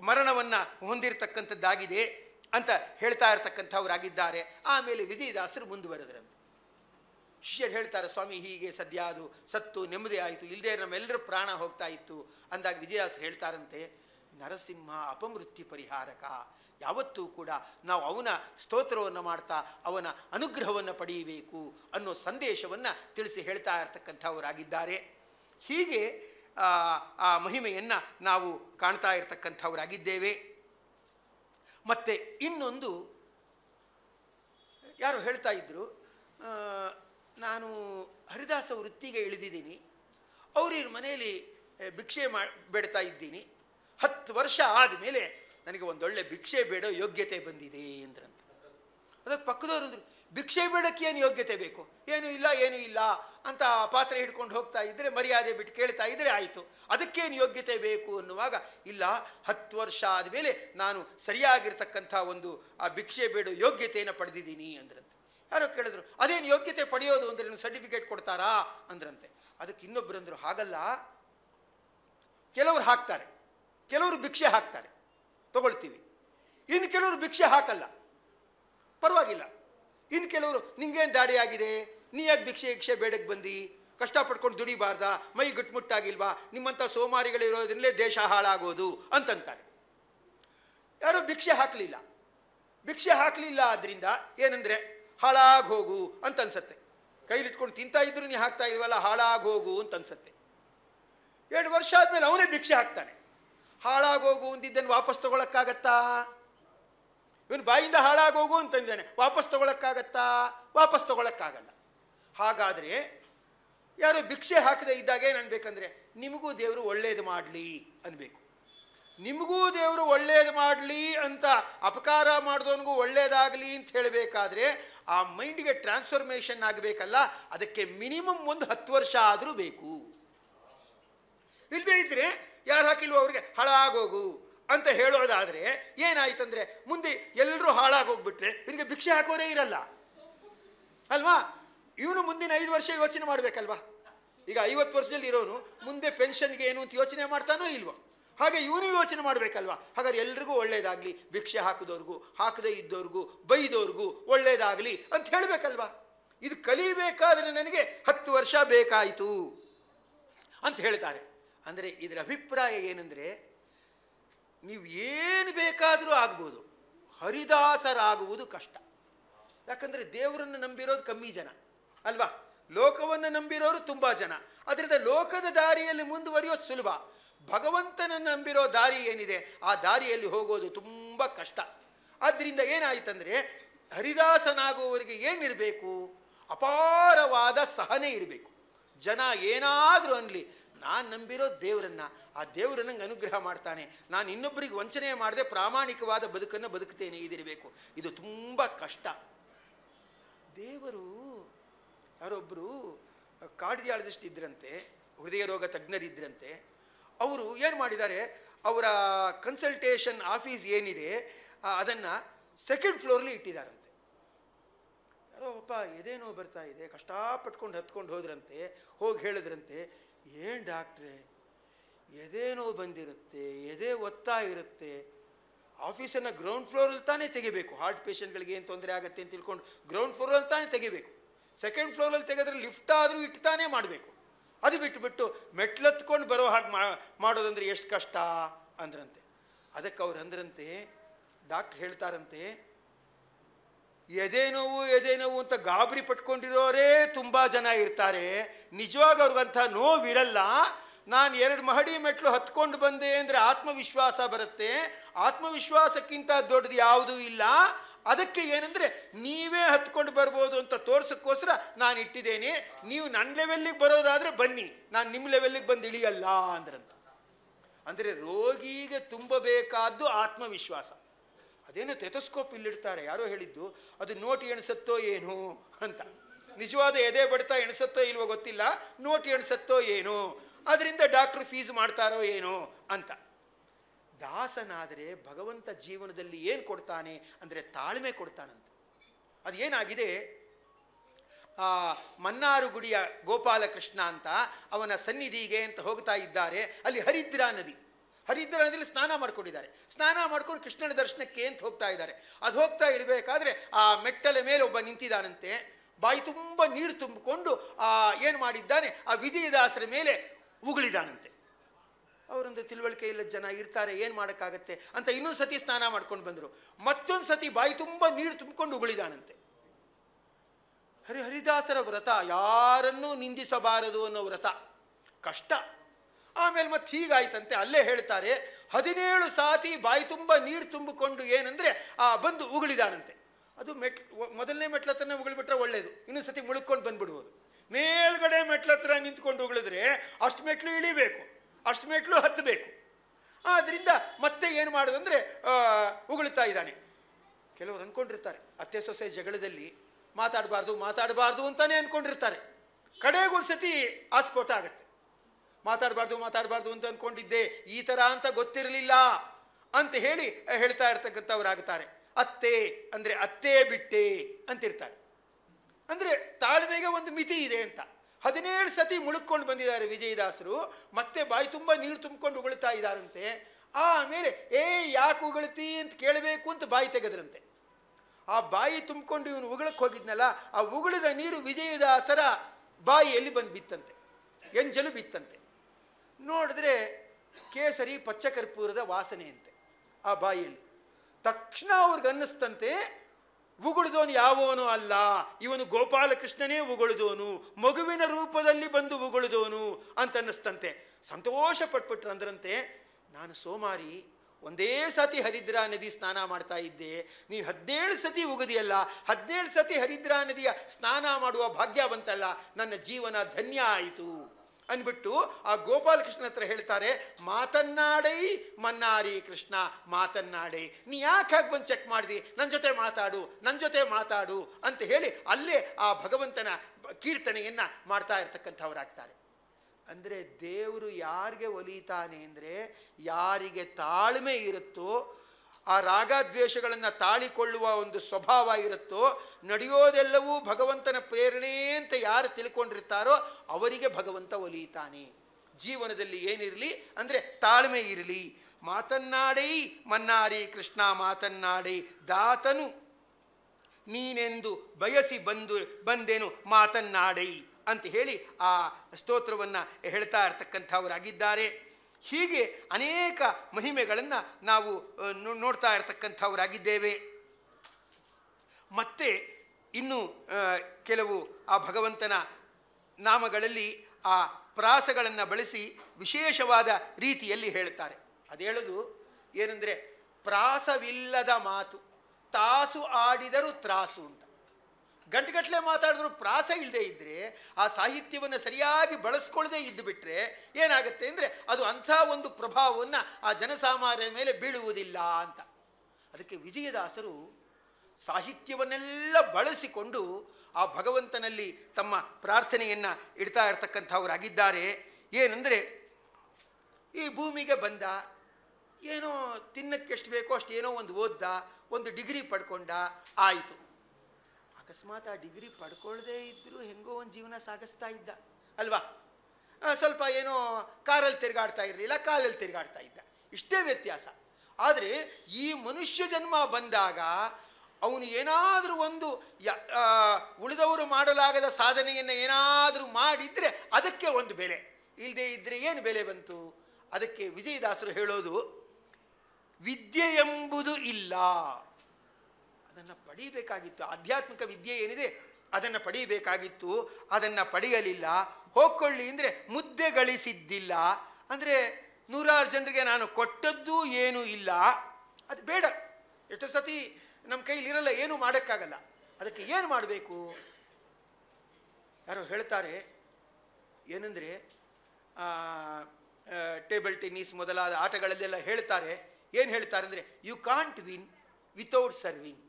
[SPEAKER 1] ಮರಣವನ್ನು ಹೊಂದಿರತಕ್ಕಂಥದ್ದಾಗಿದೆ ಅಂತ ಹೇಳ್ತಾ ಇರತಕ್ಕಂಥವರಾಗಿದ್ದಾರೆ ಆಮೇಲೆ ವಿಜಯದಾಸರು ಮುಂದುವರೆದ್ರಂತೆ ಶಿಷ್ಯರು ಹೇಳ್ತಾರೆ ಸ್ವಾಮಿ ಹೀಗೆ ಸದ್ಯ ಅದು ಸತ್ತು ನೆಮ್ಮದಿ ಆಯಿತು ಇಲ್ಲದೆ ನಮ್ಮೆಲ್ಲರೂ ಪ್ರಾಣ ಹೋಗ್ತಾ ಇತ್ತು ಅಂದಾಗ ವಿಜಯದಾಸರು ಹೇಳ್ತಾರಂತೆ ನರಸಿಂಹ ಅಪಮೃತ್ಯು ಪರಿಹಾರಕ ಯಾವತ್ತೂ ಕೂಡ ನಾವು ಅವನ ಸ್ತೋತ್ರವನ್ನು ಮಾಡ್ತಾ ಅವನ ಅನುಗ್ರಹವನ್ನು ಪಡೆಯಬೇಕು ಅನ್ನೋ ಸಂದೇಶವನ್ನು ತಿಳಿಸಿ ಹೇಳ್ತಾ ಇರ್ತಕ್ಕಂಥವರಾಗಿದ್ದಾರೆ ಹೀಗೆ ಆ ಮಹಿಮೆಯನ್ನು ನಾವು ಕಾಣ್ತಾ ಇರತಕ್ಕಂಥವರಾಗಿದ್ದೇವೆ ಮತ್ತು ಇನ್ನೊಂದು ಯಾರು ಹೇಳ್ತಾ ಇದ್ದರು ನಾನು ಹರಿದಾಸ ವೃತ್ತಿಗೆ ಇಳಿದಿದ್ದೀನಿ ಅವ್ರ ಮನೆಯಲ್ಲಿ ಭಿಕ್ಷೆ ಮಾ ಬೇಡ್ತಾ ಇದ್ದೀನಿ ಹತ್ತು ವರ್ಷ ಆದಮೇಲೆ ನನಗೆ ಒಂದೊಳ್ಳೆ ಭಿಕ್ಷೆ ಬೇಡೋ ಯೋಗ್ಯತೆ ಬಂದಿದೆ ಅಂದ್ರಂತ ಅದಕ್ಕೆ ಪಕ್ಕದವ್ರು ಅಂದರು ಭಿಕ್ಷೆ ಬೇಡಕ್ಕೆ ಏನು ಯೋಗ್ಯತೆ ಬೇಕು ಏನೂ ಇಲ್ಲ ಏನೂ ಇಲ್ಲ ಅಂತ ಪಾತ್ರೆ ಹಿಡ್ಕೊಂಡು ಹೋಗ್ತಾ ಇದ್ದರೆ ಮರ್ಯಾದೆ ಬಿಟ್ಟು ಕೇಳ್ತಾ ಇದ್ದರೆ ಆಯಿತು ಅದಕ್ಕೇನು ಯೋಗ್ಯತೆ ಬೇಕು ಅನ್ನುವಾಗ ಇಲ್ಲ ಹತ್ತು ವರ್ಷ ಆದಮೇಲೆ ನಾನು ಸರಿಯಾಗಿರ್ತಕ್ಕಂಥ ಒಂದು ಆ ಭಿಕ್ಷೆ ಬೇಡ ಯೋಗ್ಯತೆಯನ್ನು ಪಡೆದಿದ್ದೀನಿ ಅಂದ್ರಂತೆ ಯಾರೋ ಕೇಳಿದ್ರು ಅದೇನು ಯೋಗ್ಯತೆ ಪಡೆಯೋದು ಅಂದ್ರೆ ನೀನು ಸರ್ಟಿಫಿಕೇಟ್ ಕೊಡ್ತಾರಾ ಅಂದ್ರಂತೆ ಅದಕ್ಕೆ ಇನ್ನೊಬ್ಬರು ಅಂದರು ಹಾಗಲ್ಲ ಕೆಲವರು ಹಾಕ್ತಾರೆ ಕೆಲವರು ಭಿಕ್ಷೆ ಹಾಕ್ತಾರೆ ತಗೊಳ್ತೀವಿ ಇನ್ನು ಕೆಲವರು ಭಿಕ್ಷೆ ಹಾಕಲ್ಲ ಪರವಾಗಿಲ್ಲ ಇನ್ನು ಕೆಲವರು ನಿಂಗೇನು ದಾಡಿ ಆಗಿದೆ ನೀ ಯಾಕೆ ಭಿಕ್ಷೆ ಭಿಕ್ಷೆ ಬೇಡಕ್ಕೆ ಬಂದು ಕಷ್ಟಪಡ್ಕೊಂಡು ದುಡಿಬಾರ್ದ ಮೈ ಗುಟ್ಮುಟ್ಟಾಗಿಲ್ವಾ ನಿಮ್ಮಂಥ ಸೋಮಾರಿಗಳಿರೋದ್ರಲ್ಲೇ ದೇಶ ಹಾಳಾಗೋದು ಅಂತಂತಾರೆ ಯಾರೂ ಭಿಕ್ಷೆ ಹಾಕಲಿಲ್ಲ ಭಿಕ್ಷೆ ಹಾಕಲಿಲ್ಲ ಆದ್ದರಿಂದ ಏನಂದರೆ ಹಾಳಾಗಿ ಹೋಗು ಅಂತ ಅನ್ಸತ್ತೆ ಕೈಲಿಟ್ಕೊಂಡು ತಿಂತಾ ಇದ್ರು ನೀ ಹಾಕ್ತಾ ಇಲ್ವಲ್ಲ ಹಾಳಾಗಿ ಹೋಗು ಅಂತ ಅನ್ಸತ್ತೆ ಎರಡು ವರ್ಷ ಆದಮೇಲೆ ಅವನೇ ಭಿಕ್ಷೆ ಹಾಕ್ತಾನೆ ಹಾಳಾಗೋಗು ಅಂದಿದ್ದನ್ನು ವಾಪಸ್ ತೊಗೊಳಕ್ಕಾಗತ್ತಾ ಇವನು ಬಾಯಿಂದ ಹಾಳಾಗೋಗು ಅಂತಂದಾನೆ ವಾಪಸ್ ತಗೊಳಕ್ಕಾಗತ್ತಾ ವಾಪಸ್ ತೊಗೊಳಕ್ಕಾಗಲ್ಲ ಹಾಗಾದರೆ ಯಾರೋ ಭಿಕ್ಷೆ ಹಾಕದೇ ಇದ್ದಾಗ ಏನು ಬೇಕಂದರೆ ನಿಮಗೂ ದೇವರು ಒಳ್ಳೇದು ಮಾಡಲಿ ಅನ್ಬೇಕು ನಿಮಗೂ ದೇವರು ಒಳ್ಳೇದು ಮಾಡಲಿ ಅಂತ ಅಪಕಾರ ಮಾಡಿದವನಿಗೂ ಒಳ್ಳೇದಾಗಲಿ ಅಂತ ಹೇಳಬೇಕಾದ್ರೆ ಆ ಮೈಂಡ್ಗೆ ಟ್ರಾನ್ಸ್ಫಾರ್ಮೇಷನ್ ಆಗಬೇಕಲ್ಲ ಅದಕ್ಕೆ ಮಿನಿಮಮ್ ಒಂದು ಹತ್ತು ವರ್ಷ ಆದರೂ ಬೇಕು ಇಲ್ಲದೆ ಇದ್ರೆ ಯಾರು ಹಾಕಿಲ್ವೋ ಅವ್ರಿಗೆ ಹಾಳಾಗೋಗು ಅಂತ ಹೇಳೋದಾದರೆ ಏನಾಯ್ತಂದರೆ ಮುಂದೆ ಎಲ್ಲರೂ ಹಾಳಾಗೋಗ್ಬಿಟ್ರೆ ಇವನಿಗೆ ಭಿಕ್ಷೆ ಹಾಕೋರೇ ಇರಲ್ಲ ಅಲ್ವಾ ಇವನು ಮುಂದಿನ ಐದು ವರ್ಷ ಯೋಚನೆ ಮಾಡಬೇಕಲ್ವಾ ಈಗ ಐವತ್ತು ವರ್ಷದಲ್ಲಿ ಇರೋನು ಮುಂದೆ ಪೆನ್ಷನ್ಗೆ ಏನು ಅಂತ ಯೋಚನೆ ಮಾಡ್ತಾನೋ ಇಲ್ವೋ ಹಾಗೆ ಇವನು ಯೋಚನೆ ಮಾಡಬೇಕಲ್ವಾ ಹಾಗಾದ್ರೆ ಎಲ್ರಿಗೂ ಒಳ್ಳೇದಾಗಲಿ ಭಿಕ್ಷೆ ಹಾಕಿದವ್ರಿಗೂ ಹಾಕದೇ ಇದ್ದವ್ರಿಗೂ ಬೈದವ್ರಿಗೂ ಒಳ್ಳೇದಾಗಲಿ ಅಂತ ಹೇಳಬೇಕಲ್ವಾ ಇದು ಕಲಿಬೇಕಾದ್ರೆ ನನಗೆ ಹತ್ತು ವರ್ಷ ಬೇಕಾಯಿತು ಅಂತ ಹೇಳ್ತಾರೆ ಅಂದರೆ ಇದರ ಅಭಿಪ್ರಾಯ ಏನಂದರೆ ನೀವು ಏನು ಬೇಕಾದರೂ ಆಗ್ಬೋದು ಹರಿದಾಸರಾಗುವುದು ಕಷ್ಟ ಯಾಕಂದರೆ ದೇವರನ್ನು ನಂಬಿರೋದು ಕಮ್ಮಿ ಜನ ಅಲ್ವಾ ಲೋಕವನ್ನು ನಂಬಿರೋರು ತುಂಬ ಜನ ಅದರಿಂದ ಲೋಕದ ದಾರಿಯಲ್ಲಿ ಮುಂದುವರಿಯೋದು ಸುಲಭ ಭಗವಂತನನ್ನು ನಂಬಿರೋ ದಾರಿ ಏನಿದೆ ಆ ದಾರಿಯಲ್ಲಿ ಹೋಗೋದು ತುಂಬ ಕಷ್ಟ ಆದ್ದರಿಂದ ಏನಾಯಿತಂದರೆ ಹರಿದಾಸನಾಗುವವರಿಗೆ ಏನಿರಬೇಕು ಅಪಾರವಾದ ಸಹನೆ ಇರಬೇಕು ಜನ ಏನಾದರೂ ಅನ್ನಲಿ ನಾನು ನಂಬಿರೋ ದೇವರನ್ನು ಆ ದೇವರು ನನಗೆ ಅನುಗ್ರಹ ಮಾಡ್ತಾನೆ ನಾನು ಇನ್ನೊಬ್ಬರಿಗೆ ವಂಚನೆ ಮಾಡದೆ ಪ್ರಾಮಾಣಿಕವಾದ ಬದುಕನ್ನು ಬದುಕುತ್ತೇನೆ ಇದಿರಬೇಕು ಇದು ತುಂಬ ಕಷ್ಟ ದೇವರು ಯಾರೊಬ್ಬರು ಇದ್ರಂತೆ ಹೃದಯ ರೋಗ ತಜ್ಞರಿದ್ರಂತೆ ಅವರು ಏನು ಮಾಡಿದ್ದಾರೆ ಅವರ ಕನ್ಸಲ್ಟೇಷನ್ ಆಫೀಸ್ ಏನಿದೆ ಅದನ್ನು ಸೆಕೆಂಡ್ ಫ್ಲೋರ್ಲಿ ಇಟ್ಟಿದಾರಂತೆ ಯಾರೋ ಒಬ್ಬ ಎದೇನೋ ಬರ್ತಾ ಇದೆ ಕಷ್ಟಪಟ್ಕೊಂಡು ಹತ್ಕೊಂಡು ಹೋದ್ರಂತೆ ಹೋಗಿ ಹೇಳಿದ್ರಂತೆ ಏನು ಡಾಕ್ಟ್ರೆ ಎದೆ ನೋವು ಬಂದಿರುತ್ತೆ ಎದೆ ಒತ್ತಾ ಇರುತ್ತೆ ಆಫೀಸನ್ನು ಗ್ರೌಂಡ್ ಫ್ಲೋರಲ್ಲಿ ತಾನೇ ತೆಗಿಬೇಕು ಹಾರ್ಟ್ ಪೇಷಂಟ್ಗಳಿಗೆ ಏನು ತೊಂದರೆ ಆಗುತ್ತೆ ಅಂತ ತಿಳ್ಕೊಂಡು ಗ್ರೌಂಡ್ ಫ್ಲೋರಲ್ಲಿ ತಾನೇ ತೆಗಿಬೇಕು ಸೆಕೆಂಡ್ ಫ್ಲೋರಲ್ಲಿ ತೆಗೆದ್ರೆ ಲಿಫ್ಟ್ ಆದರೂ ಇಟ್ಟು ತಾನೇ ಮಾಡಬೇಕು ಅದು ಬಿಟ್ಟುಬಿಟ್ಟು ಮೆಟ್ಲತ್ಕೊಂಡು ಬರೋ ಹಾಗೆ ಮಾಡೋದಂದ್ರೆ ಎಷ್ಟು ಕಷ್ಟ ಅಂದ್ರಂತೆ ಅದಕ್ಕೆ ಅವ್ರು ಅಂದ್ರಂತೆ ಡಾಕ್ಟ್ರ್ ಹೇಳ್ತಾರಂತೆ ಎದೆ ನೋವು ಎದೆ ನೋವು ಅಂತ ಗಾಬರಿ ಪಟ್ಕೊಂಡಿರೋರೇ ತುಂಬ ಜನ ಇರ್ತಾರೆ ನಿಜವಾಗಿ ಅವ್ರಿಗಂಥ ನೋವಿರಲ್ಲ ನಾನು ಎರಡು ಮಹಡಿ ಮೆಟ್ಲು ಹತ್ಕೊಂಡು ಬಂದೆ ಅಂದರೆ ಆತ್ಮವಿಶ್ವಾಸ ಬರುತ್ತೆ ಆತ್ಮವಿಶ್ವಾಸಕ್ಕಿಂತ ದೊಡ್ಡದು ಯಾವುದೂ ಇಲ್ಲ ಅದಕ್ಕೆ ಏನಂದರೆ ನೀವೇ ಹತ್ಕೊಂಡು ಬರ್ಬೋದು ಅಂತ ತೋರ್ಸೋಕ್ಕೋಸ್ಕರ ನಾನು ಇಟ್ಟಿದ್ದೇನೆ ನೀವು ನನ್ನ ಲೆವೆಲ್ಲಿಗೆ ಬರೋದಾದರೆ ಬನ್ನಿ ನಾನು ನಿಮ್ಮ ಲೆವೆಲ್ಲಿಗೆ ಬಂದು ಇಳಿಯಲ್ಲ ಅಂದ್ರಂತ ಅಂದರೆ ರೋಗಿಗೆ ತುಂಬಬೇಕಾದ್ದು ಆತ್ಮವಿಶ್ವಾಸ ಅದೇನು ತೆತಸ್ಕೋಪ್ ಇಲ್ಲಿಡ್ತಾರೆ ಯಾರೋ ಹೇಳಿದ್ದು ಅದು ನೋಟಿ ಎಣಿಸತ್ತೋ ಏನು ಅಂತ ನಿಜವಾದ ಎದೆ ಬಡ್ತಾ ಎಣಿಸತ್ತೋ ಇಲ್ವೋ ಗೊತ್ತಿಲ್ಲ ನೋಟಿ ಎಣಿಸತ್ತೋ ಏನು ಅದರಿಂದ ಡಾಕ್ಟ್ರು ಫೀಸ್ ಮಾಡ್ತಾರೋ ಏನು ಅಂತ ದಾಸನಾದರೆ ಭಗವಂತ ಜೀವನದಲ್ಲಿ ಏನು ಕೊಡ್ತಾನೆ ಅಂದರೆ ತಾಳ್ಮೆ ಕೊಡ್ತಾನಂತ ಅದೇನಾಗಿದೆ ಆ ಗುಡಿಯ ಗೋಪಾಲಕೃಷ್ಣ ಅಂತ ಅವನ ಸನ್ನಿಧಿಗೆ ಅಂತ ಹೋಗ್ತಾ ಇದ್ದಾರೆ ಅಲ್ಲಿ ಹರಿದ್ರಾ ನದಿ ಹರಿದ್ರ ನದಿಯಲ್ಲಿ ಸ್ನಾನ ಮಾಡ್ಕೊಂಡಿದ್ದಾರೆ ಸ್ನಾನ ಮಾಡ್ಕೊಂಡು ಕೃಷ್ಣನ ದರ್ಶನಕ್ಕೆ ಅಂತ ಹೋಗ್ತಾ ಇದ್ದಾರೆ ಅದು ಹೋಗ್ತಾ ಇರಬೇಕಾದ್ರೆ ಆ ಮೆಟ್ಟಲ ಮೇಲೆ ಒಬ್ಬ ನಿಂತಿದ್ದಾನಂತೆ ಬಾಯಿ ತುಂಬ ನೀರು ತುಂಬಿಕೊಂಡು ಆ ಏನು ಮಾಡಿದ್ದಾನೆ ಆ ವಿಜಯದಾಸರ ಮೇಲೆ ಉಗುಳಿದಾನಂತೆ ಅವರೊಂದು ತಿಳುವಳಿಕೆ ಇಲ್ಲ ಜನ ಇರ್ತಾರೆ ಏನು ಮಾಡೋಕ್ಕಾಗತ್ತೆ ಅಂತ ಇನ್ನೊಂದು ಸತಿ ಸ್ನಾನ ಮಾಡ್ಕೊಂಡು ಬಂದರು ಮತ್ತೊಂದು ಸತಿ ಬಾಯಿ ತುಂಬ ನೀರು ತುಂಬಿಕೊಂಡು ಉಗುಳಿದಾನಂತೆ ಹರಿಹರಿದಾಸರ ವ್ರತ ಯಾರನ್ನೂ ನಿಂದಿಸಬಾರದು ಅನ್ನೋ ವ್ರತ ಕಷ್ಟ ಆಮೇಲೆ ಮತ್ತೆ ಹೀಗಾಯ್ತಂತೆ ಅಲ್ಲೇ ಹೇಳ್ತಾರೆ ಹದಿನೇಳು ಸಾತಿ ಬಾಯಿ ತುಂಬ ನೀರು ತುಂಬಿಕೊಂಡು ಏನಂದರೆ ಆ ಬಂದು ಉಗುಳಿದಾನಂತೆ ಅದು ಮೆಟ್ ಮೊದಲನೇ ಮೆಟ್ಲತ್ರನೇ ಉಗುಳಿಬಿಟ್ರೆ ಒಳ್ಳೆಯದು ಇನ್ನೊಂದು ಸತಿ ಮುಳುಕೊಂಡು ಬಂದ್ಬಿಡ್ಬೋದು ಮೇಲ್ಗಡೆ ಮೆಟ್ಲತ್ರ ನಿಂತ್ಕೊಂಡು ಉಗುಳಿದ್ರೆ ಅಷ್ಟು ಮೆಟ್ಲು ಇಳಿಬೇಕು ಅಷ್ಟು ಮೆಟ್ಲು ಹತ್ತಬೇಕು ಆದ್ದರಿಂದ ಮತ್ತೆ ಏನು ಮಾಡೋದಂದರೆ ಉಗುಳ್ತಾ ಇದ್ದಾನೆ ಕೆಲವರು ಅಂದ್ಕೊಂಡಿರ್ತಾರೆ ಅತ್ತೆ ಸೊಸೆ ಜಗಳದಲ್ಲಿ ಮಾತಾಡಬಾರ್ದು ಮಾತಾಡಬಾರ್ದು ಅಂತಲೇ ಅಂದ್ಕೊಂಡಿರ್ತಾರೆ ಕಡೆಗೂ ಸತಿ ಆಸ್ಫೋಟ ಆಗುತ್ತೆ ಮಾತಾಡಬಾರ್ದು ಮಾತಾಡಬಾರ್ದು ಅಂತ ಅಂದ್ಕೊಂಡಿದ್ದೆ ಈ ಥರ ಅಂತ ಗೊತ್ತಿರಲಿಲ್ಲ ಅಂತ ಹೇಳಿ ಹೇಳ್ತಾ ಆಗ್ತಾರೆ ಅತ್ತೆ ಅಂದರೆ ಅತ್ತೆ ಬಿಟ್ಟೆ ಅಂತಿರ್ತಾರೆ ಅಂದರೆ ತಾಳ್ಮೆಗೆ ಒಂದು ಮಿತಿ ಇದೆ ಅಂತ ಹದಿನೇಳು ಸತಿ ಮುಳುಕೊಂಡು ಬಂದಿದ್ದಾರೆ ವಿಜಯದಾಸರು ಮತ್ತೆ ಬಾಯಿ ತುಂಬ ನೀರು ತುಂಬಿಕೊಂಡು ಉಗಳ್ತಾ ಇದ್ದಾರಂತೆ ಆಮೇಲೆ ಏ ಯಾಕೆ ಉಗಳತಿ ಅಂತ ಕೇಳಬೇಕು ಅಂತ ಬಾಯಿ ತೆಗೆದ್ರಂತೆ ಆ ಬಾಯಿ ತುಂಬಿಕೊಂಡು ಇವನು ಉಗುಳಕ್ಕೆ ಹೋಗಿದ್ನಲ್ಲ ಆ ಉಗುಳಿದ ನೀರು ವಿಜಯದಾಸರ ಬಾಯಿಯಲ್ಲಿ ಬಂದು ಬಿತ್ತಂತೆ ಎಂಜಲು ಬಿತ್ತಂತೆ ನೋಡಿದ್ರೆ ಕೇಸರಿ ಪಚ್ಚ ಕರ್ಪೂರದ ವಾಸನೆಯಂತೆ ಆ ಬಾಯಿಯಲ್ಲಿ ತಕ್ಷಣ ಅವ್ರಿಗೆ ಅನ್ನಿಸ್ತಂತೆ ಉಗುಳಿದವನು ಯಾವೋನು ಅಲ್ಲ ಇವನು ಗೋಪಾಲಕೃಷ್ಣನೇ ಉಗುಳಿದವನು ಮಗುವಿನ ರೂಪದಲ್ಲಿ ಬಂದು ಉಗುಳಿದೋನು ಅಂತ ಅನ್ನಿಸ್ತಂತೆ ಸಂತೋಷ ಪಟ್ಬಿಟ್ರು ಅಂದ್ರಂತೆ ನಾನು ಸೋಮಾರಿ ಒಂದೇ ಸತಿ ಹರಿದ್ರಾ ನದಿ ಸ್ನಾನ ಮಾಡ್ತಾ ಇದ್ದೆ ನೀವು ಹದಿನೇಳು ಸತಿ ಉಗದಿಯಲ್ಲ ಹದಿನೇಳು ಸತಿ ಹರಿದ್ರಾ ನದಿಯ ಸ್ನಾನ ಮಾಡುವ ಭಾಗ್ಯ ಬಂತಲ್ಲ ನನ್ನ ಜೀವನ ಧನ್ಯ ಆಯಿತು ಅಂದ್ಬಿಟ್ಟು ಆ ಗೋಪಾಲಕೃಷ್ಣ ಹತ್ರ ಹೇಳ್ತಾರೆ ಮಾತನ್ನಾಡೈ ಮನ್ನಾರಿ ಕೃಷ್ಣ ಮಾತನ್ನಾಡೈ ನೀ ಯಾಕೆ ಹಾಗೆ ಬಂದು ಚೆಕ್ ಮಾಡಿದಿ ನನ್ನ ಜೊತೆ ಮಾತಾಡು ನನ್ನ ಜೊತೆ ಮಾತಾಡು ಅಂತ ಹೇಳಿ ಅಲ್ಲೇ ಆ ಭಗವಂತನ ಕೀರ್ತನೆಯನ್ನು ಮಾಡ್ತಾ ಇರ್ತಕ್ಕಂಥವರಾಗ್ತಾರೆ ಅಂದರೆ ದೇವರು ಯಾರಿಗೆ ಒಲಿತಾನೆ ಅಂದರೆ ಯಾರಿಗೆ ತಾಳ್ಮೆ ಇರುತ್ತೋ ಆ ರಾಗದ್ವೇಷಗಳನ್ನು ತಾಳಿಕೊಳ್ಳುವ ಒಂದು ಸ್ವಭಾವ ಇರುತ್ತೋ ನಡೆಯೋದೆಲ್ಲವೂ ಭಗವಂತನ ಪ್ರೇರಣೆ ಅಂತ ಯಾರು ತಿಳ್ಕೊಂಡಿರ್ತಾರೋ ಅವರಿಗೆ ಭಗವಂತ ಒಲಿಯುತ್ತಾನೆ ಜೀವನದಲ್ಲಿ ಏನಿರಲಿ ಅಂದರೆ ತಾಳ್ಮೆ ಇರಲಿ ಮಾತನ್ನಾಡೈ ಮನ್ನಾರಿ ಕೃಷ್ಣ ಮಾತನ್ನಾಡೈ ದಾತನು ನೀನೆಂದು ಬಯಸಿ ಬಂದು ಬಂದೇನು ಮಾತನ್ನಾಡೈ ಅಂತ ಹೇಳಿ ಆ ಸ್ತೋತ್ರವನ್ನು ಹೇಳ್ತಾ ಇರ್ತಕ್ಕಂಥವರಾಗಿದ್ದಾರೆ ಹೀಗೆ ಅನೇಕ ಮಹಿಮೆಗಳನ್ನು ನಾವು ನೋಡ್ತಾ ಇರತಕ್ಕಂಥವರಾಗಿದ್ದೇವೆ ಮತ್ತೆ ಇನ್ನು ಕೆಲವು ಆ ಭಗವಂತನ ನಾಮಗಳಲ್ಲಿ ಆ ಪ್ರಾಸಗಳನ್ನು ಬಳಸಿ ವಿಶೇಷವಾದ ರೀತಿಯಲ್ಲಿ ಹೇಳ್ತಾರೆ ಅದೇಳೋದು ಏನಂದರೆ ಪ್ರಾಸವಿಲ್ಲದ ಮಾತು ತಾಸು ಆಡಿದರೂ ತ್ರಾಸು ಅಂತ ಗಂಟುಗಟ್ಟಲೆ ಮಾತಾಡಿದ್ರು ಪ್ರಾಸ ಇಲ್ಲದೆ ಇದ್ದರೆ ಆ ಸಾಹಿತ್ಯವನ್ನು ಸರಿಯಾಗಿ ಬಳಸ್ಕೊಳ್ಳದೆ ಇದ್ದು ಬಿಟ್ಟರೆ ಏನಾಗುತ್ತೆ ಅಂದರೆ ಅದು ಅಂಥ ಒಂದು ಪ್ರಭಾವವನ್ನು ಆ ಜನಸಾಮಾನ್ಯರ ಮೇಲೆ ಬೀಳುವುದಿಲ್ಲ ಅಂತ ಅದಕ್ಕೆ ವಿಜಯದಾಸರು ಸಾಹಿತ್ಯವನ್ನೆಲ್ಲ ಬಳಸಿಕೊಂಡು ಆ ಭಗವಂತನಲ್ಲಿ ತಮ್ಮ ಪ್ರಾರ್ಥನೆಯನ್ನು ಇಡ್ತಾ ಇರ್ತಕ್ಕಂಥವರಾಗಿದ್ದಾರೆ ಏನಂದರೆ ಈ ಭೂಮಿಗೆ ಬಂದ ಏನೋ ತಿನ್ನಕ್ಕೆ ಎಷ್ಟು ಬೇಕೋ ಏನೋ ಒಂದು ಓದ್ದ ಒಂದು ಡಿಗ್ರಿ ಪಡ್ಕೊಂಡ ಆಯಿತು ಅಕಸ್ಮಾತ್ ಆ ಡಿಗ್ರಿ ಪಡ್ಕೊಳ್ಳದೇ ಇದ್ದರೂ ಹೆಂಗೋ ಒಂದು ಜೀವನ ಸಾಗಿಸ್ತಾ ಇದ್ದ ಅಲ್ವಾ ಸ್ವಲ್ಪ ಏನೋ ಕಾರಲ್ಲಿ ತಿರುಗಾಡ್ತಾ ಇರಲಿಲ್ಲ ಕಾಲಲ್ಲಿ ತಿರುಗಾಡ್ತಾ ಇದ್ದ ಇಷ್ಟೇ ವ್ಯತ್ಯಾಸ ಆದರೆ ಈ ಮನುಷ್ಯ ಜನ್ಮ ಬಂದಾಗ ಅವನು ಏನಾದರೂ ಒಂದು ಯ ಉಳಿದವರು ಮಾಡಲಾಗದ ಸಾಧನೆಯನ್ನು ಏನಾದರೂ ಮಾಡಿದರೆ ಅದಕ್ಕೆ ಒಂದು ಬೆಲೆ ಇಲ್ಲದೆ ಇದ್ದರೆ ಏನು ಬೆಲೆ ಬಂತು ಅದಕ್ಕೆ ವಿಜಯದಾಸರು ಹೇಳೋದು ವಿದ್ಯೆ ಎಂಬುದು ಇಲ್ಲ ಅದನ್ನು ಪಡೀಬೇಕಾಗಿತ್ತು ಆಧ್ಯಾತ್ಮಿಕ ವಿದ್ಯೆ ಏನಿದೆ ಅದನ್ನು ಪಡೀಬೇಕಾಗಿತ್ತು ಅದನ್ನು ಪಡೆಯಲಿಲ್ಲ ಹೋಗ್ಕೊಳ್ಳಿ ಅಂದರೆ ಮುದ್ದೆ ಗಳಿಸಿದ್ದಿಲ್ಲ ಅಂದರೆ ನೂರಾರು ಜನರಿಗೆ ನಾನು ಕೊಟ್ಟದ್ದು ಏನೂ ಇಲ್ಲ ಅದು ಬೇಡ ಎಷ್ಟೋ ಸತಿ ನಮ್ಮ ಕೈಲಿರಲ್ಲ ಏನೂ ಮಾಡೋಕ್ಕಾಗಲ್ಲ ಅದಕ್ಕೆ ಏನು ಮಾಡಬೇಕು ಯಾರೋ ಹೇಳ್ತಾರೆ ಏನಂದರೆ ಟೇಬಲ್ ಟೆನ್ನಿಸ್ ಮೊದಲಾದ ಆಟಗಳಲ್ಲೆಲ್ಲ ಹೇಳ್ತಾರೆ ಏನು ಹೇಳ್ತಾರೆ ಅಂದರೆ you can't win without serving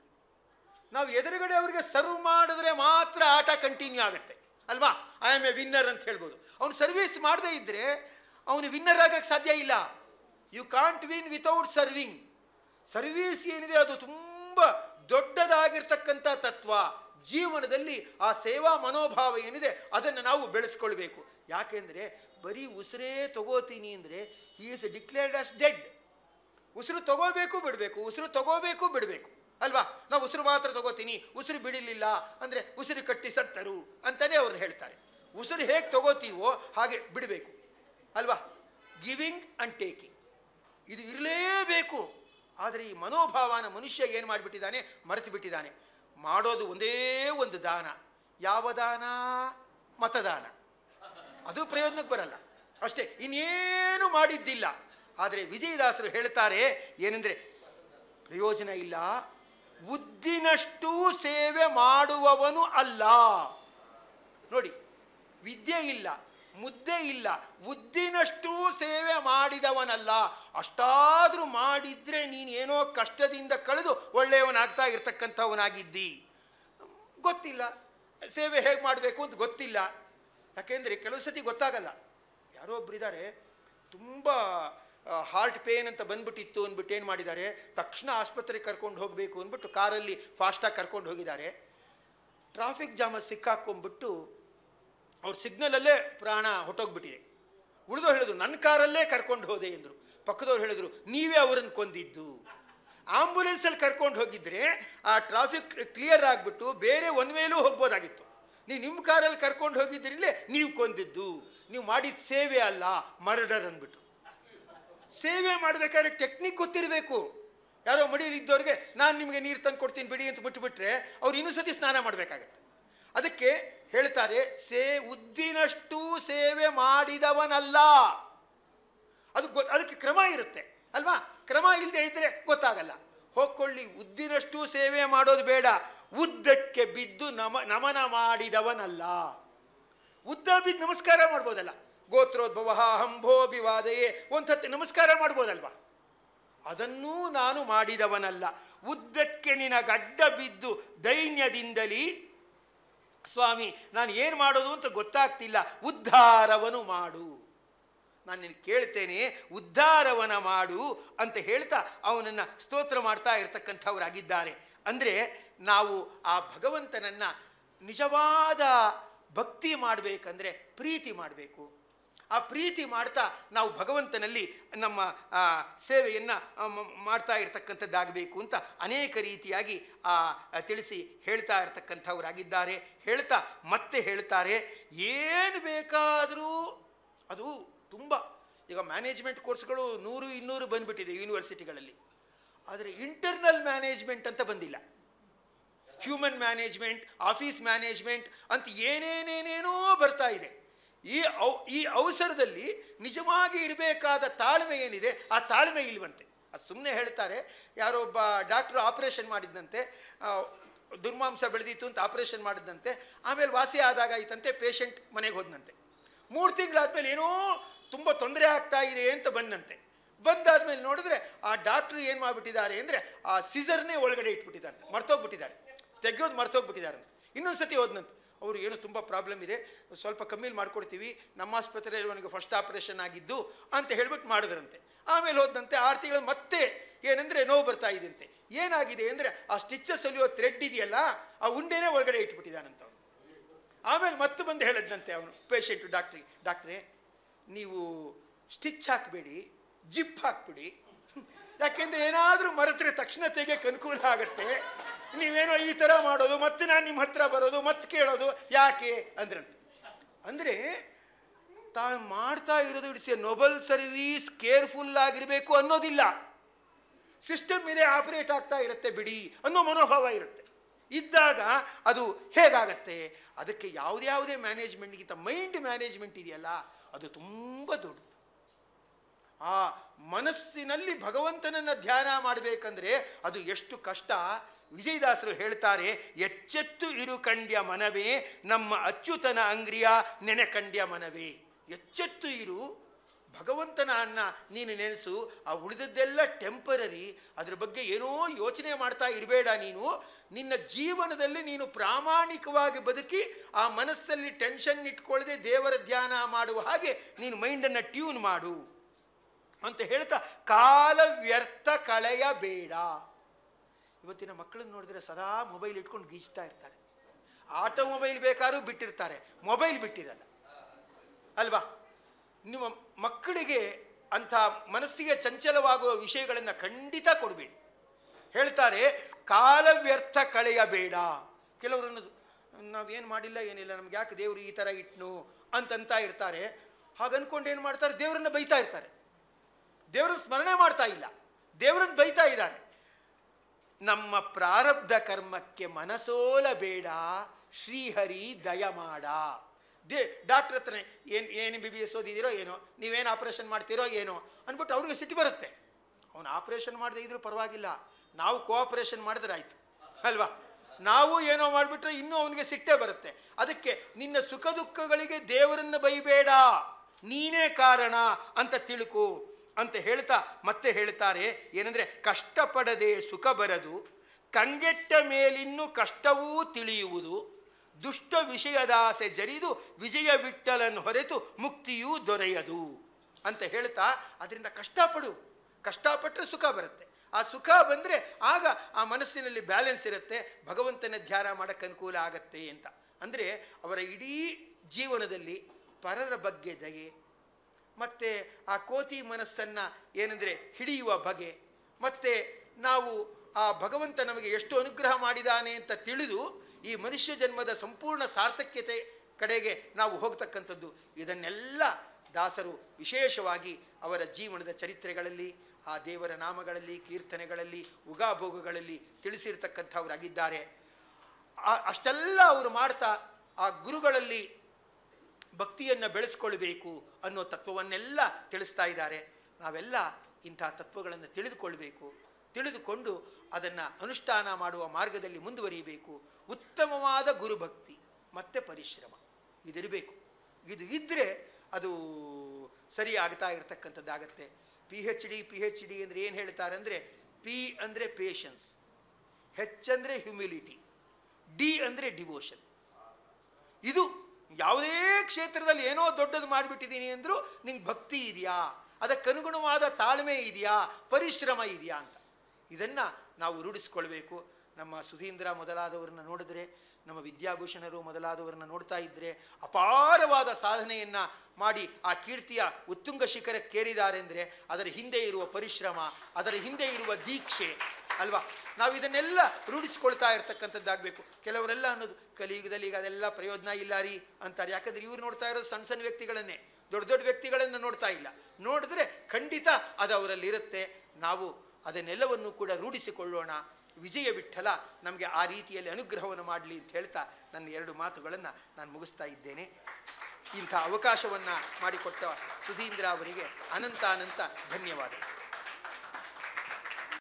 [SPEAKER 1] ನಾವು ಎದುರುಗಡೆ ಅವರಿಗೆ ಸರ್ವ್ ಮಾಡಿದ್ರೆ ಮಾತ್ರ ಆಟ ಕಂಟಿನ್ಯೂ ಆಗುತ್ತೆ ಅಲ್ವಾ ಐ ಆಮ್ ಎ ವಿನ್ನರ್ ಅಂತ ಹೇಳ್ಬೋದು ಅವ್ನು ಸರ್ವಿಸ್ ಮಾಡದೇ ಇದ್ದರೆ ಅವನು ವಿನ್ನರ್ ಆಗಕ್ಕೆ ಸಾಧ್ಯ ಇಲ್ಲ you can't win without serving service ಏನಿದೆ ಅದು ತುಂಬ ದೊಡ್ಡದಾಗಿರ್ತಕ್ಕಂಥ ತತ್ವ ಜೀವನದಲ್ಲಿ ಆ ಸೇವಾ ಮನೋಭಾವ ಏನಿದೆ ಅದನ್ನು ನಾವು ಬೆಳೆಸ್ಕೊಳ್ಬೇಕು ಯಾಕೆಂದರೆ ಬರೀ ಉಸಿರೇ ತಗೋತೀನಿ ಅಂದರೆ ಈಸ್ ಡಿಕ್ಲೇರ್ಡ್ ಅಸ್ ಡೆಡ್ ಉಸಿರು ತಗೋಬೇಕು ಬಿಡಬೇಕು ಉಸಿರು ತಗೋಬೇಕು ಬಿಡಬೇಕು ಅಲ್ವಾ ನಾವು ಉಸಿರು ಮಾತ್ರ ತಗೋತೀನಿ ಉಸಿರು ಬಿಡಿಲಿಲ್ಲ ಅಂದರೆ ಉಸಿರು ಕಟ್ಟಿ ಸತ್ತರು ಅಂತಲೇ ಅವ್ರು ಹೇಳ್ತಾರೆ ಉಸಿರು ಹೇಗೆ ತಗೋತೀವೋ ಹಾಗೆ ಬಿಡಬೇಕು ಅಲ್ವಾ ಗಿವಿಂಗ್ ಅಂಡ್ ಟೇಕಿಂಗ್ ಇದು ಇರಲೇಬೇಕು ಆದರೆ ಈ ಮನೋಭಾವನ ಮನುಷ್ಯ ಏನು ಮಾಡಿಬಿಟ್ಟಿದ್ದಾನೆ ಮರೆತು ಬಿಟ್ಟಿದ್ದಾನೆ ಮಾಡೋದು ಒಂದೇ ಒಂದು ದಾನ ಯಾವ ದಾನ ಮತದಾನ ಅದು ಪ್ರಯೋಜನಕ್ಕೆ ಬರಲ್ಲ ಅಷ್ಟೇ ಇನ್ನೇನು ಮಾಡಿದ್ದಿಲ್ಲ ಆದರೆ ವಿಜಯದಾಸರು ಹೇಳ್ತಾರೆ ಏನೆಂದರೆ ಪ್ರಯೋಜನ ಇಲ್ಲ ಬುದ್ಧಿನಷ್ಟೂ ಸೇವೆ ಮಾಡುವವನು ಅಲ್ಲ ನೋಡಿ ವಿದ್ಯೆ ಇಲ್ಲ ಮುದ್ದೆ ಇಲ್ಲ ಉದ್ದಿನಷ್ಟು ಸೇವೆ ಮಾಡಿದವನಲ್ಲ ಅಷ್ಟಾದರೂ ಮಾಡಿದರೆ ನೀನೇನೋ ಕಷ್ಟದಿಂದ ಕಳೆದು ಒಳ್ಳೆಯವನಾಗ್ತಾ ಇರ್ತಕ್ಕಂಥವನಾಗಿದ್ದಿ ಗೊತ್ತಿಲ್ಲ ಸೇವೆ ಹೇಗೆ ಮಾಡಬೇಕು ಅಂತ ಗೊತ್ತಿಲ್ಲ ಯಾಕೆಂದರೆ ಕೆಲವು ಸತಿ ಗೊತ್ತಾಗಲ್ಲ ಯಾರೋ ಒಬ್ಬರಿದ್ದಾರೆ ತುಂಬ ಹಾರ್ಟ್ ಪೇನ್ ಅಂತ ಬಂದ್ಬಿಟ್ಟಿತ್ತು ಅಂದ್ಬಿಟ್ಟು ಏನು ಮಾಡಿದ್ದಾರೆ ತಕ್ಷಣ ಆಸ್ಪತ್ರೆಗೆ ಕರ್ಕೊಂಡು ಹೋಗಬೇಕು ಅಂದ್ಬಿಟ್ಟು ಕಾರಲ್ಲಿ ಫಾಸ್ಟಾಗಿ ಕರ್ಕೊಂಡು ಹೋಗಿದ್ದಾರೆ ಟ್ರಾಫಿಕ್ ಜಾಮ ಸಿಕ್ಕಾಕೊಂಡ್ಬಿಟ್ಟು ಅವ್ರ ಸಿಗ್ನಲಲ್ಲೇ ಪ್ರಾಣ ಹೊಟ್ಟೋಗ್ಬಿಟ್ಟಿದೆ ಉಳಿದವ್ರು ಹೇಳಿದ್ರು ನನ್ನ ಕಾರಲ್ಲೇ ಕರ್ಕೊಂಡು ಹೋದೆ ಎಂದರು ಪಕ್ಕದವ್ರು ಹೇಳಿದ್ರು ನೀವೇ ಅವರನ್ನು ಕೊಂದಿದ್ದು ಆಂಬುಲೆನ್ಸಲ್ಲಿ ಕರ್ಕೊಂಡು ಹೋಗಿದ್ರೆ ಆ ಟ್ರಾಫಿಕ್ ಕ್ಲಿಯರ್ ಆಗಿಬಿಟ್ಟು ಬೇರೆ ಒನ್ ವೇಲೂ ಹೋಗ್ಬೋದಾಗಿತ್ತು ನೀವು ನಿಮ್ಮ ಕಾರಲ್ಲಿ ಕರ್ಕೊಂಡು ಹೋಗಿದ್ದಿರಲೇ ನೀವು ಕೊಂದಿದ್ದು ನೀವು ಮಾಡಿದ ಸೇವೆ ಅಲ್ಲ ಮರ್ಡರ್ ಅಂದ್ಬಿಟ್ಟು ಸೇವೆ ಮಾಡಬೇಕಾದ್ರೆ ಟೆಕ್ನಿಕ್ ಗೊತ್ತಿರಬೇಕು ಯಾರೋ ಇದ್ದವ್ರಿಗೆ ನಾನು ನಿಮಗೆ ನೀರು ತಂದು ಕೊಡ್ತೀನಿ ಬಿಡಿ ಅಂತ ಬಿಟ್ಟುಬಿಟ್ರೆ ಅವ್ರು ಇನ್ನೂ ಸತಿ ಸ್ನಾನ ಮಾಡಬೇಕಾಗತ್ತೆ ಅದಕ್ಕೆ ಹೇಳ್ತಾರೆ ಸೇ ಉದ್ದಿನಷ್ಟು ಸೇವೆ ಮಾಡಿದವನಲ್ಲ ಅದು ಗೊ ಅದಕ್ಕೆ ಕ್ರಮ ಇರುತ್ತೆ ಅಲ್ವಾ ಕ್ರಮ ಇಲ್ಲದೆ ಇದ್ದರೆ ಗೊತ್ತಾಗಲ್ಲ ಹೋಗ್ಕೊಳ್ಳಿ ಉದ್ದಿನಷ್ಟು ಸೇವೆ ಮಾಡೋದು ಬೇಡ ಉದ್ದಕ್ಕೆ ಬಿದ್ದು ನಮ ನಮನ ಮಾಡಿದವನಲ್ಲ ಉದ್ದ ಬಿದ್ದು ನಮಸ್ಕಾರ ಮಾಡ್ಬೋದಲ್ಲ ಗೋತ್ರೋದ್ಭವ ಹಂಭೋಭಿವಾದಯೇ ಒಂಥತ್ತು ನಮಸ್ಕಾರ ಮಾಡ್ಬೋದಲ್ವಾ ಅದನ್ನೂ ನಾನು ಮಾಡಿದವನಲ್ಲ ಉದ್ದಕ್ಕೆ ನಿನಗಡ್ಡ ಬಿದ್ದು ದೈನ್ಯದಿಂದಲೇ ಸ್ವಾಮಿ ನಾನು ಏನು ಮಾಡೋದು ಅಂತ ಗೊತ್ತಾಗ್ತಿಲ್ಲ ಉದ್ಧಾರವನು ಮಾಡು ನಾನು ನಿನ್ನ ಕೇಳ್ತೇನೆ ಉದ್ಧಾರವನ ಮಾಡು ಅಂತ ಹೇಳ್ತಾ ಅವನನ್ನು ಸ್ತೋತ್ರ ಮಾಡ್ತಾ ಇರತಕ್ಕಂಥವರಾಗಿದ್ದಾರೆ ಅಂದರೆ ನಾವು ಆ ಭಗವಂತನನ್ನು ನಿಜವಾದ ಭಕ್ತಿ ಮಾಡಬೇಕಂದ್ರೆ ಪ್ರೀತಿ ಮಾಡಬೇಕು ಆ ಪ್ರೀತಿ ಮಾಡ್ತಾ ನಾವು ಭಗವಂತನಲ್ಲಿ ನಮ್ಮ ಸೇವೆಯನ್ನು ಮಾಡ್ತಾ ಇರತಕ್ಕಂಥದ್ದಾಗಬೇಕು ಅಂತ ಅನೇಕ ರೀತಿಯಾಗಿ ತಿಳಿಸಿ ಹೇಳ್ತಾ ಇರತಕ್ಕಂಥವರಾಗಿದ್ದಾರೆ ಹೇಳ್ತಾ ಮತ್ತೆ ಹೇಳ್ತಾರೆ ಏನು ಬೇಕಾದರೂ ಅದು ತುಂಬ ಈಗ ಮ್ಯಾನೇಜ್ಮೆಂಟ್ ಕೋರ್ಸ್ಗಳು ನೂರು ಇನ್ನೂರು ಬಂದುಬಿಟ್ಟಿದೆ ಯೂನಿವರ್ಸಿಟಿಗಳಲ್ಲಿ ಆದರೆ ಇಂಟರ್ನಲ್ ಮ್ಯಾನೇಜ್ಮೆಂಟ್ ಅಂತ ಬಂದಿಲ್ಲ ಹ್ಯೂಮನ್ ಮ್ಯಾನೇಜ್ಮೆಂಟ್ ಆಫೀಸ್ ಮ್ಯಾನೇಜ್ಮೆಂಟ್ ಅಂತ ಏನೇನೇನೇನೋ ಬರ್ತಾ ಇದೆ ಈ ಔ ಈ ಅವಸರದಲ್ಲಿ ನಿಜವಾಗಿ ಇರಬೇಕಾದ ತಾಳ್ಮೆ ಏನಿದೆ ಆ ತಾಳ್ಮೆ ಇಲ್ವಂತೆ ಅದು ಸುಮ್ಮನೆ ಹೇಳ್ತಾರೆ ಯಾರೊಬ್ಬ ಡಾಕ್ಟ್ರು ಆಪರೇಷನ್ ಮಾಡಿದ್ದಂತೆ ದುರ್ಮಾಂಸ ಬೆಳೆದಿತ್ತು ಅಂತ ಆಪರೇಷನ್ ಮಾಡಿದ್ದಂತೆ ಆಮೇಲೆ ವಾಸಿ ಆದಾಗ ಆಯ್ತಂತೆ ಪೇಷಂಟ್ ಮನೆಗೆ ಹೋದಂತೆ ಮೂರು ತಿಂಗಳಾದಮೇಲೆ ಏನೋ ತುಂಬ ತೊಂದರೆ ಆಗ್ತಾ ಇದೆ ಅಂತ ಬಂದಂತೆ ಬಂದಾದ್ಮೇಲೆ ನೋಡಿದ್ರೆ ಆ ಡಾಕ್ಟ್ರು ಏನು ಮಾಡ್ಬಿಟ್ಟಿದ್ದಾರೆ ಅಂದರೆ ಆ ಸೀಸರ್ನೇ ಒಳಗಡೆ ಇಟ್ಬಿಟ್ಟಿದ್ದಾರೆ ಮರ್ತೋಗ್ಬಿಟ್ಟಿದ್ದಾರೆ ತೆಗೆಯೋದು ಮರ್ತೋಗ್ಬಿಟ್ಟಿದ್ದಾರೆ ಅಂತ ಇನ್ನೊಂದು ಸತಿ ಹೋದ್ನಂತೆ ಅವರು ಏನು ತುಂಬ ಪ್ರಾಬ್ಲಮ್ ಇದೆ ಸ್ವಲ್ಪ ಕಮ್ಮಿಲಿ ಮಾಡಿಕೊಡ್ತೀವಿ ನಮ್ಮ ಆಸ್ಪತ್ರೆಯಲ್ಲಿ ಅವನಿಗೆ ಫಸ್ಟ್ ಆಪರೇಷನ್ ಆಗಿದ್ದು ಅಂತ ಹೇಳ್ಬಿಟ್ಟು ಮಾಡಿದ್ರಂತೆ ಆಮೇಲೆ ಹೋದಂತೆ ಆರು ತಿಂಗಳು ಮತ್ತೆ ಏನಂದರೆ ನೋವು ಬರ್ತಾ ಇದೆಯಂತೆ ಏನಾಗಿದೆ ಅಂದರೆ ಆ ಸ್ಟಿಚ್ಚಸ್ ಅಲ್ಲಿಯೋ ಥ್ರೆಡ್ ಇದೆಯಲ್ಲ ಆ ಉಂಡೆನೇ ಒಳಗಡೆ ಇಟ್ಬಿಟ್ಟಿದ್ದಾನಂತ ಅವನು ಆಮೇಲೆ ಮತ್ತೆ ಬಂದು ಹೇಳಿದ್ನಂತೆ ಅವನು ಪೇಷೆಂಟು ಡಾಕ್ಟ್ರಿಗೆ ಡಾಕ್ಟ್ರೇ ನೀವು ಸ್ಟಿಚ್ ಹಾಕಬೇಡಿ ಜಿಪ್ ಹಾಕ್ಬಿಡಿ ಯಾಕೆಂದರೆ ಏನಾದರೂ ಮರೆತರೆ ತಕ್ಷಣ ತೆಗೆಯಕ್ಕೆ ಅನುಕೂಲ ಆಗುತ್ತೆ ನೀವೇನೋ ಈ ಥರ ಮಾಡೋದು ಮತ್ತೆ ನಾನು ನಿಮ್ಮ ಹತ್ರ ಬರೋದು ಮತ್ತೆ ಕೇಳೋದು ಯಾಕೆ ಅಂದ್ರಂತ ಅಂದರೆ ತಾನು ಮಾಡ್ತಾ ಇರೋದು it's a noble service careful ಆಗಿರಬೇಕು ಅನ್ನೋದಿಲ್ಲ ಸಿಸ್ಟಮ್ ಇದೆ ಆಪರೇಟ್ ಆಗ್ತಾ ಇರುತ್ತೆ ಬಿಡಿ ಅನ್ನೋ ಮನೋಭಾವ ಇರುತ್ತೆ ಇದ್ದಾಗ ಅದು ಹೇಗಾಗತ್ತೆ ಅದಕ್ಕೆ ಯಾವುದ್ಯಾವುದೇ ಮ್ಯಾನೇಜ್ಮೆಂಟ್ಗಿಂತ ಮೈಂಡ್ ಮ್ಯಾನೇಜ್ಮೆಂಟ್ ಇದೆಯಲ್ಲ ಅದು ತುಂಬ ದೊಡ್ಡದು ಆ ಮನಸ್ಸಿನಲ್ಲಿ ಭಗವಂತನನ್ನು ಧ್ಯಾನ ಮಾಡಬೇಕಂದ್ರೆ ಅದು ಎಷ್ಟು ಕಷ್ಟ ವಿಜಯದಾಸರು ಹೇಳ್ತಾರೆ ಎಚ್ಚೆತ್ತು ಇರು ಕಂಡ್ಯ ಮನವೇ ನಮ್ಮ ಅಚ್ಯುತನ ಅಂಗ್ರಿಯ ನೆನೆಕಂಡ್ಯ ಮನವೇ ಎಚ್ಚೆತ್ತು ಇರು ಭಗವಂತನ ಅನ್ನ ನೀನು ನೆನೆಸು ಆ ಉಳಿದದ್ದೆಲ್ಲ ಟೆಂಪರರಿ ಅದ್ರ ಬಗ್ಗೆ ಏನೋ ಯೋಚನೆ ಮಾಡ್ತಾ ಇರಬೇಡ ನೀನು ನಿನ್ನ ಜೀವನದಲ್ಲಿ ನೀನು ಪ್ರಾಮಾಣಿಕವಾಗಿ ಬದುಕಿ ಆ ಮನಸ್ಸಲ್ಲಿ ಟೆನ್ಷನ್ ಇಟ್ಕೊಳ್ಳದೆ ದೇವರ ಧ್ಯಾನ ಮಾಡುವ ಹಾಗೆ ನೀನು ಮೈಂಡನ್ನು ಟ್ಯೂನ್ ಮಾಡು ಅಂತ ಹೇಳ್ತಾ ಕಾಲ ವ್ಯರ್ಥ ಕಳೆಯಬೇಡ ಇವತ್ತಿನ ಮಕ್ಕಳನ್ನ ನೋಡಿದರೆ ಸದಾ ಮೊಬೈಲ್ ಇಟ್ಕೊಂಡು ಗೀಚ್ತಾ ಇರ್ತಾರೆ ಆಟೋ ಮೊಬೈಲ್ ಬೇಕಾದ್ರೂ ಬಿಟ್ಟಿರ್ತಾರೆ ಮೊಬೈಲ್ ಬಿಟ್ಟಿರಲ್ಲ ಅಲ್ವಾ ನಿಮ್ಮ ಮಕ್ಕಳಿಗೆ ಅಂಥ ಮನಸ್ಸಿಗೆ ಚಂಚಲವಾಗುವ ವಿಷಯಗಳನ್ನು ಖಂಡಿತ ಕೊಡಬೇಡಿ ಹೇಳ್ತಾರೆ ಕಾಲ ವ್ಯರ್ಥ ಕಳೆಯಬೇಡ ಕೆಲವರನ್ನು ನಾವೇನು ಮಾಡಿಲ್ಲ ಏನಿಲ್ಲ ನಮ್ಗೆ ಯಾಕೆ ದೇವರು ಈ ಥರ ಇಟ್ನು ಅಂತಂತ ಇರ್ತಾರೆ ಹಾಗನ್ಕೊಂಡು ಏನು ಮಾಡ್ತಾರೆ ದೇವರನ್ನು ಬೈತಾ ಇರ್ತಾರೆ ದೇವರನ್ನು ಸ್ಮರಣೆ ಮಾಡ್ತಾ ಇಲ್ಲ ದೇವರನ್ನು ಬೈತಾ ಇದ್ದಾರೆ ನಮ್ಮ ಪ್ರಾರಬ್ಧ ಕರ್ಮಕ್ಕೆ ಮನಸೋಲಬೇಡ ಶ್ರೀಹರಿ ದಯ ಮಾಡ ದೇ ಡಾಕ್ಟ್ರ್ ಹತ್ರ ಏನು ಏನು ಬಿ ಬಿ ಎಸ್ ಓದಿದ್ದೀರೋ ಏನೋ ನೀವೇನು ಆಪ್ರೇಷನ್ ಮಾಡ್ತೀರೋ ಏನೋ ಅಂದ್ಬಿಟ್ಟು ಅವ್ರಿಗೆ ಸಿಟ್ಟು ಬರುತ್ತೆ ಅವನು ಆಪರೇಷನ್ ಮಾಡದೇ ಇದ್ರೂ ಪರವಾಗಿಲ್ಲ ನಾವು ಕೋಆಪರೇಷನ್ ಮಾಡಿದ್ರೆ ಆಯ್ತು ಅಲ್ವಾ ನಾವು ಏನೋ ಮಾಡಿಬಿಟ್ರೆ ಇನ್ನೂ ಅವನಿಗೆ ಸಿಟ್ಟೇ ಬರುತ್ತೆ ಅದಕ್ಕೆ ನಿನ್ನ ಸುಖ ದುಃಖಗಳಿಗೆ ದೇವರನ್ನು ಬೈಬೇಡ ನೀನೇ ಕಾರಣ ಅಂತ ತಿಳ್ಕು ಅಂತ ಹೇಳ್ತಾ ಮತ್ತೆ ಹೇಳ್ತಾರೆ ಏನಂದರೆ ಕಷ್ಟಪಡದೆ ಸುಖ ಬರದು ಕಂಗೆಟ್ಟ ಮೇಲಿನ್ನೂ ಕಷ್ಟವೂ ತಿಳಿಯುವುದು ದುಷ್ಟ ವಿಷಯದಾಸೆ ಜರಿದು ವಿಜಯ ಬಿಟ್ಟಲನ್ನು ಹೊರೆತು ಮುಕ್ತಿಯೂ ದೊರೆಯದು ಅಂತ ಹೇಳ್ತಾ ಅದರಿಂದ ಕಷ್ಟಪಡು ಕಷ್ಟಪಟ್ಟರೆ ಸುಖ ಬರುತ್ತೆ ಆ ಸುಖ ಬಂದರೆ ಆಗ ಆ ಮನಸ್ಸಿನಲ್ಲಿ ಬ್ಯಾಲೆನ್ಸ್ ಇರುತ್ತೆ ಭಗವಂತನ ಧ್ಯಾನ ಮಾಡೋಕ್ಕೆ ಅನುಕೂಲ ಆಗತ್ತೆ ಅಂತ ಅಂದರೆ ಅವರ ಇಡೀ ಜೀವನದಲ್ಲಿ ಪರರ ಬಗ್ಗೆ ದಯೆ ಮತ್ತು ಆ ಕೋತಿ ಮನಸ್ಸನ್ನು ಏನಂದರೆ ಹಿಡಿಯುವ ಬಗೆ ಮತ್ತು ನಾವು ಆ ಭಗವಂತ ನಮಗೆ ಎಷ್ಟು ಅನುಗ್ರಹ ಮಾಡಿದಾನೆ ಅಂತ ತಿಳಿದು ಈ ಮನುಷ್ಯ ಜನ್ಮದ ಸಂಪೂರ್ಣ ಸಾರ್ಥಕ್ಯತೆ ಕಡೆಗೆ ನಾವು ಹೋಗ್ತಕ್ಕಂಥದ್ದು ಇದನ್ನೆಲ್ಲ ದಾಸರು ವಿಶೇಷವಾಗಿ ಅವರ ಜೀವನದ ಚರಿತ್ರೆಗಳಲ್ಲಿ ಆ ದೇವರ ನಾಮಗಳಲ್ಲಿ ಕೀರ್ತನೆಗಳಲ್ಲಿ ಉಗಾಭೋಗಗಳಲ್ಲಿ ತಿಳಿಸಿರ್ತಕ್ಕಂಥವರಾಗಿದ್ದಾರೆ ಅಷ್ಟೆಲ್ಲ ಅವರು ಮಾಡ್ತಾ ಆ ಗುರುಗಳಲ್ಲಿ ಭಕ್ತಿಯನ್ನು ಬೆಳೆಸ್ಕೊಳ್ಬೇಕು ಅನ್ನೋ ತತ್ವವನ್ನೆಲ್ಲ ತಿಳಿಸ್ತಾ ಇದ್ದಾರೆ ನಾವೆಲ್ಲ ಇಂಥ ತತ್ವಗಳನ್ನು ತಿಳಿದುಕೊಳ್ಬೇಕು ತಿಳಿದುಕೊಂಡು ಅದನ್ನು ಅನುಷ್ಠಾನ ಮಾಡುವ ಮಾರ್ಗದಲ್ಲಿ ಮುಂದುವರಿಯಬೇಕು ಉತ್ತಮವಾದ ಗುರುಭಕ್ತಿ ಮತ್ತು ಪರಿಶ್ರಮ ಇದಿರಬೇಕು ಇದು ಇದ್ದರೆ ಅದು ಸರಿ ಆಗ್ತಾ ಇರತಕ್ಕಂಥದ್ದಾಗತ್ತೆ P H D P H D ಅಂದರೆ ಏನು ಹೇಳ್ತಾರೆ ಅಂದರೆ ಪಿ ಅಂದರೆ ಪೇಷನ್ಸ್ ಹೆಚ್ ಅಂದರೆ ಹ್ಯುಮಿಲಿಟಿ ಡಿ ಅಂದರೆ ಡಿವೋಷನ್ ಇದು ಯಾವುದೇ ಕ್ಷೇತ್ರದಲ್ಲಿ ಏನೋ ದೊಡ್ಡದು ಮಾಡಿಬಿಟ್ಟಿದ್ದೀನಿ ಅಂದರೂ ನಿಂಗೆ ಭಕ್ತಿ ಇದೆಯಾ ಅದಕ್ಕನುಗುಣವಾದ ತಾಳ್ಮೆ ಇದೆಯಾ ಪರಿಶ್ರಮ ಇದೆಯಾ ಅಂತ ಇದನ್ನು ನಾವು ರೂಢಿಸ್ಕೊಳ್ಬೇಕು ನಮ್ಮ ಸುಧೀಂದ್ರ ಮೊದಲಾದವ್ರನ್ನ ನೋಡಿದ್ರೆ ನಮ್ಮ ವಿದ್ಯಾಭೂಷಣರು ಮೊದಲಾದವರನ್ನು ನೋಡ್ತಾ ಇದ್ದರೆ ಅಪಾರವಾದ ಸಾಧನೆಯನ್ನ ಮಾಡಿ ಆ ಕೀರ್ತಿಯ ಉತ್ತುಂಗ ಶಿಖರಕ್ಕೇರಿದ್ದಾರೆಂದರೆ ಅದರ ಹಿಂದೆ ಇರುವ ಪರಿಶ್ರಮ ಅದರ ಹಿಂದೆ ಇರುವ ದೀಕ್ಷೆ ಅಲ್ವಾ ನಾವು ಇದನ್ನೆಲ್ಲ ರೂಢಿಸ್ಕೊಳ್ತಾ ಇರತಕ್ಕಂಥದ್ದಾಗಬೇಕು ಕೆಲವರೆಲ್ಲ ಅನ್ನೋದು ಕಲಿಯುಗದಲ್ಲಿ ಈಗ ಅದೆಲ್ಲ ಪ್ರಯೋಜನ ಇಲ್ಲ ರೀ ಅಂತಾರೆ ಯಾಕಂದರೆ ಇವ್ರು ನೋಡ್ತಾ ಇರೋದು ಸಣ್ಣ ಸಣ್ಣ ವ್ಯಕ್ತಿಗಳನ್ನೇ ದೊಡ್ಡ ದೊಡ್ಡ ವ್ಯಕ್ತಿಗಳನ್ನು ನೋಡ್ತಾ ಇಲ್ಲ ನೋಡಿದ್ರೆ ಖಂಡಿತ ಅದು ಅವರಲ್ಲಿರುತ್ತೆ ನಾವು ಅದನ್ನೆಲ್ಲವನ್ನು ಕೂಡ ರೂಢಿಸಿಕೊಳ್ಳೋಣ ವಿಜಯ ವಿಠಲ ನಮಗೆ ಆ ರೀತಿಯಲ್ಲಿ ಅನುಗ್ರಹವನ್ನು ಮಾಡಲಿ ಅಂತ ಹೇಳ್ತಾ ನನ್ನ ಎರಡು ಮಾತುಗಳನ್ನು ನಾನು ಮುಗಿಸ್ತಾ ಇದ್ದೇನೆ ಇಂಥ ಅವಕಾಶವನ್ನು ಮಾಡಿಕೊಟ್ಟ ಸುಧೀಂದ್ರ ಅವರಿಗೆ ಅನಂತ ಅನಂತ ಧನ್ಯವಾದಗಳು